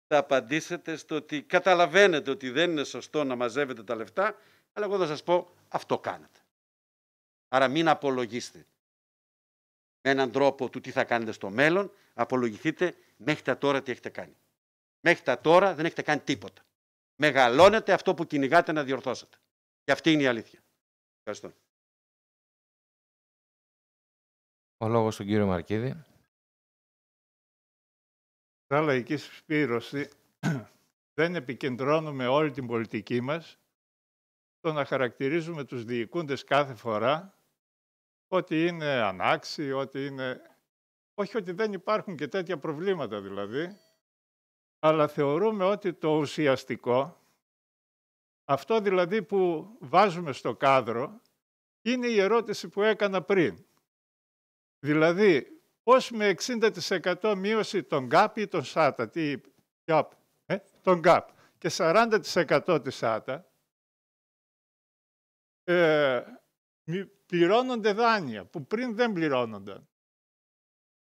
θα απαντήσετε στο ότι καταλαβαίνετε ότι δεν είναι σωστό να μαζεύετε τα λεφτά, αλλά εγώ θα σας πω αυτό κάνετε. Άρα μην απολογίστε με έναν τρόπο του τι θα κάνετε στο μέλλον, απολογηθείτε μέχρι τα τώρα τι έχετε κάνει. Μέχρι τα τώρα δεν έχετε κάνει τίποτα. Μεγαλώνετε αυτό που κυνηγάτε να διορθώσετε. Και αυτή είναι η αλήθεια. Ευχαριστώ. Ο λόγος του κύριο Μαρκίδη. Στην λαϊκή σπήρωση δεν επικεντρώνουμε όλη την πολιτική μας στο να χαρακτηρίζουμε τους διοικούντες κάθε φορά ότι είναι ανάξιοι, ότι είναι... Όχι ότι δεν υπάρχουν και τέτοια προβλήματα δηλαδή, αλλά θεωρούμε ότι το ουσιαστικό αυτό δηλαδή που βάζουμε στο κάδρο είναι η ερώτηση που έκανα πριν. Δηλαδή, πώς με 60% μείωση των ΓΑΠ ή των ΣΑΤΑ, τι, ε, τον ΓΑΠ και 40% της ΣΑΤΑ, ε, πληρώνονται δάνεια που πριν δεν πληρώνονταν.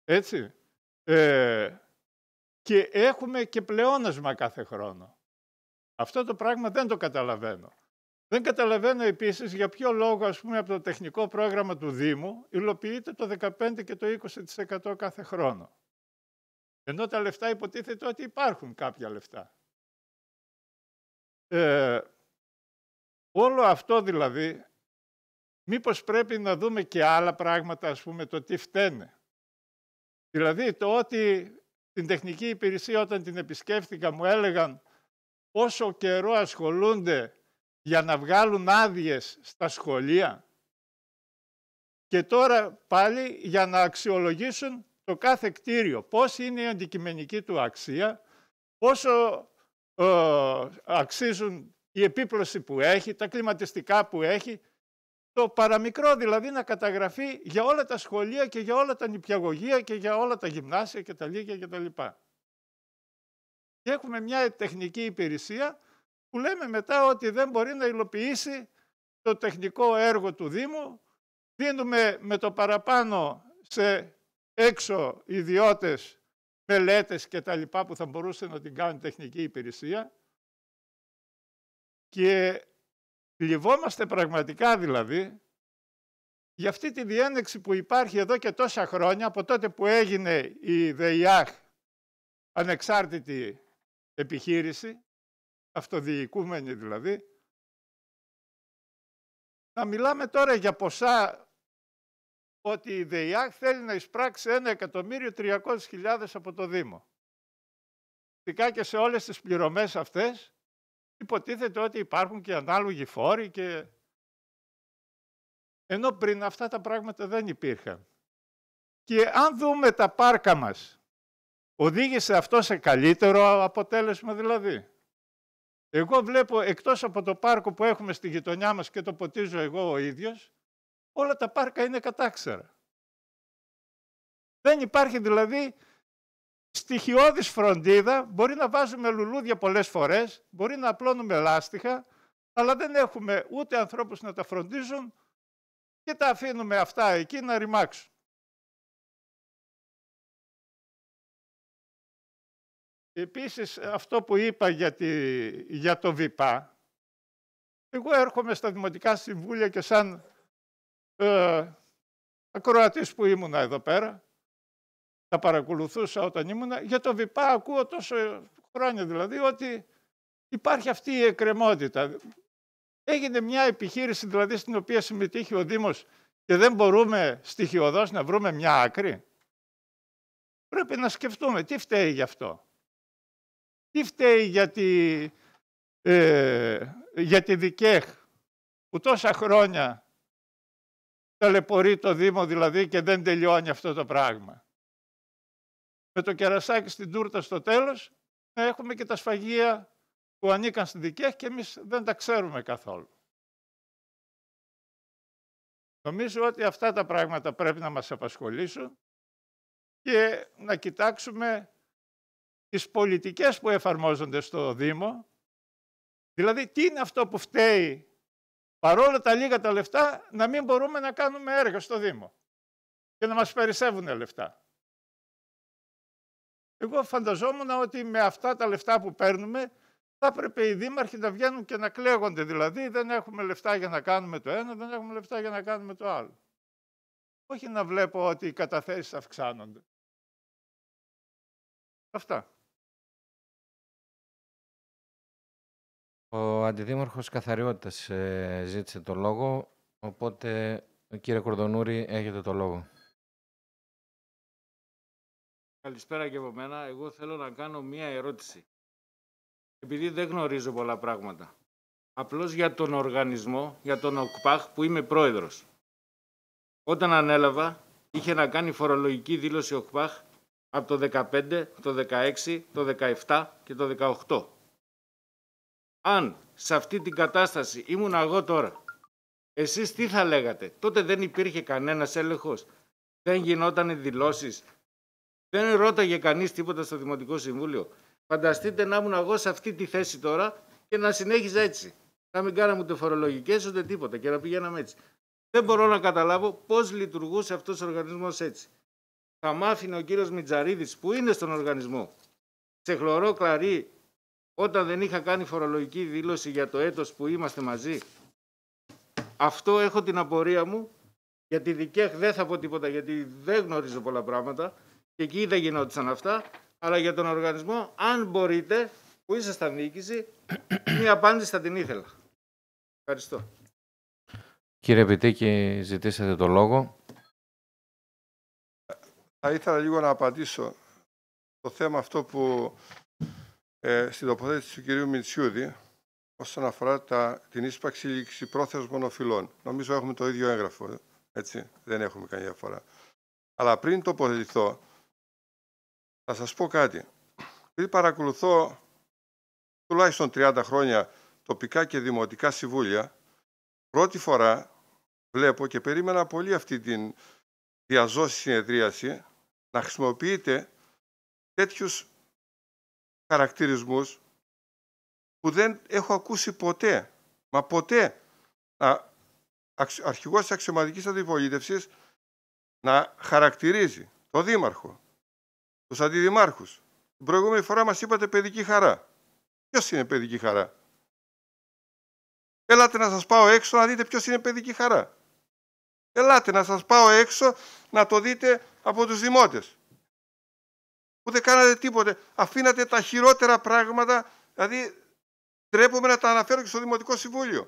Έτσι. Ε, και έχουμε και πλεόνασμα κάθε χρόνο. Αυτό το πράγμα δεν το καταλαβαίνω. Δεν καταλαβαίνω επίσης για ποιο λόγο, ας πούμε, από το τεχνικό πρόγραμμα του Δήμου υλοποιείται το 15 και το 20% κάθε χρόνο. Ενώ τα λεφτά υποτίθεται ότι υπάρχουν κάποια λεφτά. Ε, όλο αυτό δηλαδή, μήπως πρέπει να δούμε και άλλα πράγματα, ας πούμε, το τι φταίνε. Δηλαδή το ότι την τεχνική υπηρεσία όταν την επισκέφθηκα μου έλεγαν πόσο καιρό ασχολούνται για να βγάλουν άδειες στα σχολεία και τώρα πάλι για να αξιολογήσουν το κάθε κτίριο. Πώς είναι η αντικειμενική του αξία, πόσο ε, αξίζουν η επίπλωση που έχει, τα κλιματιστικά που έχει, το παραμικρό δηλαδή να καταγραφεί για όλα τα σχολεία και για όλα τα νηπιαγωγεία και για όλα τα γυμνάσια και τα λίγια και και έχουμε μια τεχνική υπηρεσία που λέμε μετά ότι δεν μπορεί να υλοποιήσει το τεχνικό έργο του Δήμου. Δίνουμε με το παραπάνω σε έξω ιδιώτες μελέτες και τα λοιπά που θα μπορούσε να την κάνει τεχνική υπηρεσία. Και λιβόμαστε πραγματικά δηλαδή για αυτή τη διένεξη που υπάρχει εδώ και τόσα χρόνια από τότε που έγινε η ΔΕΙΑΧ ανεξάρτητη επιχείρηση, αυτοδιοικούμενη δηλαδή, να μιλάμε τώρα για ποσά ότι η ΔΕΙΑΚ θέλει να εισπράξει 1.300.000 από το Δήμο. Φυσικά και σε όλες τις πληρωμές αυτές υποτίθεται ότι υπάρχουν και ανάλογοι φόροι και... Ενώ πριν αυτά τα πράγματα δεν υπήρχαν. Και αν δούμε τα πάρκα μας, Οδήγησε αυτό σε καλύτερο αποτέλεσμα δηλαδή. Εγώ βλέπω εκτός από το πάρκο που έχουμε στη γειτονιά μας και το ποτίζω εγώ ο ίδιος, όλα τα πάρκα είναι κατάξερα. Δεν υπάρχει δηλαδή στοιχειώδης φροντίδα, μπορεί να βάζουμε λουλούδια πολλές φορές, μπορεί να απλώνουμε λάστιχα, αλλά δεν έχουμε ούτε ανθρώπους να τα φροντίζουν και τα αφήνουμε αυτά εκεί να ρημάξουν. Επίσης, αυτό που είπα για, για το ΒΠΑ, εγώ έρχομαι στα Δημοτικά Συμβούλια και σαν ε, ακροατής που ήμουνα εδώ πέρα, τα παρακολουθούσα όταν ήμουνα, για το ΒΠΑ ακούω τόσο χρόνια δηλαδή, ότι υπάρχει αυτή η εκκρεμότητα. Έγινε μια επιχείρηση δηλαδή στην οποία συμμετείχε ο Δήμος και δεν μπορούμε στοιχειοδός να βρούμε μια άκρη. Πρέπει να σκεφτούμε τι φταίει γι' αυτό. Τι φταίει για τη, ε, για τη Δικέχ που τόσα χρόνια ταλαιπωρεί το Δήμο δηλαδή και δεν τελειώνει αυτό το πράγμα. Με το κερασάκι στην τούρτα στο τέλος να έχουμε και τα σφαγεία που ανήκαν στη Δικέχ και εμείς δεν τα ξέρουμε καθόλου. Νομίζω ότι αυτά τα πράγματα πρέπει να μας απασχολήσουν και να κοιτάξουμε τις πολιτικές που εφαρμόζονται στο Δήμο. Δηλαδή, τι είναι αυτό που φταίει, παρόλα τα λίγα τα λεφτά, να μην μπορούμε να κάνουμε έργα στο Δήμο και να μας περισσεύουν λεφτά. Εγώ φανταζόμουν ότι με αυτά τα λεφτά που παίρνουμε θα έπρεπε οι δήμαρχοι να βγαίνουν και να κλαίγονται. Δηλαδή δεν έχουμε λεφτά για να κάνουμε το ένα, δεν έχουμε λεφτά για να κάνουμε το άλλο. Όχι να βλέπω ότι οι καταθέσεις αυξάνονται. Αυτά. Ο Αντιδήμαρχος Καθαριότητας ε, ζήτησε το λόγο, οπότε κύριε Κορδονούρη έχετε το λόγο. Καλησπέρα και από μένα. Εγώ θέλω να κάνω μία ερώτηση. Επειδή δεν γνωρίζω πολλά πράγματα. Απλώς για τον οργανισμό, για τον ΟΚΠΑΧ που είμαι πρόεδρος. Όταν ανέλαβα, είχε να κάνει φορολογική δήλωση ΟΚΠΑΧ από το 15, το 2016, το 2017 και το 2018 αν σε αυτή την κατάσταση ήμουν εγώ τώρα, εσείς τι θα λέγατε. Τότε δεν υπήρχε κανένας έλεγχος. Δεν γινόταν δηλώσεις. Δεν ρώταγε κανείς τίποτα στο Δημοτικό Συμβούλιο. Φανταστείτε να ήμουν εγώ σε αυτή τη θέση τώρα και να συνέχιζα έτσι. Να μην κάναμε ούτε φορολογικές ούτε τίποτα και να πηγαίναμε έτσι. Δεν μπορώ να καταλάβω πώς λειτουργούσε αυτός ο οργανισμός έτσι. Θα μάθει ο κύριος Μιτζαρίδης που είναι στον οργανισμό. Σε χλωρό κλαρί όταν δεν είχα κάνει φορολογική δήλωση για το έτος που είμαστε μαζί. Αυτό έχω την απορία μου, γιατί δικαίχ δεν θα πω τίποτα, γιατί δεν γνωρίζω πολλά πράγματα και εκεί δεν γινόντουσαν αυτά, αλλά για τον οργανισμό, αν μπορείτε, που στα διοίκηση, μία απάντηση θα την ήθελα. Ευχαριστώ. Κύριε Πιτήκη, ζητήσατε το λόγο. Θα ήθελα λίγο να απαντήσω το θέμα αυτό που ε, στην τοποθέτηση του κυρίου Μητσιούδη όσον αφορά τα, την ίσπαξη ληξιπρόθεσμων οφειλών. Νομίζω έχουμε το ίδιο έγγραφο, έτσι, δεν έχουμε καμία φορά. Αλλά πριν τοποθετηθώ, θα σας πω κάτι. Επειδή παρακολουθώ τουλάχιστον 30 χρόνια τοπικά και δημοτικά συμβούλια, πρώτη φορά βλέπω και περίμενα πολύ αυτή την διαζώση συνεδρίαση να χρησιμοποιείται τέτοιους χαρακτηρισμούς που δεν έχω ακούσει ποτέ, μα ποτέ, να, αρχηγός της αξιωματικής αντιπολίτευσης να χαρακτηρίζει το δήμαρχο, τους αντιδημάρχους. Την προηγούμενη φορά μας είπατε παιδική χαρά. Ποιος είναι παιδική χαρά. Ελάτε να σας πάω έξω να δείτε ποιος είναι παιδική χαρά. Ελάτε να σας πάω έξω να το δείτε από τους δημότες δεν κάνατε τίποτε. Αφήνατε τα χειρότερα πράγματα, δηλαδή τρέπομαι να τα αναφέρω και στο Δημοτικό Συμβούλιο.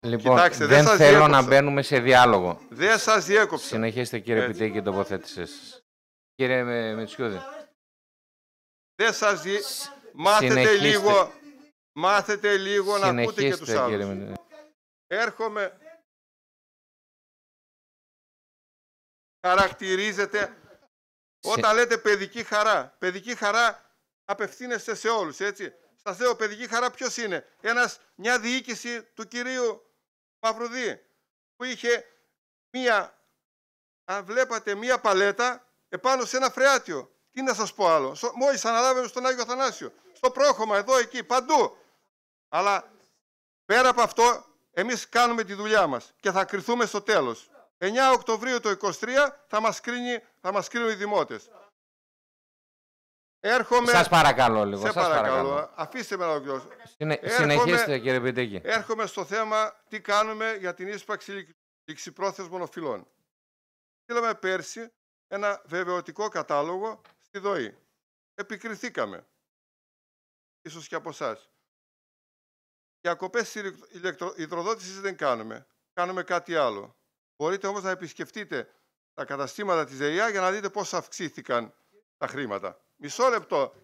Λοιπόν, Κοιτάξτε, δεν, θέλω να μπαίνουμε σε διάλογο. Δεν σας διέκοψα. Συνεχίστε κύριε Πιτέκη, και τοποθέτησή σας. Κύριε Μετσιούδη. Δεν σας διέ... Μάθετε λίγο, μάθετε λίγο να ακούτε και τους άλλους. Έρχομαι, χαρακτηρίζεται όταν λέτε παιδική χαρά. Παιδική χαρά απευθύνεστε σε όλους, έτσι. Σας λέω παιδική χαρά ποιος είναι. Ένας, μια διοίκηση του κυρίου Παυρουδή που είχε μία, αν βλέπατε, μία παλέτα επάνω σε ένα φρεάτιο. Τι να σας πω άλλο. Μόλις αναλάβαμε στον Άγιο Θανάσιο. Στο πρόχωμα, εδώ, εκεί, παντού. Αλλά πέρα από αυτό, εμείς κάνουμε τη δουλειά μας και θα κριθούμε στο τέλος. 9 Οκτωβρίου το 23 θα μας, κρίνει, θα μας κρίνουν οι δημότες. Έρχομαι... Σας παρακαλώ λίγο. Σε σας παρακαλώ. Αφήστε με να ολοκληρώσω. Συνεχίστε κύριε Πιντεκή. Έρχομαι στο θέμα τι κάνουμε για την ίσπραξη ληξιπρόθεσμων οφειλών. Στείλαμε πέρσι ένα βεβαιωτικό κατάλογο στη ΔΟΗ. Επικριθήκαμε. Ίσως και από εσάς. Διακοπές ηλεκτρο... υδροδότησης δεν κάνουμε. Κάνουμε κάτι άλλο. Μπορείτε όμως να επισκεφτείτε τα καταστήματα της ΔΕΙΑ για να δείτε πώς αυξήθηκαν τα χρήματα. Μισό λεπτό.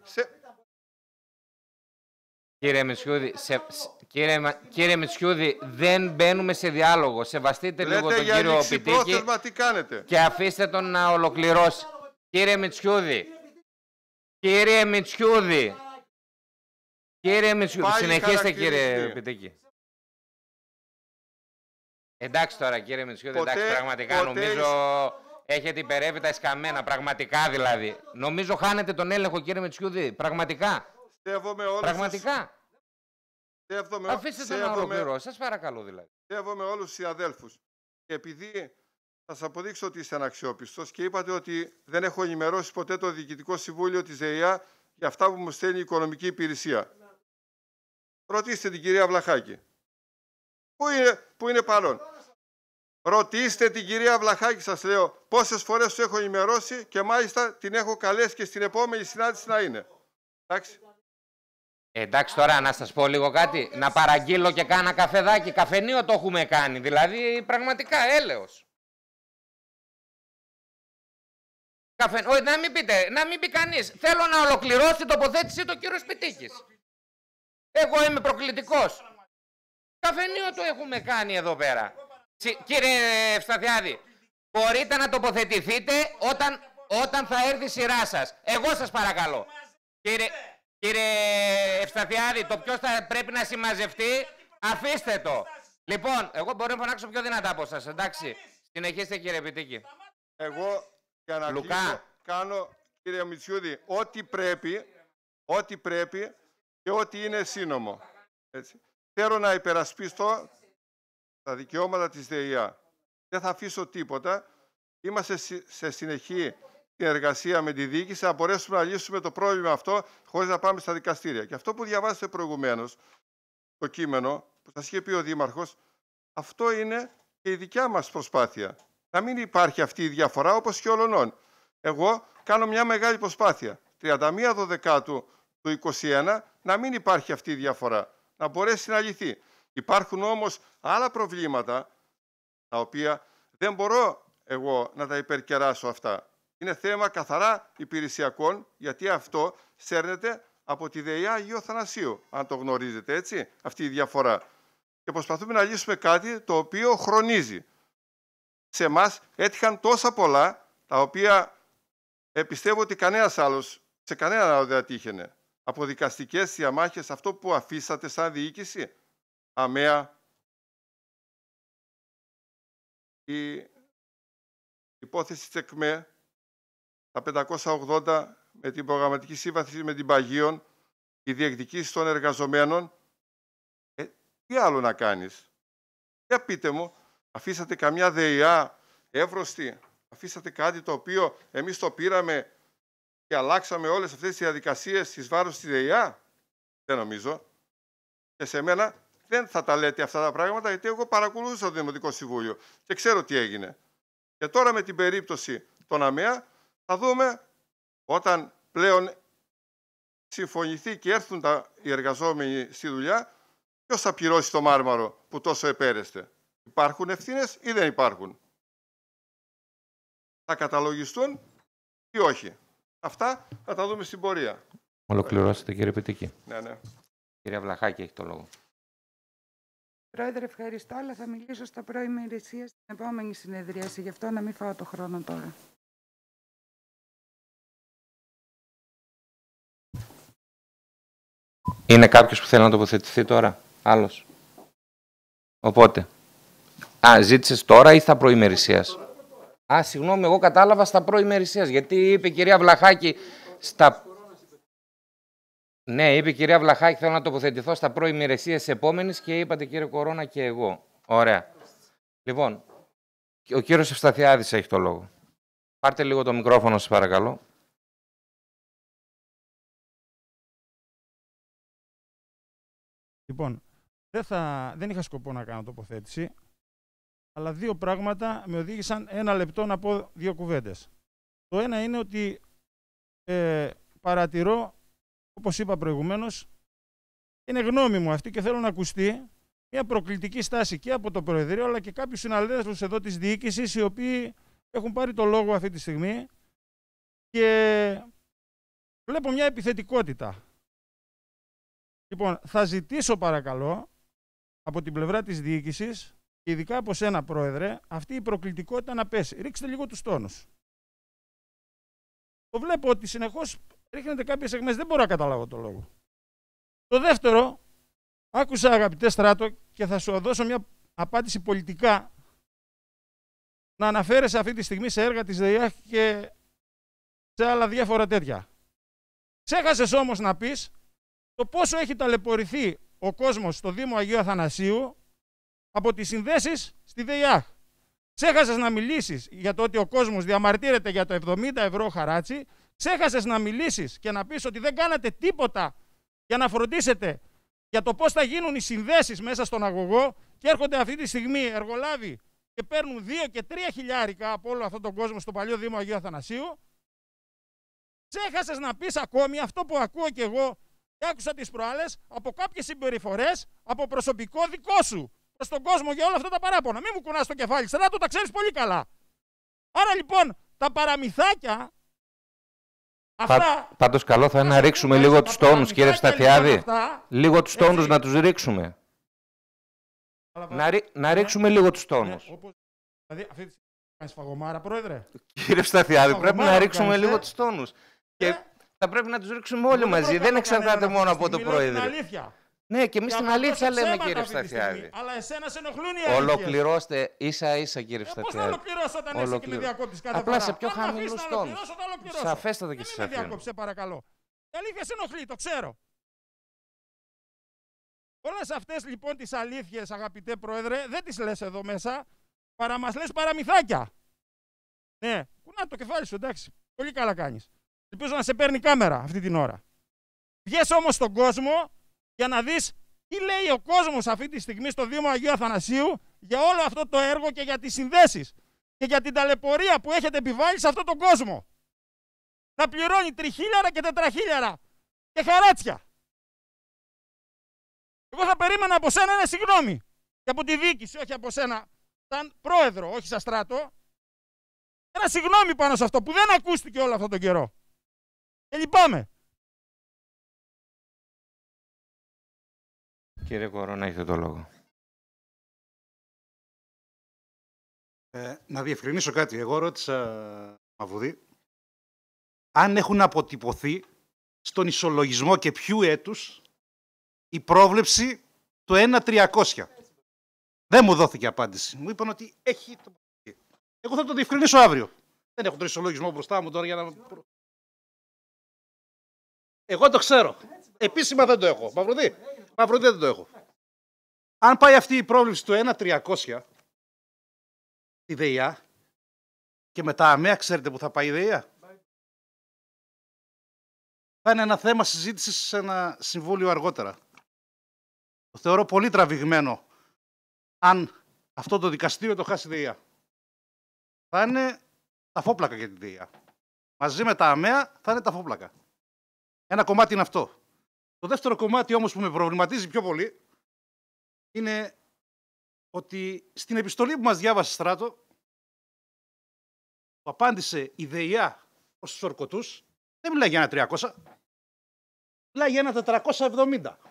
Κύριε Μητσιούδη, σε... κύριε... κύριε δεν μπαίνουμε σε διάλογο. Σεβαστείτε Λέτε λίγο τον κύριο Πιτήκη τι κάνετε. και αφήστε τον να ολοκληρώσει. Κύριε Μητσιούδη, κύριε Μητσιούδη, κύριε Μητσιούδη, συνεχίστε κύριε Πιτήκη. Εντάξει τώρα κύριε ποτέ, εντάξει πραγματικά νομίζω έχετε υπερεύει τα εσκαμμένα, πραγματικά δηλαδή. Νομίζω χάνετε τον έλεγχο κύριε Μητσιώδη, πραγματικά. Στεύομαι όλους Πραγματικά. Στεύομαι... Αφήστε τον να ολοκληρώ, σας παρακαλώ δηλαδή. Στεύομαι όλους τους αδέλφους. Επειδή θα σας αποδείξω ότι είστε αναξιόπιστος και είπατε ότι δεν έχω ενημερώσει ποτέ το Διοικητικό Συμβούλιο της ΔΕΙΑ για αυτά που μου στέλνει η Οικονομική Υπηρεσία. Ρωτήστε την κυρία Βλαχάκη. Πού είναι, πού είναι παρόν. Ρωτήστε την κυρία Βλαχάκη, σας λέω, πόσες φορές σου έχω ενημερώσει και μάλιστα την έχω καλέσει και στην επόμενη συνάντηση να είναι. Εντάξει. Ε, εντάξει τώρα να σας πω λίγο κάτι, να παραγγείλω και κάνα καφεδάκι, καφενείο το έχουμε κάνει, δηλαδή πραγματικά έλεος. Καφε... Όχι, να μην πείτε, να μην πει κανείς. Θέλω να ολοκληρώσει την τοποθέτηση του κύριο Σπιτίκης. Εγώ είμαι προκλητικός. Καφενείο το έχουμε κάνει εδώ πέρα. Κύριε Ευσταθιάδη, μπορείτε να τοποθετηθείτε όταν, όταν θα έρθει η σειρά σας. Εγώ σας παρακαλώ. Κύριε, κύριε Ευσταθιάδη, το ποιος θα πρέπει να συμμαζευτεί, αφήστε το. Λοιπόν, εγώ μπορώ να φωνάξω πιο δυνατά από σας, εντάξει. Συνεχίστε κύριε Πιτήκη. Εγώ, για να Λουκά. κάνω, κύριε Μητσιούδη, ό,τι πρέπει, ό,τι πρέπει και ό,τι είναι σύνομο. Έτσι. Θέλω να υπερασπιστώ τα δικαιώματα της ΔΕΙΑ. Δεν θα αφήσω τίποτα. Είμαστε σε συνεχή συνεργασία με τη διοίκηση να μπορέσουμε να λύσουμε το πρόβλημα αυτό χωρίς να πάμε στα δικαστήρια. Και αυτό που διαβάσατε προηγουμένως, το κείμενο που σας είχε πει ο Δήμαρχος, αυτό είναι και η δικιά μας προσπάθεια. Να μην υπάρχει αυτή η διαφορά όπως και ολονών. Εγώ κάνω μια μεγάλη προσπάθεια. 31 Δεκάτου του 2021 να μην υπάρχει αυτή η διαφορά. Να μπορέσει να λυθεί. Υπάρχουν όμως άλλα προβλήματα τα οποία δεν μπορώ εγώ να τα υπερκεράσω αυτά. Είναι θέμα καθαρά υπηρεσιακών, γιατί αυτό σέρνεται από τη ΔΕΙΑ Αγίου Θανασίου, αν το γνωρίζετε έτσι, αυτή η διαφορά. Και προσπαθούμε να λύσουμε κάτι το οποίο χρονίζει. Σε εμά έτυχαν τόσα πολλά, τα οποία πιστεύω ότι κανένας άλλος, σε κανένα άλλο δεν ατύχαινε. Από δικαστικέ διαμάχες, αυτό που αφήσατε σαν διοίκηση, αμαία η υπόθεση της ΕΚΜΕ τα 580 με την προγραμματική σύμβαση με την Παγίων, η διεκδικήση των εργαζομένων. Ε, τι άλλο να κάνεις. Για πείτε μου, αφήσατε καμιά ΔΕΙΑ εύρωστη, αφήσατε κάτι το οποίο εμείς το πήραμε και αλλάξαμε όλες αυτές τις διαδικασίες στις βάρος της ΔΕΙΑ. Δεν νομίζω. Και σε μένα δεν θα τα λέτε αυτά τα πράγματα, γιατί εγώ παρακολούθησα το Δημοτικό Συμβούλιο και ξέρω τι έγινε. Και τώρα με την περίπτωση των ΑΜΕΑ θα δούμε όταν πλέον συμφωνηθεί και έρθουν τα, οι εργαζόμενοι στη δουλειά, ποιος θα πληρώσει το μάρμαρο που τόσο επέρεστε. Υπάρχουν ευθύνες ή δεν υπάρχουν. Θα καταλογιστούν ή όχι. Αυτά θα τα δούμε στην πορεία. Ολοκληρώσετε κύριε Πετική. Ναι, ναι. Κυρία Βλαχάκη έχει το λόγο. Πρόεδρε, ευχαριστώ, αλλά θα μιλήσω στα πρώιμα στην επόμενη συνεδρίαση, γι' αυτό να μην φάω το χρόνο τώρα. Είναι κάποιος που θέλει να τοποθετηθεί τώρα, άλλος. Οπότε. Α, ζήτησες τώρα ή στα προημερησία. Α, συγγνώμη, εγώ κατάλαβα στα προημερησία. Γιατί είπε η κυρία Βλαχάκη στα ναι, είπε η κυρία Βλαχάκη, θέλω να τοποθετηθώ στα πρώιμη της επόμενης και είπατε κύριε Κορώνα και εγώ. Ωραία. Λοιπόν, ο κύριος Ευσταθιάδης έχει το λόγο. Πάρτε λίγο το μικρόφωνο, σας παρακαλώ. Λοιπόν, δεν, θα, δεν είχα σκοπό να κάνω τοποθέτηση, αλλά δύο πράγματα με οδήγησαν ένα λεπτό να πω δύο κουβέντες. Το ένα είναι ότι ε, παρατηρώ όπως είπα προηγουμένως, είναι γνώμη μου αυτή και θέλω να ακουστεί μια προκλητική στάση και από το Προεδρείο αλλά και κάποιους συναδέλφους εδώ της διοίκησης οι οποίοι έχουν πάρει το λόγο αυτή τη στιγμή και βλέπω μια επιθετικότητα. Λοιπόν, θα ζητήσω παρακαλώ από την πλευρά της διοίκησης και ειδικά από σένα πρόεδρε, αυτή η προκλητικότητα να πέσει. Ρίξτε λίγο τους τόνους. Το βλέπω ότι συνεχώς ρίχνετε κάποιες αιχμές. Δεν μπορώ να καταλάβω το λόγο. Το δεύτερο, άκουσα αγαπητέ στράτο και θα σου δώσω μια απάντηση πολιτικά να αναφέρεσαι αυτή τη στιγμή σε έργα της ΔΕΙΑΧ και σε άλλα διάφορα τέτοια. Ξέχασες όμως να πεις το πόσο έχει ταλαιπωρηθεί ο κόσμος στο Δήμο Αγίου Αθανασίου από τις συνδέσεις στη ΔΕΙΑΧ. Ξέχασες να μιλήσεις για το ότι ο κόσμος διαμαρτύρεται για το 70 ευρώ χαράτσι ξέχασες να μιλήσεις και να πεις ότι δεν κάνατε τίποτα για να φροντίσετε για το πώς θα γίνουν οι συνδέσεις μέσα στον αγωγό και έρχονται αυτή τη στιγμή εργολάβοι και παίρνουν 2 και 3 χιλιάρικα από όλο αυτόν τον κόσμο στο παλιό Δήμο Αγίου Αθανασίου. Ξέχασες να πεις ακόμη αυτό που ακούω και εγώ και άκουσα τις προάλλες από κάποιες συμπεριφορές από προσωπικό δικό σου προς τον κόσμο για όλα αυτά τα παράπονα. Μην μου κουνάς το κεφάλι, το τα ξέρεις πολύ καλά. Άρα λοιπόν τα παραμυθάκια Αυτά... Πάντως, καλό θα είναι να λοιπόν, ρίξουμε λίγο του τόνους, κύριε Σταθιάδη. Λίγο τους τόνους να τους ρίξουμε. Να, ρίξουμε λίγο τους τόνους. Δηλαδή, αυτή τη στιγμή σφαγωμάρα, πρόεδρε. Κύριε Σταθιάδη, πρέπει να ρίξουμε ε. λίγο τους τόνους. Και ε. θα πρέπει να τους ρίξουμε όλοι μαζί. Δεν εξαρτάται μόνο από το πρόεδρε. Είναι αλήθεια. Ναι, και εμείς την αλήθεια λέμε, κύριε Φταθιάδη. Αλλά εσένα σε ενοχλούν οι αλήθειες. Ολοκληρώστε ίσα ίσα, κύριε ε, Σταθιάδη. Πώς θα ολοκληρώσω όταν Ολοκληρώ. είσαι κλειδιακόπτη Απλά φορά. σε πιο χαμηλού τόνου. Σαφέστατα και σε αυτήν. Δεν παρακαλώ. Η αλήθεια σε ενοχλεί, το ξέρω. Όλες αυτές λοιπόν τις αλήθειες, αγαπητέ Πρόεδρε, δεν τις λες εδώ μέσα, παρά μας λες παραμυθάκια. Ναι, κουνά το κεφάλι σου, εντάξει. Πολύ καλά κάνεις. Ελπίζω να σε παίρνει κάμερα αυτή την ώρα. Βγες όμως στον κόσμο για να δεις τι λέει ο κόσμος αυτή τη στιγμή στο Δήμο Αγίου Αθανασίου για όλο αυτό το έργο και για τις συνδέσεις και για την ταλαιπωρία που έχετε επιβάλει σε αυτόν τον κόσμο. Θα πληρώνει τριχίλιαρα και τετραχίλιαρα και χαράτσια. Εγώ θα περίμενα από σένα ένα συγγνώμη και από τη διοίκηση, όχι από σένα, σαν πρόεδρο, όχι σαν στράτο. Ένα συγγνώμη πάνω σε αυτό που δεν ακούστηκε όλο αυτόν τον καιρό. Και λυπάμαι. Κύριε Κορώνα, έχετε το λόγο. Ε, να διευκρινίσω κάτι. Εγώ ρώτησα, Μαβουδή, αν έχουν αποτυπωθεί στον ισολογισμό και ποιου έτους η πρόβλεψη το 1.300. Δεν μου δόθηκε απάντηση. Μου είπαν ότι έχει το... Εγώ θα το διευκρινίσω αύριο. Δεν έχω τον ισολογισμό μπροστά μου τώρα για να... Εγώ το ξέρω. Επίσημα δεν το έχω. Μαυροδί. Μαυροντέ δεν το έχω. Αν πάει αυτή η πρόβλεψη του 1.300 τη ΔΕΙΑ και μετά αμέα ξέρετε που θα πάει η ΔΕΙΑ. Θα είναι ένα θέμα συζήτησης σε ένα συμβούλιο αργότερα. Το θεωρώ πολύ τραβηγμένο αν αυτό το δικαστήριο το χάσει η ΔΕΙΑ. Θα είναι τα φόπλακα για την ΔΕΙΑ. Μαζί με τα αμέα θα είναι τα φόπλακα. Ένα κομμάτι είναι αυτό. Το δεύτερο κομμάτι όμως που με προβληματίζει πιο πολύ είναι ότι στην επιστολή που μας διάβασε Στράτο που απάντησε η ΔΕΙΑ προς τους ορκωτούς δεν μιλάει για ένα 300, μιλάει για ένα 470.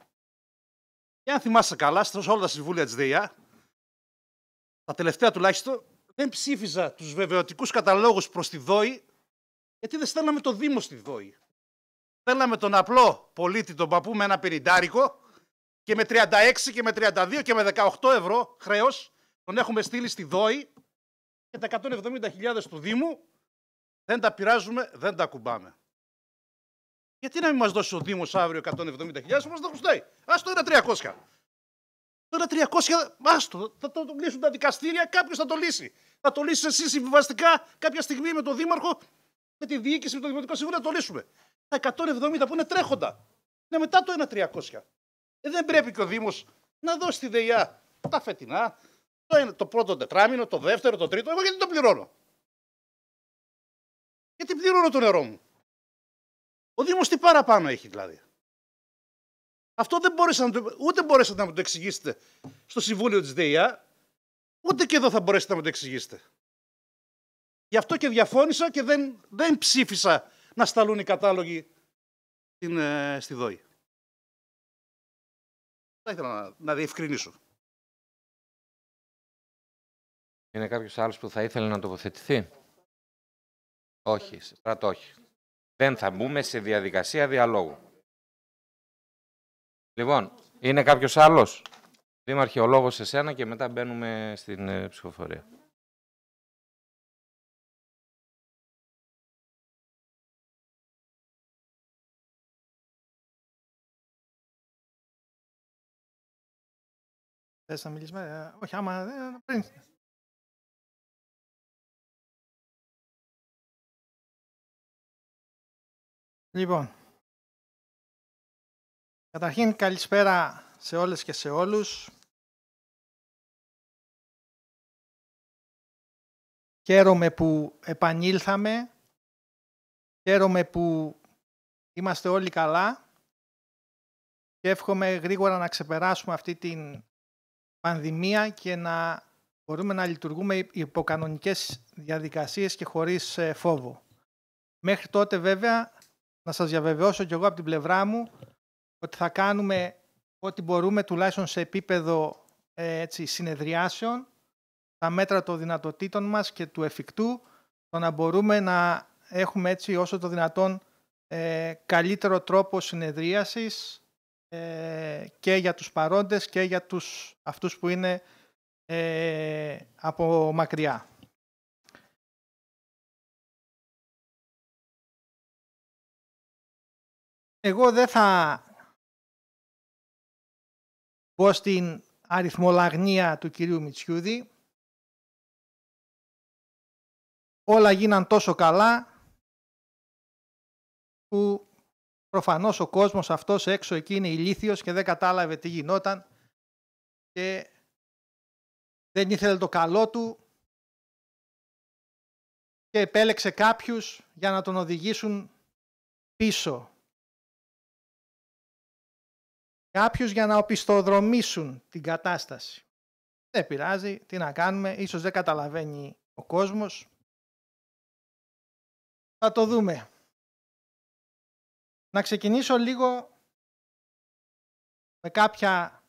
Και αν θυμάσαι καλά, σε όλα τα συμβούλια της ΔΕΙΑ, τα τελευταία τουλάχιστον, δεν ψήφιζα τους βεβαιωτικούς καταλόγους προς τη ΔΟΗ, γιατί δεν στέλναμε το Δήμο στη ΔΟΗ. Θέλαμε τον απλό πολίτη, τον παππού με ένα πυρηντάρικο και με 36 και με 32 και με 18 ευρώ χρέος τον έχουμε στείλει στη ΔΟΗ και τα 170.000 του Δήμου δεν τα πειράζουμε, δεν τα κουμπάμε. Γιατί να μην μας δώσει ο Δήμος αύριο 170.000 που δεν χρωστάει. Ας τώρα 300. Τώρα 300, άστο, θα το, το λύσουν τα δικαστήρια, κάποιος θα το λύσει. Θα το λύσεις εσύ συμβιβαστικά κάποια στιγμή με τον Δήμαρχο, με τη διοίκηση, με το Δημοτικό Συμβούλιο, να το λύσουμε. Τα 170 που είναι τρέχοντα. Είναι μετά το 1.300. Ε, δεν πρέπει και ο Δήμος να δώσει τη ΔΕΙΑ τα φετινά, το, ένα, το πρώτο τετράμινο, το δεύτερο, το τρίτο. Εγώ γιατί το πληρώνω. Γιατί πληρώνω το νερό μου. Ο Δήμος τι παραπάνω έχει δηλαδή. Αυτό δεν μπορέσατε, ούτε μπορέσατε να μου το εξηγήσετε στο Συμβούλιο της ΔΕΙΑ, ούτε και εδώ θα μπορέσετε να μου το εξηγήσετε. Γι' αυτό και διαφώνησα και δεν, δεν ψήφισα να σταλούν οι κατάλογοι στην, ε, στη ΔΟΗ. Θα ήθελα να, να διευκρινίσω. Είναι κάποιος άλλος που θα ήθελε να τοποθετηθεί. Όχι, στρατό όχι. Δεν θα μπούμε σε διαδικασία διαλόγου. Λοιπόν, είναι κάποιος άλλος. Δήμαρχε, ο λόγος σε σένα και μετά μπαίνουμε στην ε, ψηφοφορία. Θες να μιλήσεις ε, Όχι, άμα δεν... Πριν. Λοιπόν, καταρχήν καλησπέρα σε όλες και σε όλους. Χαίρομαι που επανήλθαμε. Χαίρομαι που είμαστε όλοι καλά. Και εύχομαι γρήγορα να ξεπεράσουμε αυτή την πανδημία και να μπορούμε να λειτουργούμε υπό κανονικές διαδικασίες και χωρίς ε, φόβο. Μέχρι τότε βέβαια να σας διαβεβαιώσω και εγώ από την πλευρά μου ότι θα κάνουμε ό,τι μπορούμε τουλάχιστον σε επίπεδο ε, έτσι, συνεδριάσεων τα μέτρα των δυνατοτήτων μας και του εφικτού το να μπορούμε να έχουμε έτσι όσο το δυνατόν ε, καλύτερο τρόπο συνεδρίασης και για τους παρόντες και για τους, αυτούς που είναι ε, από μακριά. Εγώ δεν θα πω στην αριθμολαγνία του κυρίου Μητσιούδη. Όλα γίναν τόσο καλά που Προφανώς ο κόσμος αυτός έξω εκεί είναι ηλίθιος και δεν κατάλαβε τι γινόταν και δεν ήθελε το καλό του και επέλεξε κάποιους για να τον οδηγήσουν πίσω. Κάποιους για να οπισθοδρομήσουν την κατάσταση. Δεν πειράζει, τι να κάνουμε, ίσως δεν καταλαβαίνει ο κόσμος. Θα το δούμε. Να ξεκινήσω λίγο με κάποια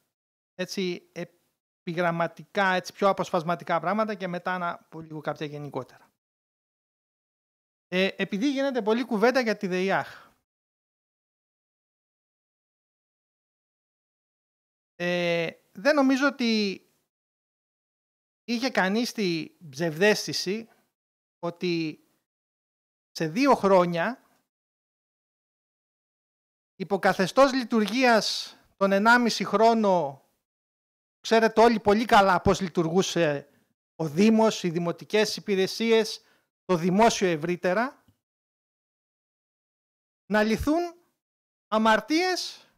έτσι επιγραμματικά, έτσι πιο αποσπασματικά πράγματα και μετά να πω λίγο κάποια γενικότερα. Ε, επειδή γίνεται πολύ κουβέντα για τη ΔΕΙΑΧ, ε, δεν νομίζω ότι είχε κανείς την ψευδέστηση ότι σε δύο χρόνια υποκαθεστώς λειτουργίας τον 1,5 χρόνο ξέρετε όλοι πολύ καλά πώς λειτουργούσε ο Δήμος, οι δημοτικές υπηρεσίες, το δημόσιο ευρύτερα, να λυθούν αμαρτίες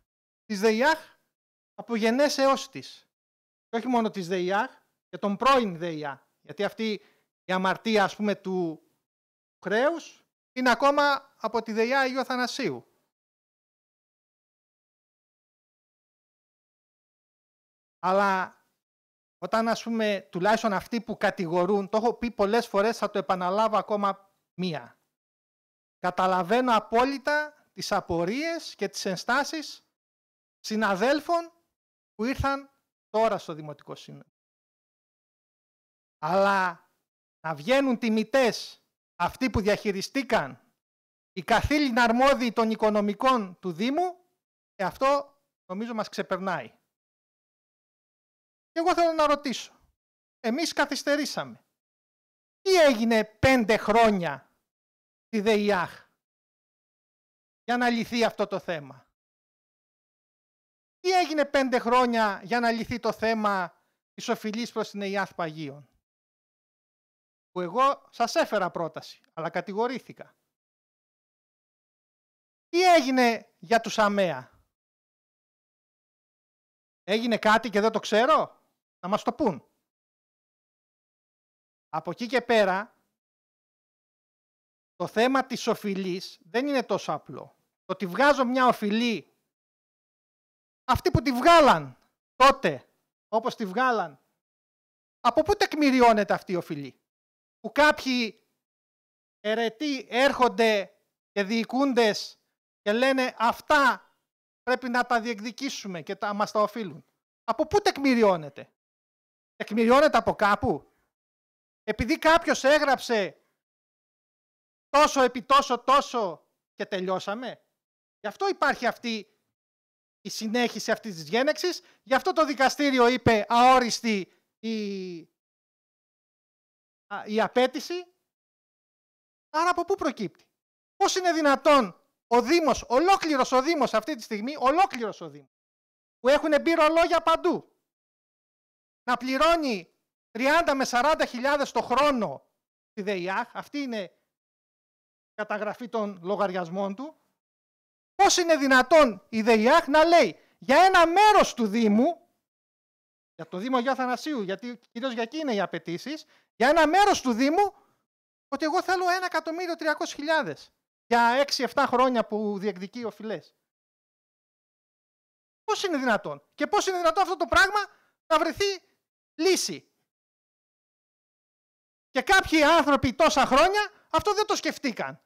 της ΔΕΙΑΧ από γενές έως της. Και όχι μόνο της ΔΕΙΑΧ, και τον πρώην ΔΕΙΑΧ. Γιατί αυτή η αμαρτία, ας πούμε, του χρέους είναι ακόμα από τη ΔΕΙΑΧ Αγίου αλλά όταν ας πούμε τουλάχιστον αυτοί που κατηγορούν, το έχω πει πολλές φορές, θα το επαναλάβω ακόμα μία. Καταλαβαίνω απόλυτα τις απορίες και τις ενστάσεις συναδέλφων που ήρθαν τώρα στο Δημοτικό Σύνολο. Αλλά να βγαίνουν τιμητές αυτοί που διαχειριστήκαν οι καθήλυνα αρμόδιοι των οικονομικών του Δήμου και αυτό νομίζω μας ξεπερνάει. Και εγώ θέλω να ρωτήσω. Εμείς καθυστερήσαμε. Τι έγινε πέντε χρόνια στη ΔΕΙΑΧ για να λυθεί αυτό το θέμα. Τι έγινε πέντε χρόνια για να λυθεί το θέμα της οφειλής προς την ΕΙΑΧ Παγίων. Που εγώ σας έφερα πρόταση, αλλά κατηγορήθηκα. Τι έγινε για τους ΑΜΕΑ. Έγινε κάτι και δεν το ξέρω να μας το πούν. Από εκεί και πέρα, το θέμα της οφειλής δεν είναι τόσο απλό. Το ότι βγάζω μια οφειλή, αυτοί που τη βγάλαν τότε, όπως τη βγάλαν, από πού τεκμηριώνεται αυτή η οφειλή. Που κάποιοι ερετοί έρχονται και διοικούντες και λένε αυτά πρέπει να τα διεκδικήσουμε και τα, μας τα οφείλουν. Από πού τεκμηριώνεται. Τεκμηριώνεται από κάπου. Επειδή κάποιος έγραψε τόσο επί τόσο τόσο και τελειώσαμε. Γι' αυτό υπάρχει αυτή η συνέχιση αυτής της γένεξης. Γι' αυτό το δικαστήριο είπε αόριστη η, η απέτηση. Άρα από πού προκύπτει. Πώς είναι δυνατόν ο Δήμος, ολόκληρος ο Δήμος αυτή τη στιγμή, ολόκληρος ο Δήμος, που έχουν μπει ρολόγια παντού, να πληρώνει 30 με 40 χιλιάδες το χρόνο στη ΔΕΙΑΧ, αυτή είναι η καταγραφή των λογαριασμών του, πώς είναι δυνατόν η ΔΕΙΑΧ να λέει για ένα μέρος του Δήμου, για το Δήμο Αγίου Αθανασίου, γιατί κυρίως για εκεί είναι οι απαιτήσεις, για ένα μέρος του Δήμου, ότι εγώ θέλω 1.300.000 για 6-7 χρόνια που διεκδικεί ο Φιλές. Πώς είναι δυνατόν και πώς είναι δυνατόν αυτό το πράγμα να βρεθεί λύση. Και κάποιοι άνθρωποι τόσα χρόνια αυτό δεν το σκεφτήκαν.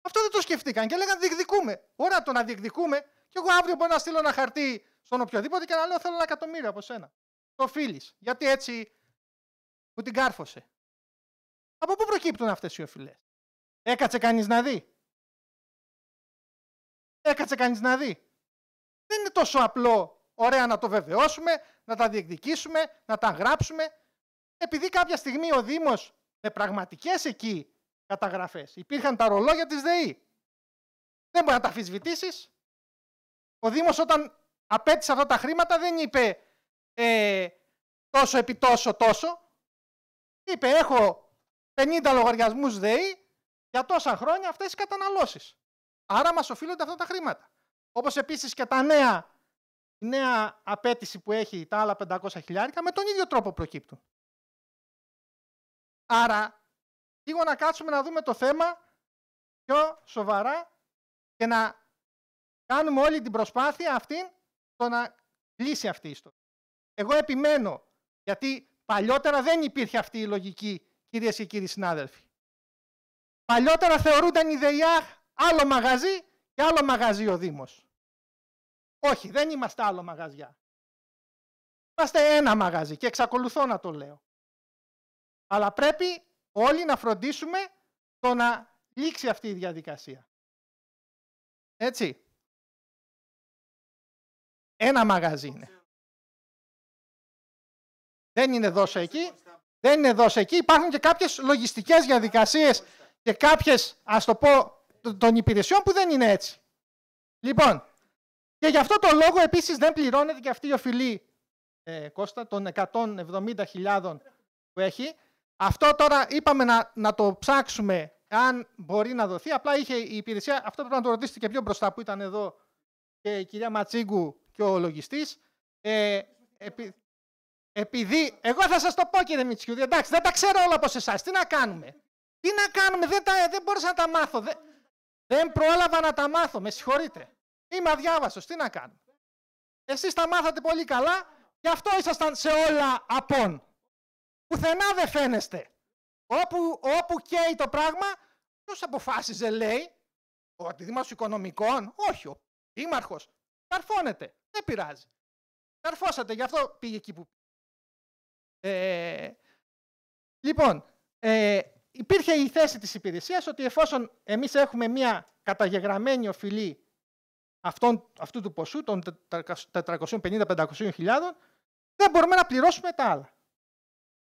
Αυτό δεν το σκεφτήκαν και λέγανε διεκδικούμε. Ωραία το να διεκδικούμε. Και εγώ αύριο μπορώ να στείλω ένα χαρτί στον οποιοδήποτε και να λέω θέλω ένα εκατομμύριο από σένα. Το οφείλει. Γιατί έτσι μου την κάρφωσε. Από πού προκύπτουν αυτές οι οφειλές. Έκατσε κανείς να δει. Έκατσε κανείς να δει. Δεν είναι τόσο απλό Ωραία να το βεβαιώσουμε, να τα διεκδικήσουμε, να τα γράψουμε. Επειδή κάποια στιγμή ο Δήμος με πραγματικές εκεί καταγραφές υπήρχαν τα ρολόγια της ΔΕΗ. Δεν μπορεί να τα αφισβητήσεις. Ο Δήμος όταν απέτησε αυτά τα χρήματα δεν είπε ε, τόσο επί τόσο τόσο. Είπε έχω 50 λογαριασμούς ΔΕΗ για τόσα χρόνια αυτές οι καταναλώσεις. Άρα μας οφείλονται αυτά τα χρήματα. Όπως επίσης και τα νέα η νέα απέτηση που έχει τα άλλα 500 χιλιάρικα με τον ίδιο τρόπο προκύπτουν. Άρα, λίγο να κάτσουμε να δούμε το θέμα πιο σοβαρά και να κάνουμε όλη την προσπάθεια αυτήν το να κλείσει αυτή η ιστορία. Εγώ επιμένω, γιατί παλιότερα δεν υπήρχε αυτή η λογική, κυρίες και κύριοι συνάδελφοι. Παλιότερα θεωρούνταν η άλλο μαγαζί και άλλο μαγαζί ο Δήμος. Όχι, δεν είμαστε άλλο μαγαζιά. Είμαστε ένα μαγαζί και εξακολουθώ να το λέω. Αλλά πρέπει όλοι να φροντίσουμε το να λήξει αυτή η διαδικασία. Έτσι. Ένα μαγαζί είναι. Δεν είναι σε εκεί. Δεν είναι σε εκεί. Υπάρχουν και κάποιες λογιστικές διαδικασίες και κάποιες, ας το πω, των υπηρεσιών που δεν είναι έτσι. Λοιπόν, και γι' αυτό το λόγο επίσης δεν πληρώνεται και αυτή η οφειλή ε, Κώστα των 170.000 που έχει. Αυτό τώρα είπαμε να, να το ψάξουμε αν μπορεί να δοθεί. Απλά είχε η υπηρεσία, αυτό πρέπει να το ρωτήσετε και πιο μπροστά που ήταν εδώ και η κυρία Ματσίγκου και ο λογιστής. Ε, επειδή, εγώ θα σας το πω κύριε Μητσίου, εντάξει δεν τα ξέρω όλα από εσάς. τι να κάνουμε. Τι να κάνουμε, δεν, τα, δεν μπορούσα να τα μάθω. Δεν, δεν πρόλαβα να τα μάθω, με συγχωρείτε. Είμαι αδιάβαστος, τι να κάνω. Εσείς τα μάθατε πολύ καλά, γι' αυτό ήσασταν σε όλα απόν. Πουθενά δεν φαίνεστε. Όπου, όπου καίει το πράγμα, ποιος αποφάσιζε, λέει, ο αντιδήμαρχος οικονομικών, όχι, ο δήμαρχος. Καρφώνεται. Δεν πειράζει. Καρφώσατε, γι' αυτό πήγε εκεί που. Ε, λοιπόν, ε, υπήρχε η θέση της υπηρεσίας ότι εφόσον εμείς έχουμε μια καταγεγραμμένη οφειλή αυτών, αυτού του ποσού, των 450-500 χιλιάδων, δεν μπορούμε να πληρώσουμε τα άλλα.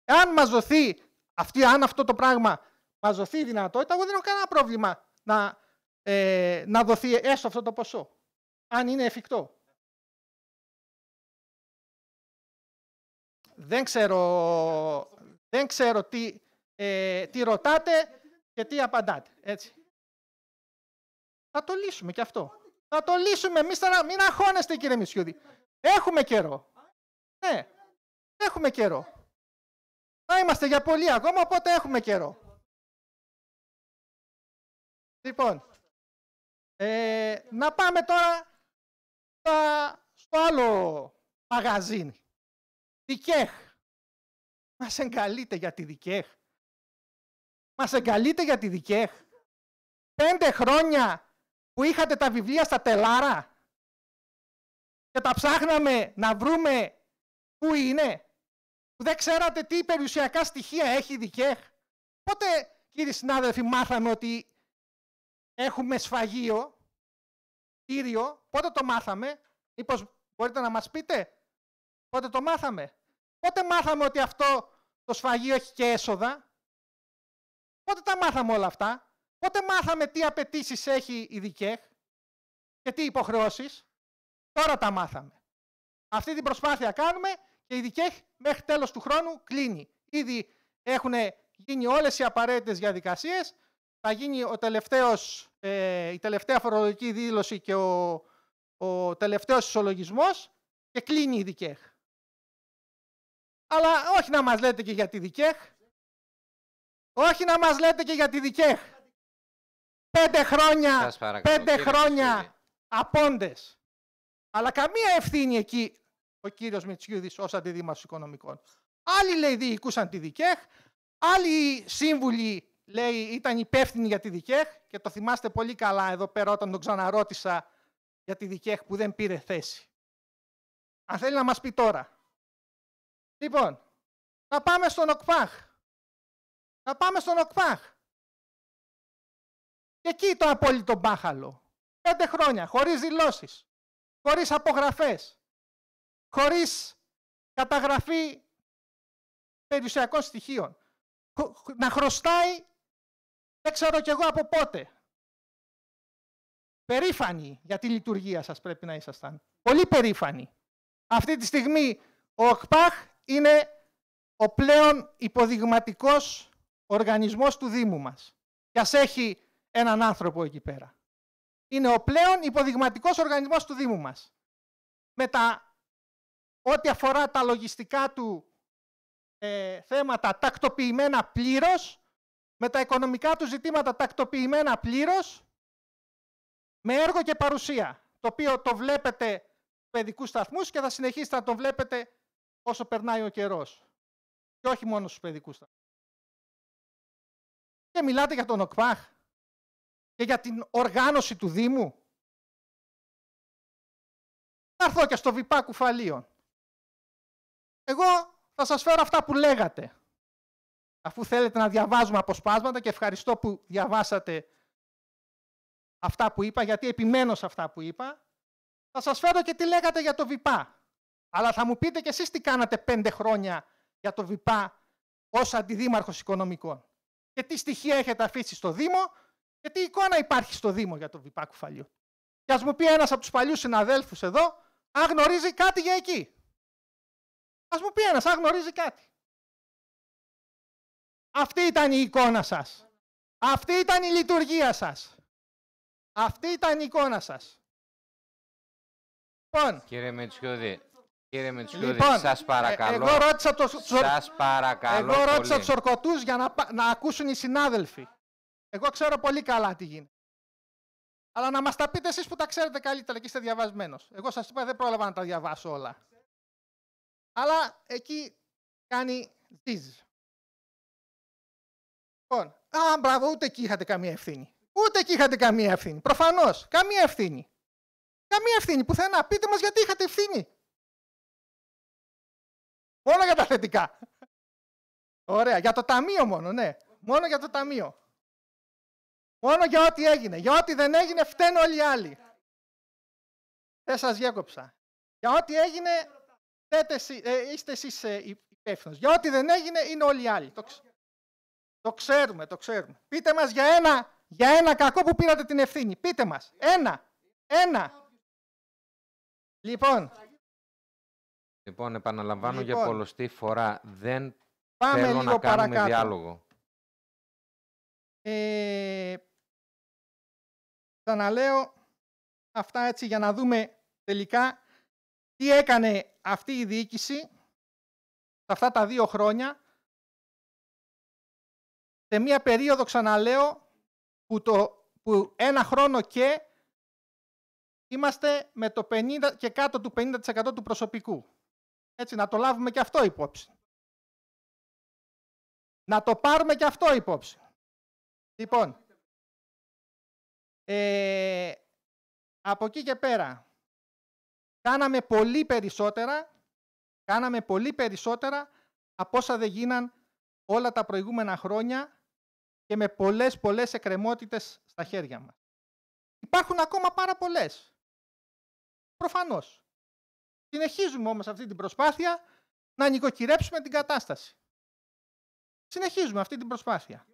Εάν μας δοθεί, αυτή, αν αυτό το πράγμα μας δοθεί η δυνατότητα, εγώ δεν έχω κανένα πρόβλημα να, ε, να δοθεί έστω αυτό το ποσό, αν είναι εφικτό. Δεν ξέρω, δεν ξέρω τι, ε, τι ρωτάτε και τι απαντάτε. Έτσι. Θα το λύσουμε και αυτό. Θα το λύσουμε. Μην, σταρα... μην αγχώνεστε, κύριε Μισιούδη. Έχουμε καιρό. Ναι, έχουμε καιρό. Θα είμαστε για πολύ ακόμα, οπότε έχουμε καιρό. Λοιπόν, ε, να πάμε τώρα στο άλλο μαγαζίνι. Δικέχ. Μας εγκαλείτε για τη Δικέχ. Μας εγκαλείτε για τη Δικέχ. Πέντε χρόνια που είχατε τα βιβλία στα τελάρα και τα ψάχναμε να βρούμε πού είναι, που δεν ξέρατε τι περιουσιακά στοιχεία έχει η Πότε, κύριοι συνάδελφοι, μάθαμε ότι έχουμε σφαγείο, κύριο πότε το μάθαμε, μήπως μπορείτε να μας πείτε, πότε το μάθαμε. Πότε μάθαμε ότι αυτό το σφαγείο έχει και έσοδα, πότε τα μάθαμε όλα αυτά. Πότε μάθαμε τι απαιτήσεις έχει η ΔΙΚΕΧ και τι υποχρεώσεις. Τώρα τα μάθαμε. Αυτή την προσπάθεια κάνουμε και η ΔΙΚΕΧ μέχρι τέλος του χρόνου κλείνει. Ήδη έχουν γίνει όλες οι απαραίτητες διαδικασίες. Θα γίνει ο τελευταίος, ε, η τελευταία φορολογική δήλωση και ο, ο τελευταίος και κλείνει η ΔΙΚΕΧ. Αλλά όχι να μας λέτε και για τη ΔΙΚΕΧ. Όχι να μας λέτε και για τη Πέντε χρόνια, πέντε χρόνια απόντες. Αλλά καμία ευθύνη εκεί ο κύριος Μητσιούδης ως αντιδήμαρχος οικονομικών. Άλλοι λέει διοικούσαν τη ΔΙΚΕΧ, άλλοι σύμβουλοι λέει ήταν υπεύθυνοι για τη ΔΙΚΕΧ και το θυμάστε πολύ καλά εδώ πέρα όταν τον ξαναρώτησα για τη ΔΙΚΕΧ που δεν πήρε θέση. Αν θέλει να μας πει τώρα. Λοιπόν, να πάμε στον ΟΚΠΑΧ. Να πάμε στον ΟΚΠΑΧ. Και εκεί το απόλυτο μπάχαλο. Πέντε χρόνια, χωρίς δηλώσεις, χωρίς απογραφές, χωρίς καταγραφή περιουσιακών στοιχείων. Να χρωστάει, δεν ξέρω κι εγώ από πότε. Περήφανοι για τη λειτουργία σας πρέπει να ήσασταν. Πολύ περήφανοι. Αυτή τη στιγμή ο ΟΚΠΑΧ είναι ο πλέον υποδειγματικός οργανισμός του Δήμου μας. Και ας έχει έναν άνθρωπο εκεί πέρα. Είναι ο πλέον υποδειγματικός οργανισμός του Δήμου μας. Με τα, ό,τι αφορά τα λογιστικά του ε, θέματα τακτοποιημένα πλήρως, με τα οικονομικά του ζητήματα τακτοποιημένα πλήρως, με έργο και παρουσία, το οποίο το βλέπετε παιδικούς σταθμούς και θα συνεχίσετε να το βλέπετε όσο περνάει ο καιρός. Και όχι μόνο στους παιδικούς σταθμούς. Και μιλάτε για τον ΟΚΠΑΧ και για την οργάνωση του Δήμου. Θα έρθω και στο ΒΠΑ κουφαλίων. Εγώ θα σας φέρω αυτά που λέγατε. Αφού θέλετε να διαβάζουμε αποσπάσματα και ευχαριστώ που διαβάσατε αυτά που είπα, γιατί επιμένω σε αυτά που είπα, θα σας φέρω και τι λέγατε για το ΒΠΑ, Αλλά θα μου πείτε και εσείς τι κάνατε πέντε χρόνια για το ΒΠΑ ως αντιδήμαρχος οικονομικών. Και τι στοιχεία έχετε αφήσει στο Δήμο και τι εικόνα υπάρχει στο Δήμο για το Βιπά Κουφαλιού. Και ας μου πει ένας από τους παλιούς συναδέλφους εδώ, αν γνωρίζει κάτι για εκεί. Ας μου πει ένας, αν γνωρίζει κάτι. Αυτή ήταν η εικόνα σας. Αυτή ήταν η λειτουργία σας. Αυτή ήταν η εικόνα σας. Λοιπόν. Κύριε Μετσιώδη, Κύριε Μετσιώδη, λοιπόν, ε, σας παρακαλώ. Εγώ ρώτησα, το, σας για να, να ακούσουν οι συνάδελφοι. Εγώ ξέρω πολύ καλά τι γίνεται. Αλλά να μας τα πείτε εσείς που τα ξέρετε καλύτερα και είστε διαβασμένος. Εγώ σας είπα δεν πρόλαβα να τα διαβάσω όλα. Αλλά εκεί κάνει ζίζ. Λοιπόν, α, μπράβο, ούτε εκεί είχατε καμία ευθύνη. Ούτε εκεί είχατε καμία ευθύνη. Προφανώς, καμία ευθύνη. Καμία ευθύνη. Πουθενά. Πείτε μας γιατί είχατε ευθύνη. Μόνο για τα θετικά. Ωραία. Για το ταμείο μόνο, ναι. Μόνο για το ταμείο. Μόνο για ό,τι έγινε. Για ό,τι δεν έγινε φταίνουν όλοι οι άλλοι. Δεν σας διέκοψα. Για ό,τι έγινε ε, είστε εσείς ε, υπεύθυνος. Για ό,τι δεν έγινε είναι όλοι οι άλλοι. Το, το ξέρουμε, το ξέρουμε. Πείτε μας για ένα, για ένα κακό που πήρατε την ευθύνη. Πείτε μας. Ένα. Ένα. Λοιπόν. Λοιπόν, επαναλαμβάνω λοιπόν. για πολλωστή φορά. Δεν Πάμε θέλω λίγο να παρακάτω. διάλογο. Ε, Ξαναλέω αυτά έτσι για να δούμε τελικά τι έκανε αυτή η διοίκηση σε αυτά τα δύο χρόνια σε μία περίοδο ξαναλέω που, το, που ένα χρόνο και είμαστε με το 50 και κάτω του 50% του προσωπικού. Έτσι, να το λάβουμε και αυτό υπόψη. Να το πάρουμε και αυτό υπόψη. Λοιπόν, ε, από εκεί και πέρα, κάναμε πολύ περισσότερα, κάναμε πολύ περισσότερα από όσα δεν γίναν όλα τα προηγούμενα χρόνια και με πολλές πολλές εκκρεμότητες στα χέρια μας. Υπάρχουν ακόμα πάρα πολλές. Προφανώς. Συνεχίζουμε όμως αυτή την προσπάθεια να νοικοκυρέψουμε την κατάσταση. Συνεχίζουμε αυτή την προσπάθεια.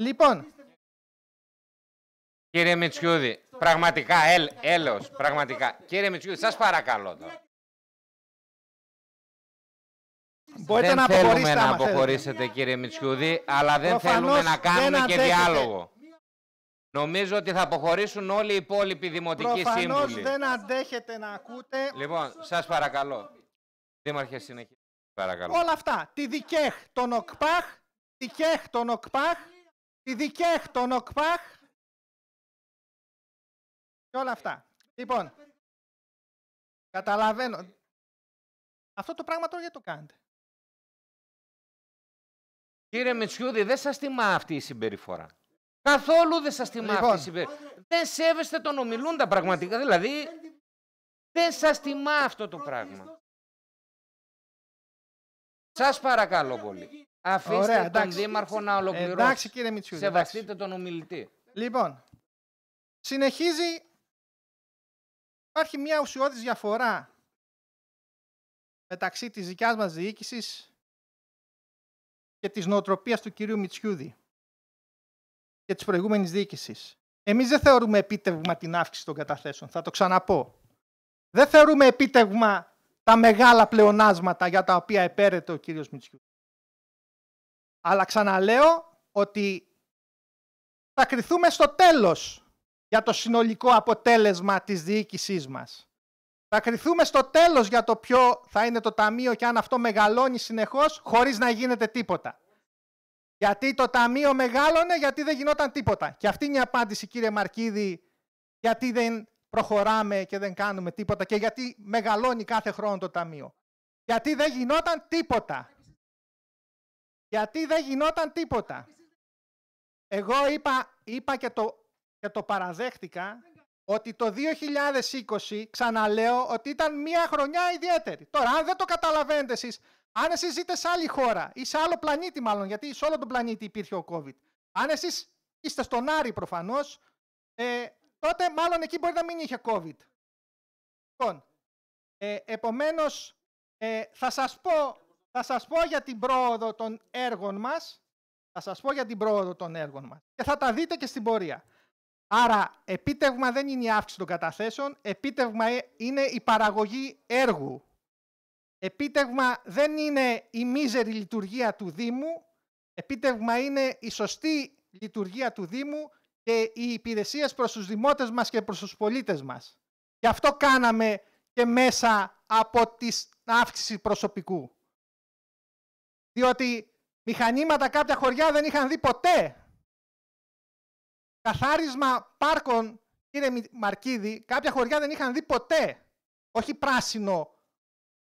Λοιπόν, Κύριε Μητσιούδη, πραγματικά, έλ, έλεος, πραγματικά. Κύριε Μητσιούδη, σας παρακαλώ τώρα. Μπορείτε δεν να θέλουμε να αποχωρήσετε κύριε Μητσιούδη, αλλά δεν θέλουμε να κάνουμε και διάλογο. Νομίζω ότι θα αποχωρήσουν όλοι οι υπόλοιποι δημοτικοί σύμβουλοι. Προφανώς δεν αντέχετε να ακούτε. Λοιπόν, σας παρακαλώ. Δήμαρχε, συνεχίστε, Παρακαλώ. Όλα αυτά. Τη δικέχ τον ΟΚΠΑΧ, τη δικέχ τον ΟΚΠΑΧ, τη δικέχ τον ΟΚΠΑΧ, και όλα αυτά. Λοιπόν, καταλαβαίνω. Αυτό το πράγμα τώρα γιατί το κάνετε. Κύριε Μητσιούδη, δεν σας τιμά αυτή η συμπεριφορά. Καθόλου δεν σας τιμά αυτή η λοιπόν. συμπεριφορά. Δεν σέβεστε τον ομιλούντα πραγματικά. Δηλαδή, δεν σας τιμά αυτό το πράγμα. Σας παρακαλώ πολύ. Αφήστε Ωραία, τον Δήμαρχο να ολοκληρώσει. Εντάξει, κύριε Μητσιούδη. Σεβαστείτε τον ομιλητή. Λοιπόν, συνεχίζει Υπάρχει μια ουσιώδης διαφορά μεταξύ της δικιάς μας διοίκησης και της νοοτροπίας του κυρίου Μητσιούδη και της προηγούμενης διοίκησης. Εμείς δεν θεωρούμε επίτευγμα την αύξηση των καταθέσεων, θα το ξαναπώ. Δεν θεωρούμε επίτευγμα τα μεγάλα πλεονάσματα για τα οποία επέρεται ο κύριος Μητσιού. Αλλά ξαναλέω ότι θα κριθούμε στο τέλος για το συνολικό αποτέλεσμα της διοίκησής μας. Θα κριθούμε στο τέλος για το ποιο θα είναι το ταμείο και αν αυτό μεγαλώνει συνεχώς χωρίς να γίνεται τίποτα. Γιατί το ταμείο μεγάλωνε, γιατί δεν γινόταν τίποτα. Και αυτή είναι η απάντηση κύριε Μαρκίδη, γιατί δεν προχωράμε και δεν κάνουμε τίποτα και γιατί μεγαλώνει κάθε χρόνο το ταμείο. Γιατί δεν γινόταν τίποτα. Γιατί δεν γινόταν τίποτα. Εγώ είπα, είπα και το και το παραδέχτηκα ότι το 2020 ξαναλέω ότι ήταν μια χρονιά ιδιαίτερη. Τώρα, αν δεν το καταλαβαίνετε εσείς, αν εσείς ζείτε σε άλλη χώρα ή σε άλλο πλανήτη μάλλον, γιατί σε όλο τον πλανήτη υπήρχε ο COVID, αν εσείς είστε στον Άρη προφανώς, ε, τότε μάλλον εκεί μπορεί να μην είχε COVID. Λοιπόν, ε, επομένως ε, θα, σας πω, θα σας πω για την πρόοδο των έργων μας, θα σας πω για την πρόοδο των έργων μας και θα τα δείτε και στην πορεία. Άρα, επίτευγμα δεν είναι η αύξηση των καταθέσεων, επίτευγμα ε, είναι η παραγωγή έργου. Επίτευγμα δεν είναι η μίζερη λειτουργία του Δήμου, επίτευγμα είναι η σωστή λειτουργία του Δήμου και οι υπηρεσίες προς τους δημότες μας και προς τους πολίτες μας. Γι' αυτό κάναμε και μέσα από την αύξηση προσωπικού. Διότι μηχανήματα κάποια χωριά δεν είχαν δει ποτέ καθάρισμα πάρκων, κύριε Μαρκίδη, κάποια χωριά δεν είχαν δει ποτέ. Όχι πράσινο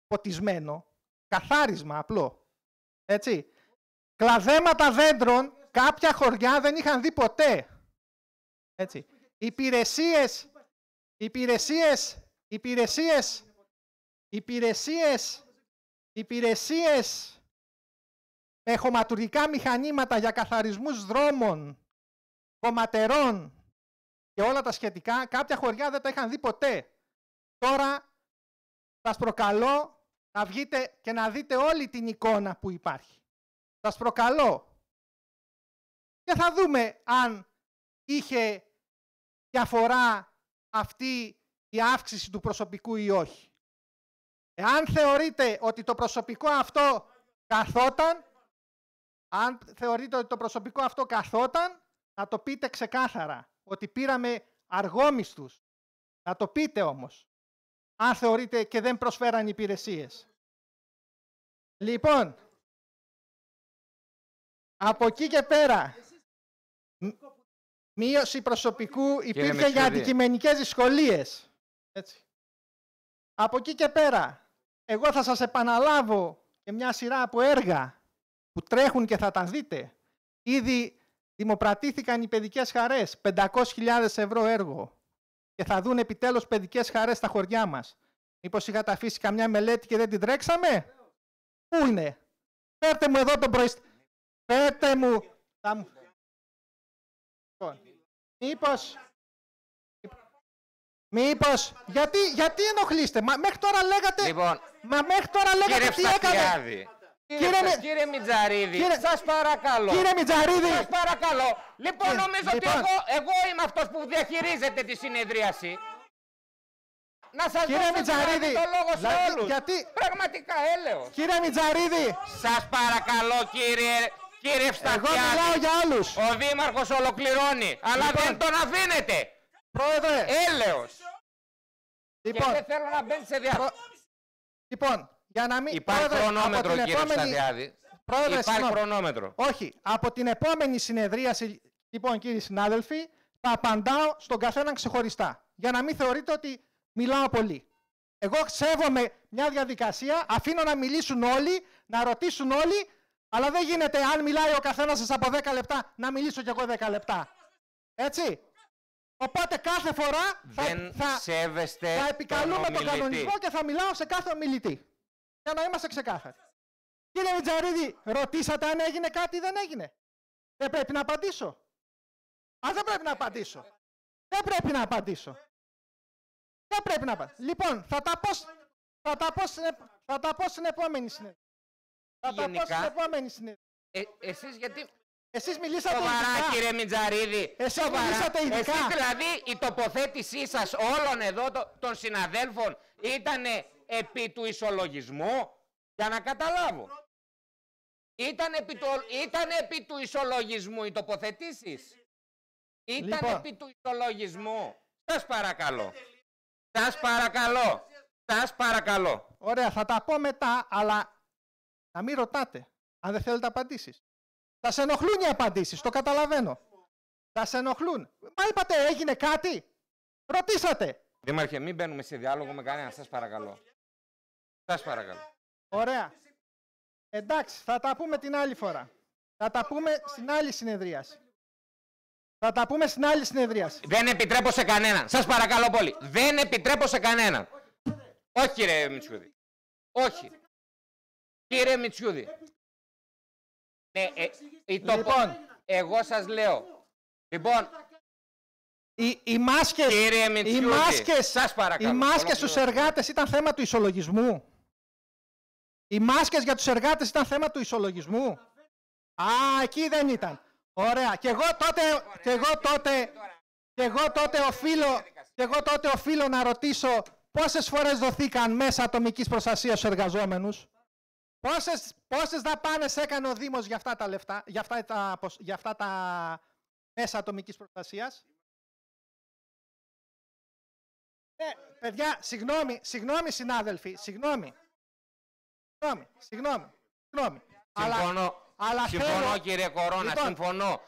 ποτισμένο, καθάρισμα απλό. Έτσι. Κλαδέματα δέντρων, κάποια χωριά δεν είχαν δει ποτέ. Έτσι. Υπηρεσίες, υπηρεσίες, υπηρεσίες, υπηρεσίες, υπηρεσίες με χωματουργικά μηχανήματα για καθαρισμούς δρόμων, κομματερών και όλα τα σχετικά, κάποια χωριά δεν τα είχαν δει ποτέ. Τώρα σας προκαλώ να βγείτε και να δείτε όλη την εικόνα που υπάρχει. Σας προκαλώ. Και θα δούμε αν είχε διαφορά αυτή η αύξηση του προσωπικού ή όχι. Εάν θεωρείτε ότι το προσωπικό αυτό καθόταν, αν θεωρείτε ότι το προσωπικό αυτό καθόταν, να το πείτε ξεκάθαρα ότι πήραμε αργόμιστους. Να το πείτε όμως, αν θεωρείτε και δεν προσφέραν υπηρεσίες. Λοιπόν, από εκεί και πέρα, μείωση προσωπικού υπήρχε για αντικειμενικές δυσκολίες. Έτσι. Από εκεί και πέρα, εγώ θα σας επαναλάβω και μια σειρά από έργα που τρέχουν και θα τα δείτε. Ήδη Δημοπρατήθηκαν οι παιδικές χαρές, 500.000 ευρώ έργο. Και θα δουν επιτέλους παιδικές χαρές στα χωριά μας. Μήπως είχατε αφήσει καμιά μελέτη και δεν την τρέξαμε. Πού είναι. Φέρτε μου εδώ τον πρωί. Φέρτε μου. Λοιπόν, Μήπως, μήπως... Γιατί, γιατί ενοχλείστε. Μα μέχρι τώρα λέγατε... Λοιπόν, Μα μέχρι τώρα λέγατε τι έκανες. Κύριε, Μιτζαρίδη, κύριε... σας παρακαλώ. Κύριε Μιτζαρίδη. Σας παρακαλώ. Λοιπόν, νομίζω ότι λοιπόν- εγώ, είμαι αυτός που διαχειρίζεται τη συνεδρίαση. Να σας δώσω το λόγο σε δηλαδή, όλους. Γιατί... Πραγματικά έλεος. Κύριε Μιτζαρίδη. Σας παρακαλώ κύριε... Κύριε Εγώ μιλάω για άλλους. ο Δήμαρχος ολοκληρώνει, αλλά λοιπόν- δεν τον αφήνετε. Πρόεδρε. Έλεος. Λοιπόν. Και δεν θέλω να μπαίνει σε Λοιπόν, λοιπόν για να μην... Υπάρχει πρόεδρε, χρονόμετρο, κύριε επόμενη... Σταδιάδη. Πρόεδρε, Υπάρχει χρονόμετρο. Όχι. Από την επόμενη συνεδρίαση, λοιπόν, κύριοι συνάδελφοι, θα απαντάω στον καθέναν ξεχωριστά. Για να μην θεωρείτε ότι μιλάω πολύ. Εγώ σέβομαι μια διαδικασία, αφήνω να μιλήσουν όλοι, να ρωτήσουν όλοι, αλλά δεν γίνεται αν μιλάει ο καθένας σας από 10 λεπτά να μιλήσω κι εγώ 10 λεπτά. Έτσι. Οπότε κάθε φορά θα, θα επικαλούμε τον, τον κανονισμό και θα μιλάω σε κάθε ομιλητή. Για να είμαστε ξεκάθαροι. Κύριε Μιτζαρίδη, ρωτήσατε αν έγινε κάτι ή δεν έγινε. Δεν πρέπει να απαντήσω. Α, δεν πρέπει να απαντήσω. Δεν πρέπει να απαντήσω. Δεν πρέπει να απαντήσω. Λοιπόν, θα τα πω, θα τα πω, στην, θα τα πω στην επόμενη συνέντευξη. Θα τα πω στην επόμενη συνέντευξη. Ε, εσείς γιατί... Εσείς μιλήσατε Σοβαρά, ειδικά. κύριε Μιτζαρίδη. Εσείς Σοβαρά. μιλήσατε ειδικά. Εσείς δηλαδή η τοποθέτησή σας όλων εδώ των συναδέλφων ήταν επί του ισολογισμού, για να καταλάβω. Ήταν επί, το, ήταν επί του ισολογισμού οι τοποθετήσεις. Ήταν λοιπόν. επί του ισολογισμού. Σας παρακαλώ. Σας παρακαλώ. Σας παρακαλώ. Ωραία, θα τα πω μετά, αλλά να μην ρωτάτε, αν δεν θέλετε απαντήσεις. Θα σε ενοχλούν οι απαντήσεις, το καταλαβαίνω. Θα σε ενοχλούν. Μα είπατε, έγινε κάτι. Ρωτήσατε. Δήμαρχε, μην μπαίνουμε σε διάλογο με κανένα, σας παρακαλώ. Σας παρακαλώ. Ωραία. Εντάξει, θα τα πούμε την άλλη φορά. Θα τα πούμε στην άλλη συνεδρία Θα τα πούμε στην άλλη συνεδρία Δεν επιτρέπω σε κανέναν. Σας παρακαλώ πολύ. Δεν επιτρέπω σε κανέναν. Όχι κύριε Μητσούδη. Όχι. Κύριε Μητσιούδη. Ναι, ε, η λοιπόν. εγώ σας λέω. Λοιπόν, οι, οι μάσκες, κύριε οι μάσκες, σας παρακαλώ, οι μάσκες στους εργάτες ήταν θέμα του ισολογισμού. Οι μάσκες για τους εργάτες ήταν θέμα του ισολογισμού. Α, εκεί δεν ήταν. Ωραία. Και εγώ τότε, και εγώ τότε, και εγώ τότε οφείλω, και εγώ τότε οφείλω να ρωτήσω πόσες φορές δοθήκαν μέσα ατομικής προστασίας στους εργαζόμενους. Πόσες, πόσες δαπάνες έκανε ο Δήμος για αυτά τα λεφτά, για αυτά τα, για αυτά τα μέσα ατομικής προστασίας. Ναι, παιδιά, συγγνώμη, συγγνώμη συνάδελφοι, συγγνώμη. Συγγνώμη, συγγνώμη. συγγνώμη. Συμφωνώ. Αλλά συμφωνώ θέλω... κύριε Κορώνα, λοιπόν, συμφωνώ.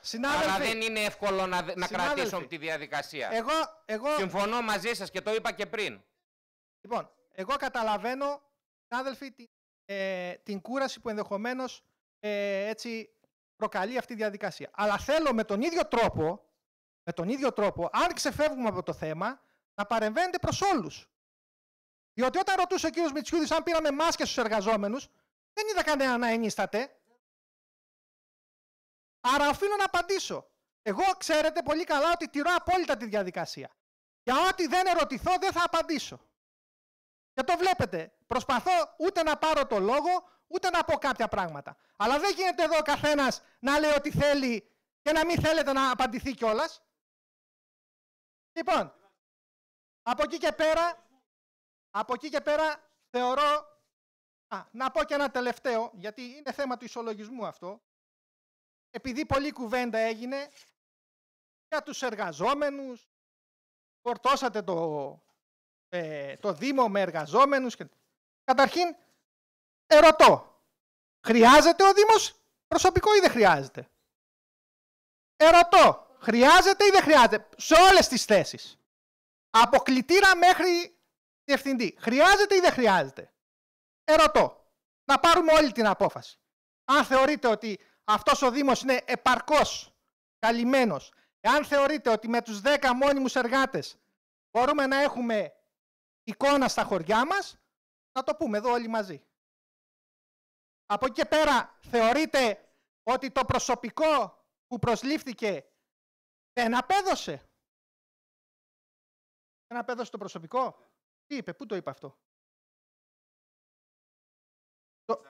αλλά δεν είναι εύκολο να, να κρατήσουμε τη διαδικασία. Εγώ, εγώ... Συμφωνώ μαζί σας και το είπα και πριν. Λοιπόν, εγώ καταλαβαίνω, συνάδελφοι, την, ε, την κούραση που ενδεχομένως ε, έτσι προκαλεί αυτή η διαδικασία. Αλλά θέλω με τον ίδιο τρόπο, με τον ίδιο τρόπο, αν ξεφεύγουμε από το θέμα, να παρεμβαίνετε προς όλους. Διότι όταν ρωτούσε ο κύριος Μητσιούδης αν πήραμε μάσκες στους εργαζόμενους, δεν είδα κανένα να ενίσταται. Άρα οφείλω να απαντήσω. Εγώ ξέρετε πολύ καλά ότι τηρώ απόλυτα τη διαδικασία. Για ό,τι δεν ερωτηθώ δεν θα απαντήσω. Και το βλέπετε. Προσπαθώ ούτε να πάρω το λόγο, ούτε να πω κάποια πράγματα. Αλλά δεν γίνεται εδώ ο καθένας να λέει ότι θέλει και να μην θέλετε να απαντηθεί κιόλας. Λοιπόν, από εκεί και πέρα από εκεί και πέρα θεωρώ... Α, να πω και ένα τελευταίο, γιατί είναι θέμα του ισολογισμού αυτό. Επειδή πολλή κουβέντα έγινε για τους εργαζόμενους, φορτώσατε το, ε, το Δήμο με εργαζόμενους. Και... Καταρχήν, ερωτώ, χρειάζεται ο Δήμος προσωπικό ή δεν χρειάζεται. Ερωτώ, χρειάζεται ή δεν χρειάζεται σε όλες τις θέσεις. Από κλητήρα μέχρι διευθυντή. Χρειάζεται ή δεν χρειάζεται. Ερωτώ. Να πάρουμε όλη την απόφαση. Αν θεωρείτε ότι αυτός ο Δήμος είναι επαρκώς καλυμμένος, εάν θεωρείτε ότι με τους 10 μόνιμού εργάτες μπορούμε να έχουμε εικόνα στα χωριά μας, να το πούμε εδώ όλοι μαζί. Από εκεί και πέρα θεωρείτε ότι το προσωπικό που προσλήφθηκε δεν απέδωσε. Δεν απέδωσε το προσωπικό. Τι είπε, πού το είπε αυτό.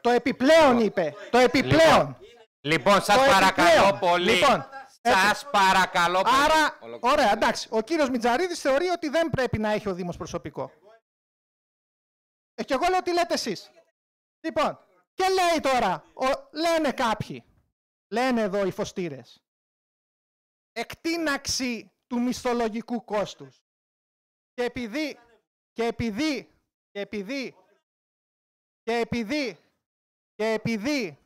Το, επιπλέον λοιπόν. είπε. Το επιπλέον. Λοιπόν, λοιπόν σας παρακαλώ πολύ. Λοιπόν, σας παρακαλώ πολύ. Άρα, ωραία, εντάξει. Ο κύριος Μιτζαρίδης θεωρεί ότι δεν πρέπει να έχει ο Δήμος προσωπικό. Ε, και εγώ λέω τι λέτε εσείς. Λοιπόν, και λέει τώρα, λένε κάποιοι, λένε εδώ οι φωστήρες, εκτείναξη του μισθολογικού κόστους. Και επειδή και επειδή, και επειδή, και επειδή, και επειδή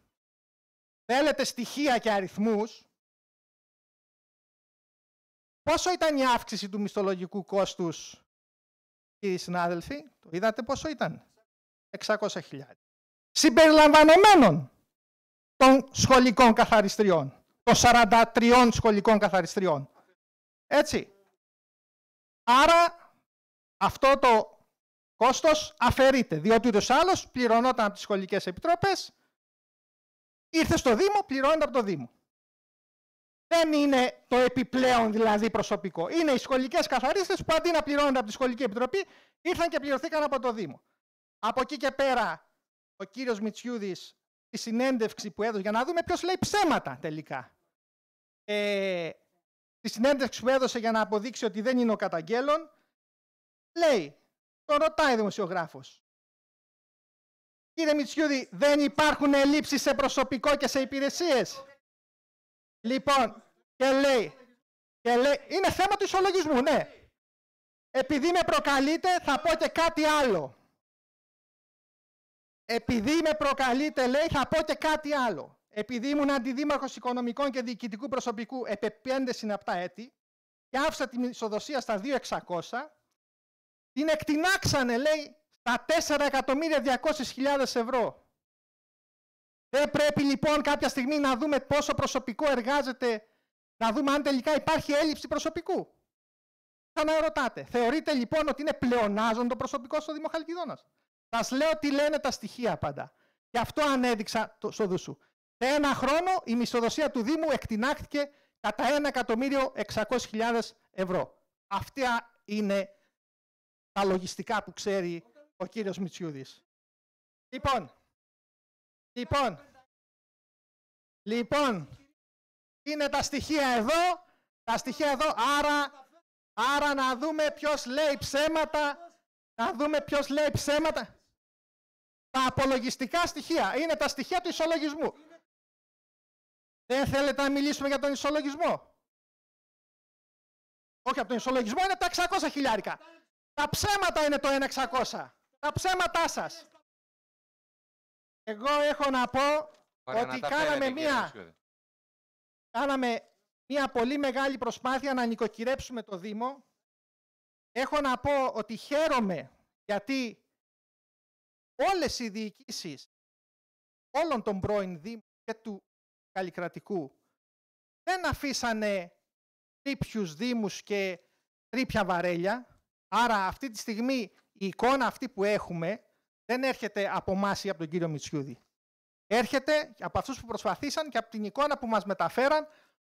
θέλετε στοιχεία και αριθμούς, πόσο ήταν η αύξηση του μισθολογικού κόστους, κύριοι συνάδελφοι, το είδατε πόσο ήταν, 600.000. Συμπεριλαμβανομένων των σχολικών καθαριστριών, των 43 σχολικών καθαριστριών. Έτσι. Άρα αυτό το κόστος αφαιρείται, διότι ούτως άλλως πληρωνόταν από τις σχολικές επιτροπές, ήρθε στο Δήμο, πληρώνεται από το Δήμο. Δεν είναι το επιπλέον δηλαδή προσωπικό. Είναι οι σχολικές καθαρίστες που αντί να πληρώνονται από τη σχολική επιτροπή, ήρθαν και πληρωθήκαν από το Δήμο. Από εκεί και πέρα, ο κύριος Μητσιούδης, τη συνέντευξη που έδωσε, για να δούμε ποιος λέει ψέματα τελικά. Ε, τη συνέντευξη που έδωσε για να αποδείξει ότι δεν είναι ο καταγγέλων, λέει, τον ρωτάει δημοσιογράφος. Κύριε Μητσιούδη, δεν υπάρχουν ελλείψεις σε προσωπικό και σε υπηρεσίες. Λοιπόν, και λέει, και λέει, είναι θέμα του ισολογισμού, ναι. Επειδή με προκαλείτε, θα πω και κάτι άλλο. Επειδή με προκαλείτε, λέει, θα πω και κάτι άλλο. Επειδή ήμουν αντιδήμαρχος οικονομικών και διοικητικού προσωπικού επί πέντε συναπτά έτη και άφησα την ισοδοσία στα την εκτινάξανε, λέει, στα 4.200.000 ευρώ. Δεν πρέπει λοιπόν κάποια στιγμή να δούμε πόσο προσωπικό εργάζεται, να δούμε αν τελικά υπάρχει έλλειψη προσωπικού. Θα να ρωτάτε. Θεωρείτε λοιπόν ότι είναι πλεονάζον το προσωπικό στο Δήμο Χαλκιδόνας. Σας λέω τι λένε τα στοιχεία πάντα. Γι' αυτό ανέδειξα το σου. Σε ένα χρόνο η μισθοδοσία του Δήμου εκτινάχθηκε κατά 1.600.000 ευρώ. Αυτά είναι τα λογιστικά που ξέρει ο κύριος Μητσιούδης. Λοιπόν, λοιπόν, λοιπόν, είναι τα στοιχεία εδώ, τα στοιχεία εδώ, άρα, άρα να δούμε ποιος λέει ψέματα, να δούμε ποιος λέει ψέματα. Τα απολογιστικά στοιχεία είναι τα στοιχεία του ισολογισμού. Δεν θέλετε να μιλήσουμε για τον ισολογισμό. Όχι, από τον ισολογισμό είναι τα 600 χιλιάρικα. Τα ψέματα είναι το 1600. Τα ψέματά σας. Εγώ έχω να πω ότι κάναμε μία, κάναμε μία πολύ μεγάλη προσπάθεια να νοικοκυρέψουμε το Δήμο. Έχω να πω ότι χαίρομαι γιατί όλες οι διοικήσεις όλων των πρώην Δήμων και του καλλικρατικού δεν αφήσανε τρίπιους Δήμους και τρίπια βαρέλια. Άρα αυτή τη στιγμή η εικόνα αυτή που έχουμε δεν έρχεται από εμάς ή από τον κύριο Μητσιούδη. Έρχεται από αυτούς που προσπαθήσαν και από την εικόνα που μας μεταφέραν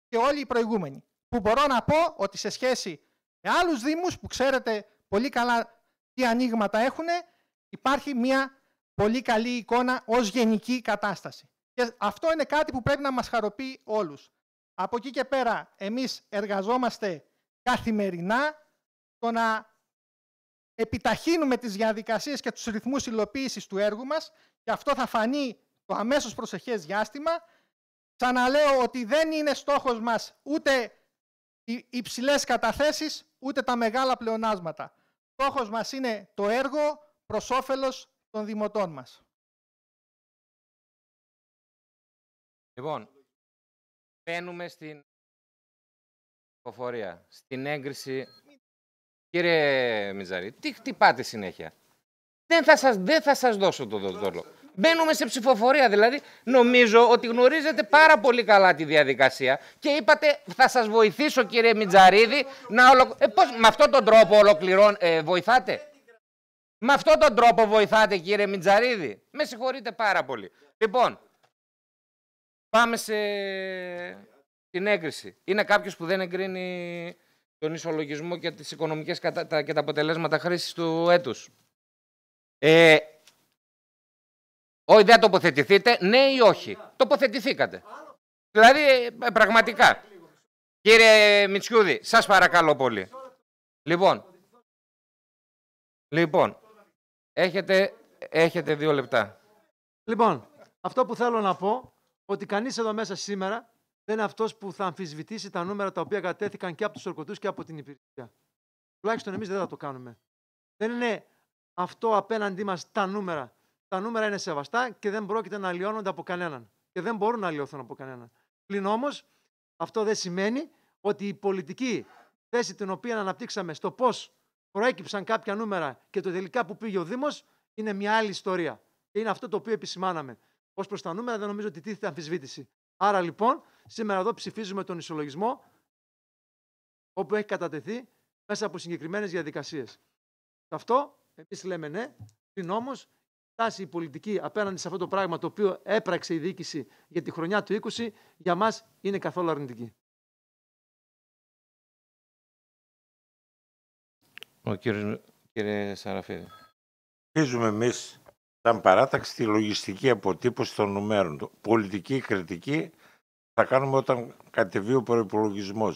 και όλοι οι προηγούμενοι. Που μπορώ να πω ότι σε σχέση με άλλους δήμους που ξέρετε πολύ καλά τι ανοίγματα έχουν, υπάρχει μια πολύ καλή εικόνα ως γενική κατάσταση. Και αυτό είναι κάτι που πρέπει να μας χαροποιεί όλους. Από εκεί και πέρα εμείς εργαζόμαστε καθημερινά στο να επιταχύνουμε τις διαδικασίες και τους ρυθμούς υλοποίησης του έργου μας και αυτό θα φανεί το αμέσως προσεχές διάστημα. Ξαναλέω ότι δεν είναι στόχος μας ούτε οι υψηλές καταθέσεις, ούτε τα μεγάλα πλεονάσματα. Στόχος μας είναι το έργο προς όφελος των δημοτών μας. Λοιπόν, μπαίνουμε στην στην έγκριση Κύριε Μιτζαρή, τι χτυπάτε συνέχεια. Δεν θα σας, δεν θα σας δώσω το δόλο. Μπαίνουμε σε ψηφοφορία, δηλαδή νομίζω ότι γνωρίζετε πάρα πολύ καλά τη διαδικασία και είπατε θα σας βοηθήσω κύριε Μιτζαρίδη να ολοκληρώσετε. με αυτόν τον τρόπο ολοκληρών, ε, βοηθάτε. Με αυτόν τον τρόπο βοηθάτε κύριε Μιτζαρίδη. Με συγχωρείτε πάρα πολύ. Λοιπόν, πάμε σε την έγκριση. Είναι κάποιος που δεν εγκρίνει τον ισολογισμό και τις οικονομικές κατα... τα... και τα αποτελέσματα χρήσης του έτους. Ε, όχι, δεν τοποθετηθείτε, ναι ή όχι. Τοποθετηθήκατε. Δηλαδή, ε, πραγματικά. Κύριε Μητσιούδη, σας παρακαλώ πολύ. Λοιπόν, λοιπόν, έχετε, έχετε δύο λεπτά. Λοιπόν, αυτό που θέλω να πω, ότι κανείς εδώ μέσα σήμερα δεν είναι αυτός που θα αμφισβητήσει τα νούμερα τα οποία κατέθηκαν και από τους ορκωτούς και από την υπηρεσία. Τουλάχιστον εμείς δεν θα το κάνουμε. Δεν είναι αυτό απέναντί μας τα νούμερα. Τα νούμερα είναι σεβαστά και δεν πρόκειται να αλλοιώνονται από κανέναν. Και δεν μπορούν να αλλοιώθουν από κανέναν. Πλην όμως, αυτό δεν σημαίνει ότι η πολιτική θέση την οποία αναπτύξαμε στο πώς προέκυψαν κάποια νούμερα και το τελικά που πήγε ο Δήμος είναι μια άλλη ιστορία. Και είναι αυτό το οποίο επισημάναμε. Ως προς τα νούμερα, δεν νομίζω ότι τίθεται αμφισβήτηση. Άρα λοιπόν, σήμερα εδώ ψηφίζουμε τον ισολογισμό όπου έχει κατατεθεί μέσα από συγκεκριμένες διαδικασίες. Σε αυτό εμείς λέμε ναι, πριν όμως η πολιτική απέναντι σε αυτό το πράγμα το οποίο έπραξε η διοίκηση για τη χρονιά του 20 για μας είναι καθόλου αρνητική. κύριε Σαραφίδη. Ψηφίζουμε εμείς σαν παράταξη τη λογιστική αποτύπωση των νούμερων, Πολιτική κριτική θα κάνουμε όταν κατεβεί ο προπολογισμό.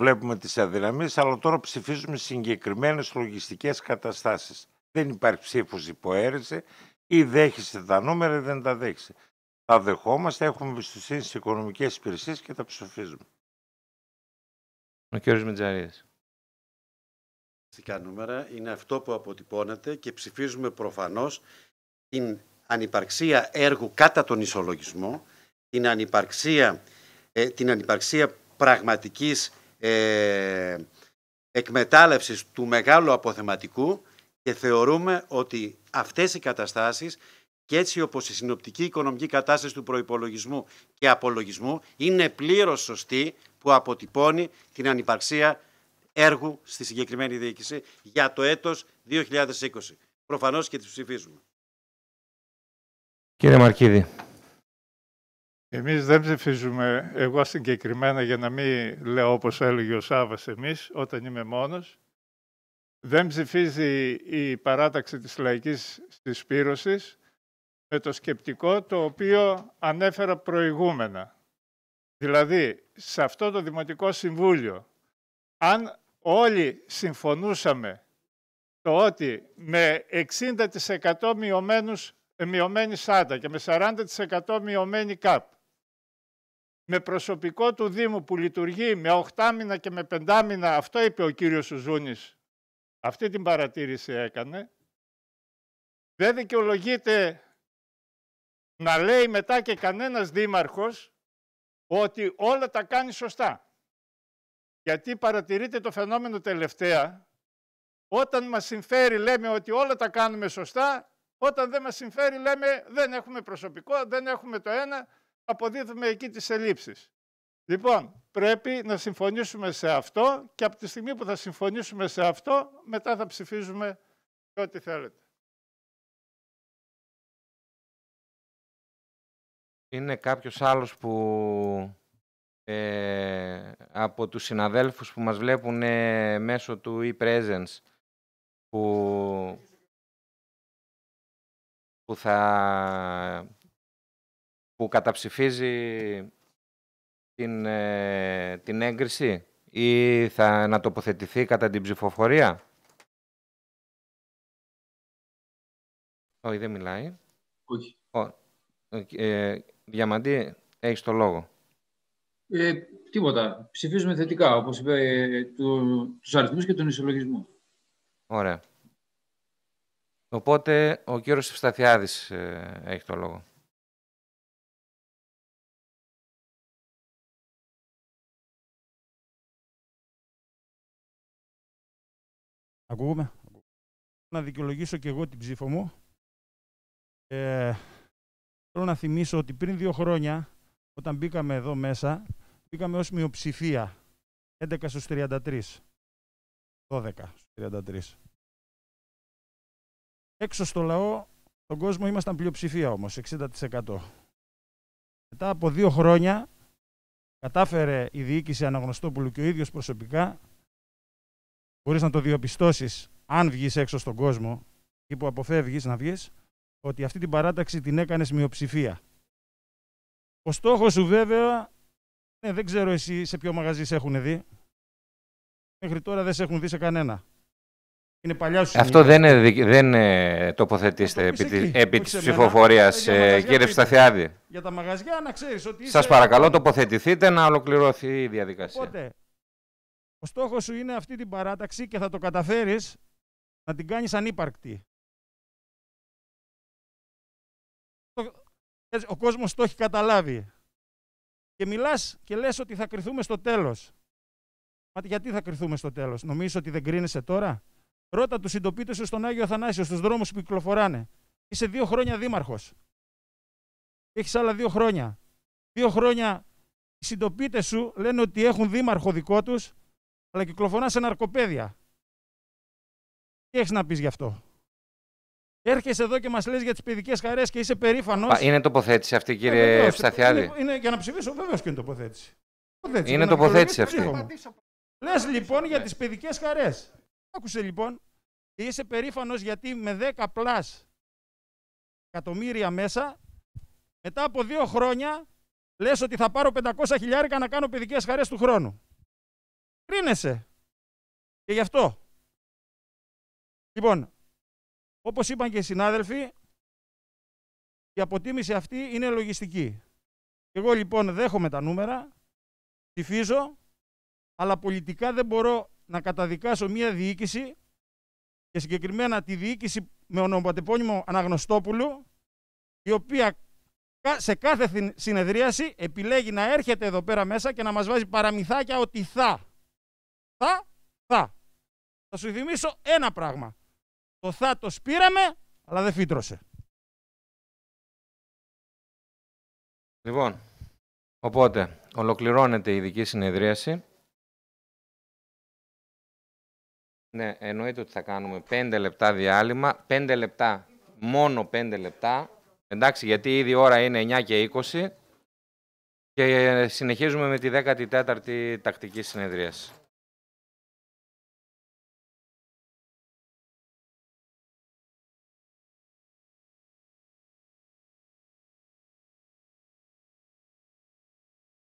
Βλέπουμε τις αδυναμίες, αλλά τώρα ψηφίζουμε συγκεκριμένες λογιστικές καταστάσεις. Δεν υπάρχει που υποαίρεση ή δέχεσαι τα νούμερα ή δεν τα δέχεσαι. Τα δεχόμαστε, έχουμε εμπιστοσύνη στις οικονομικές υπηρεσίες και τα ψηφίζουμε. Ο κ. Μετζαρίας. Τα νούμερα είναι αυτό που αποτυπώνεται και ψηφίζουμε προφανώς την ανυπαρξία έργου κατά τον ισολογισμό, την ανυπαρξία, ε, την ανυπαρξία πραγματικής ε, εκμετάλλευσης του μεγάλου αποθεματικού και θεωρούμε ότι αυτές οι καταστάσεις και έτσι όπως η συνοπτική οικονομική κατάσταση του προϋπολογισμού και απολογισμού είναι πλήρως σωστή που αποτυπώνει την ανυπαρξία έργου στη συγκεκριμένη διοίκηση για το έτος 2020. Προφανώς και τις ψηφίζουμε. Κύριε Μαρκίδη. Εμείς δεν ψηφίζουμε, εγώ συγκεκριμένα για να μην λέω όπως έλεγε ο Σάββας εμείς, όταν είμαι μόνος, δεν ψηφίζει η παράταξη της λαϊκής συσπήρωσης με το σκεπτικό το οποίο ανέφερα προηγούμενα. Δηλαδή, σε αυτό το Δημοτικό Συμβούλιο, αν όλοι συμφωνούσαμε το ότι με 60% μειωμένους μειωμένη Σάντα και με 40% μειωμένη ΚΑΠ. Με προσωπικό του Δήμου που λειτουργεί με 8 μήνα και με 5 μήνα, αυτό είπε ο κύριος Σουζούνης, αυτή την παρατήρηση έκανε, δεν δικαιολογείται να λέει μετά και κανένας δήμαρχος ότι όλα τα κάνει σωστά. Γιατί παρατηρείται το φαινόμενο τελευταία, όταν μας συμφέρει λέμε ότι όλα τα κάνουμε σωστά όταν δεν μας συμφέρει λέμε δεν έχουμε προσωπικό, δεν έχουμε το ένα, αποδίδουμε εκεί τις ελλείψεις. Λοιπόν, πρέπει να συμφωνήσουμε σε αυτό και από τη στιγμή που θα συμφωνήσουμε σε αυτό, μετά θα ψηφίζουμε και ό,τι θέλετε. Είναι κάποιος άλλος που ε, από τους συναδέλφους που μας βλέπουν ε, μέσω του e-presence που που θα που καταψηφίζει την, ε, την έγκριση ή θα να τοποθετηθεί κατά την ψηφοφορία. Όχι, δεν μιλάει. Όχι. Ο, ε, Διαμαντή, έχεις το λόγο. Ε, τίποτα. Ψηφίζουμε θετικά, όπως είπε, ε, το, τους αριθμούς και τον ισολογισμό. Ωραία. Οπότε ο κύριος Ευσταθιάδης ε, έχει το λόγο. Ακούγουμε. Να δικαιολογήσω και εγώ την ψήφο μου. Ε, θέλω να θυμίσω ότι πριν δύο χρόνια, όταν μπήκαμε εδώ μέσα, μπήκαμε ως μειοψηφία. 11 στους 33. 12 στους 33. Έξω στο λαό, τον κόσμο ήμασταν πλειοψηφία όμως, 60%. Μετά από δύο χρόνια κατάφερε η διοίκηση Αναγνωστόπουλου και ο ίδιος προσωπικά, μπορείς να το διοπιστώσεις αν βγεις έξω στον κόσμο ή που αποφεύγεις να βγεις, ότι αυτή την παράταξη την έκανες μειοψηφία. Ο στόχος σου βέβαια, ναι, δεν ξέρω εσύ σε ποιο μαγαζί σε έχουν δει, μέχρι τώρα δεν σε έχουν δει σε κανένα. Είναι Αυτό δεν, είναι, δεν ε, τοποθετήσετε επί, επί της ε, κύριε Σταθιάδη. Για τα μαγαζιά να ξέρεις ότι Σας παρακαλώ τοποθετηθείτε να ολοκληρωθεί η διαδικασία. Οπότε, ο στόχος σου είναι αυτή την παράταξη και θα το καταφέρεις να την κάνεις ανύπαρκτη. Ο κόσμος το έχει καταλάβει. Και μιλάς και λες ότι θα κρυθούμε στο τέλος. Μα γιατί θα κρυθούμε στο τέλος, Νομίζεις ότι δεν κρίνεσαι τώρα. Ρώτα τους συντοπίτες στον Άγιο Αθανάσιο, στους δρόμους που κυκλοφοράνε. Είσαι δύο χρόνια δήμαρχος. Έχεις άλλα δύο χρόνια. Δύο χρόνια οι συντοπίτες σου λένε ότι έχουν δήμαρχο δικό τους, αλλά κυκλοφορά σε ναρκοπαίδια. Τι έχεις να πεις γι' αυτό. Έρχεσαι εδώ και μας λες για τις παιδικές χαρές και είσαι περήφανος. Είναι τοποθέτηση αυτή, κύριε ε, Είναι, είναι, για να ψηφίσω, βεβαίως και είναι τοποθέτηση. τοποθέτηση είναι τοποθέτηση αυτή. Λες λοιπόν για τις παιδικές χαρές. Άκουσε λοιπόν, είσαι περήφανος γιατί με 10 πλάς εκατομμύρια μέσα, μετά από δύο χρόνια λες ότι θα πάρω 500 χιλιάρικα να κάνω παιδικές χαρές του χρόνου. Κρίνεσαι. Και γι' αυτό. Λοιπόν, όπως είπαν και οι συνάδελφοι, η αποτίμηση αυτή είναι λογιστική. Εγώ λοιπόν δέχομαι τα νούμερα, ψηφίζω, αλλά πολιτικά δεν μπορώ να καταδικάσω μία διοίκηση και συγκεκριμένα τη διοίκηση με ονοματεπώνυμο Αναγνωστόπουλου, η οποία σε κάθε συνεδρίαση επιλέγει να έρχεται εδώ πέρα μέσα και να μας βάζει παραμυθάκια ότι θα. Θα, θα. Θα σου θυμίσω ένα πράγμα. Το θα το σπήραμε, αλλά δεν φύτρωσε. Λοιπόν, οπότε ολοκληρώνεται η ειδική συνεδρίαση. Ναι, εννοείται ότι θα κάνουμε 5 λεπτά διάλειμμα. 5 λεπτά, μόνο 5 λεπτά. Εντάξει, γιατί ήδη η ώρα είναι 9 και 20. Και συνεχίζουμε με τη 14η τακτική συνεδρίαση.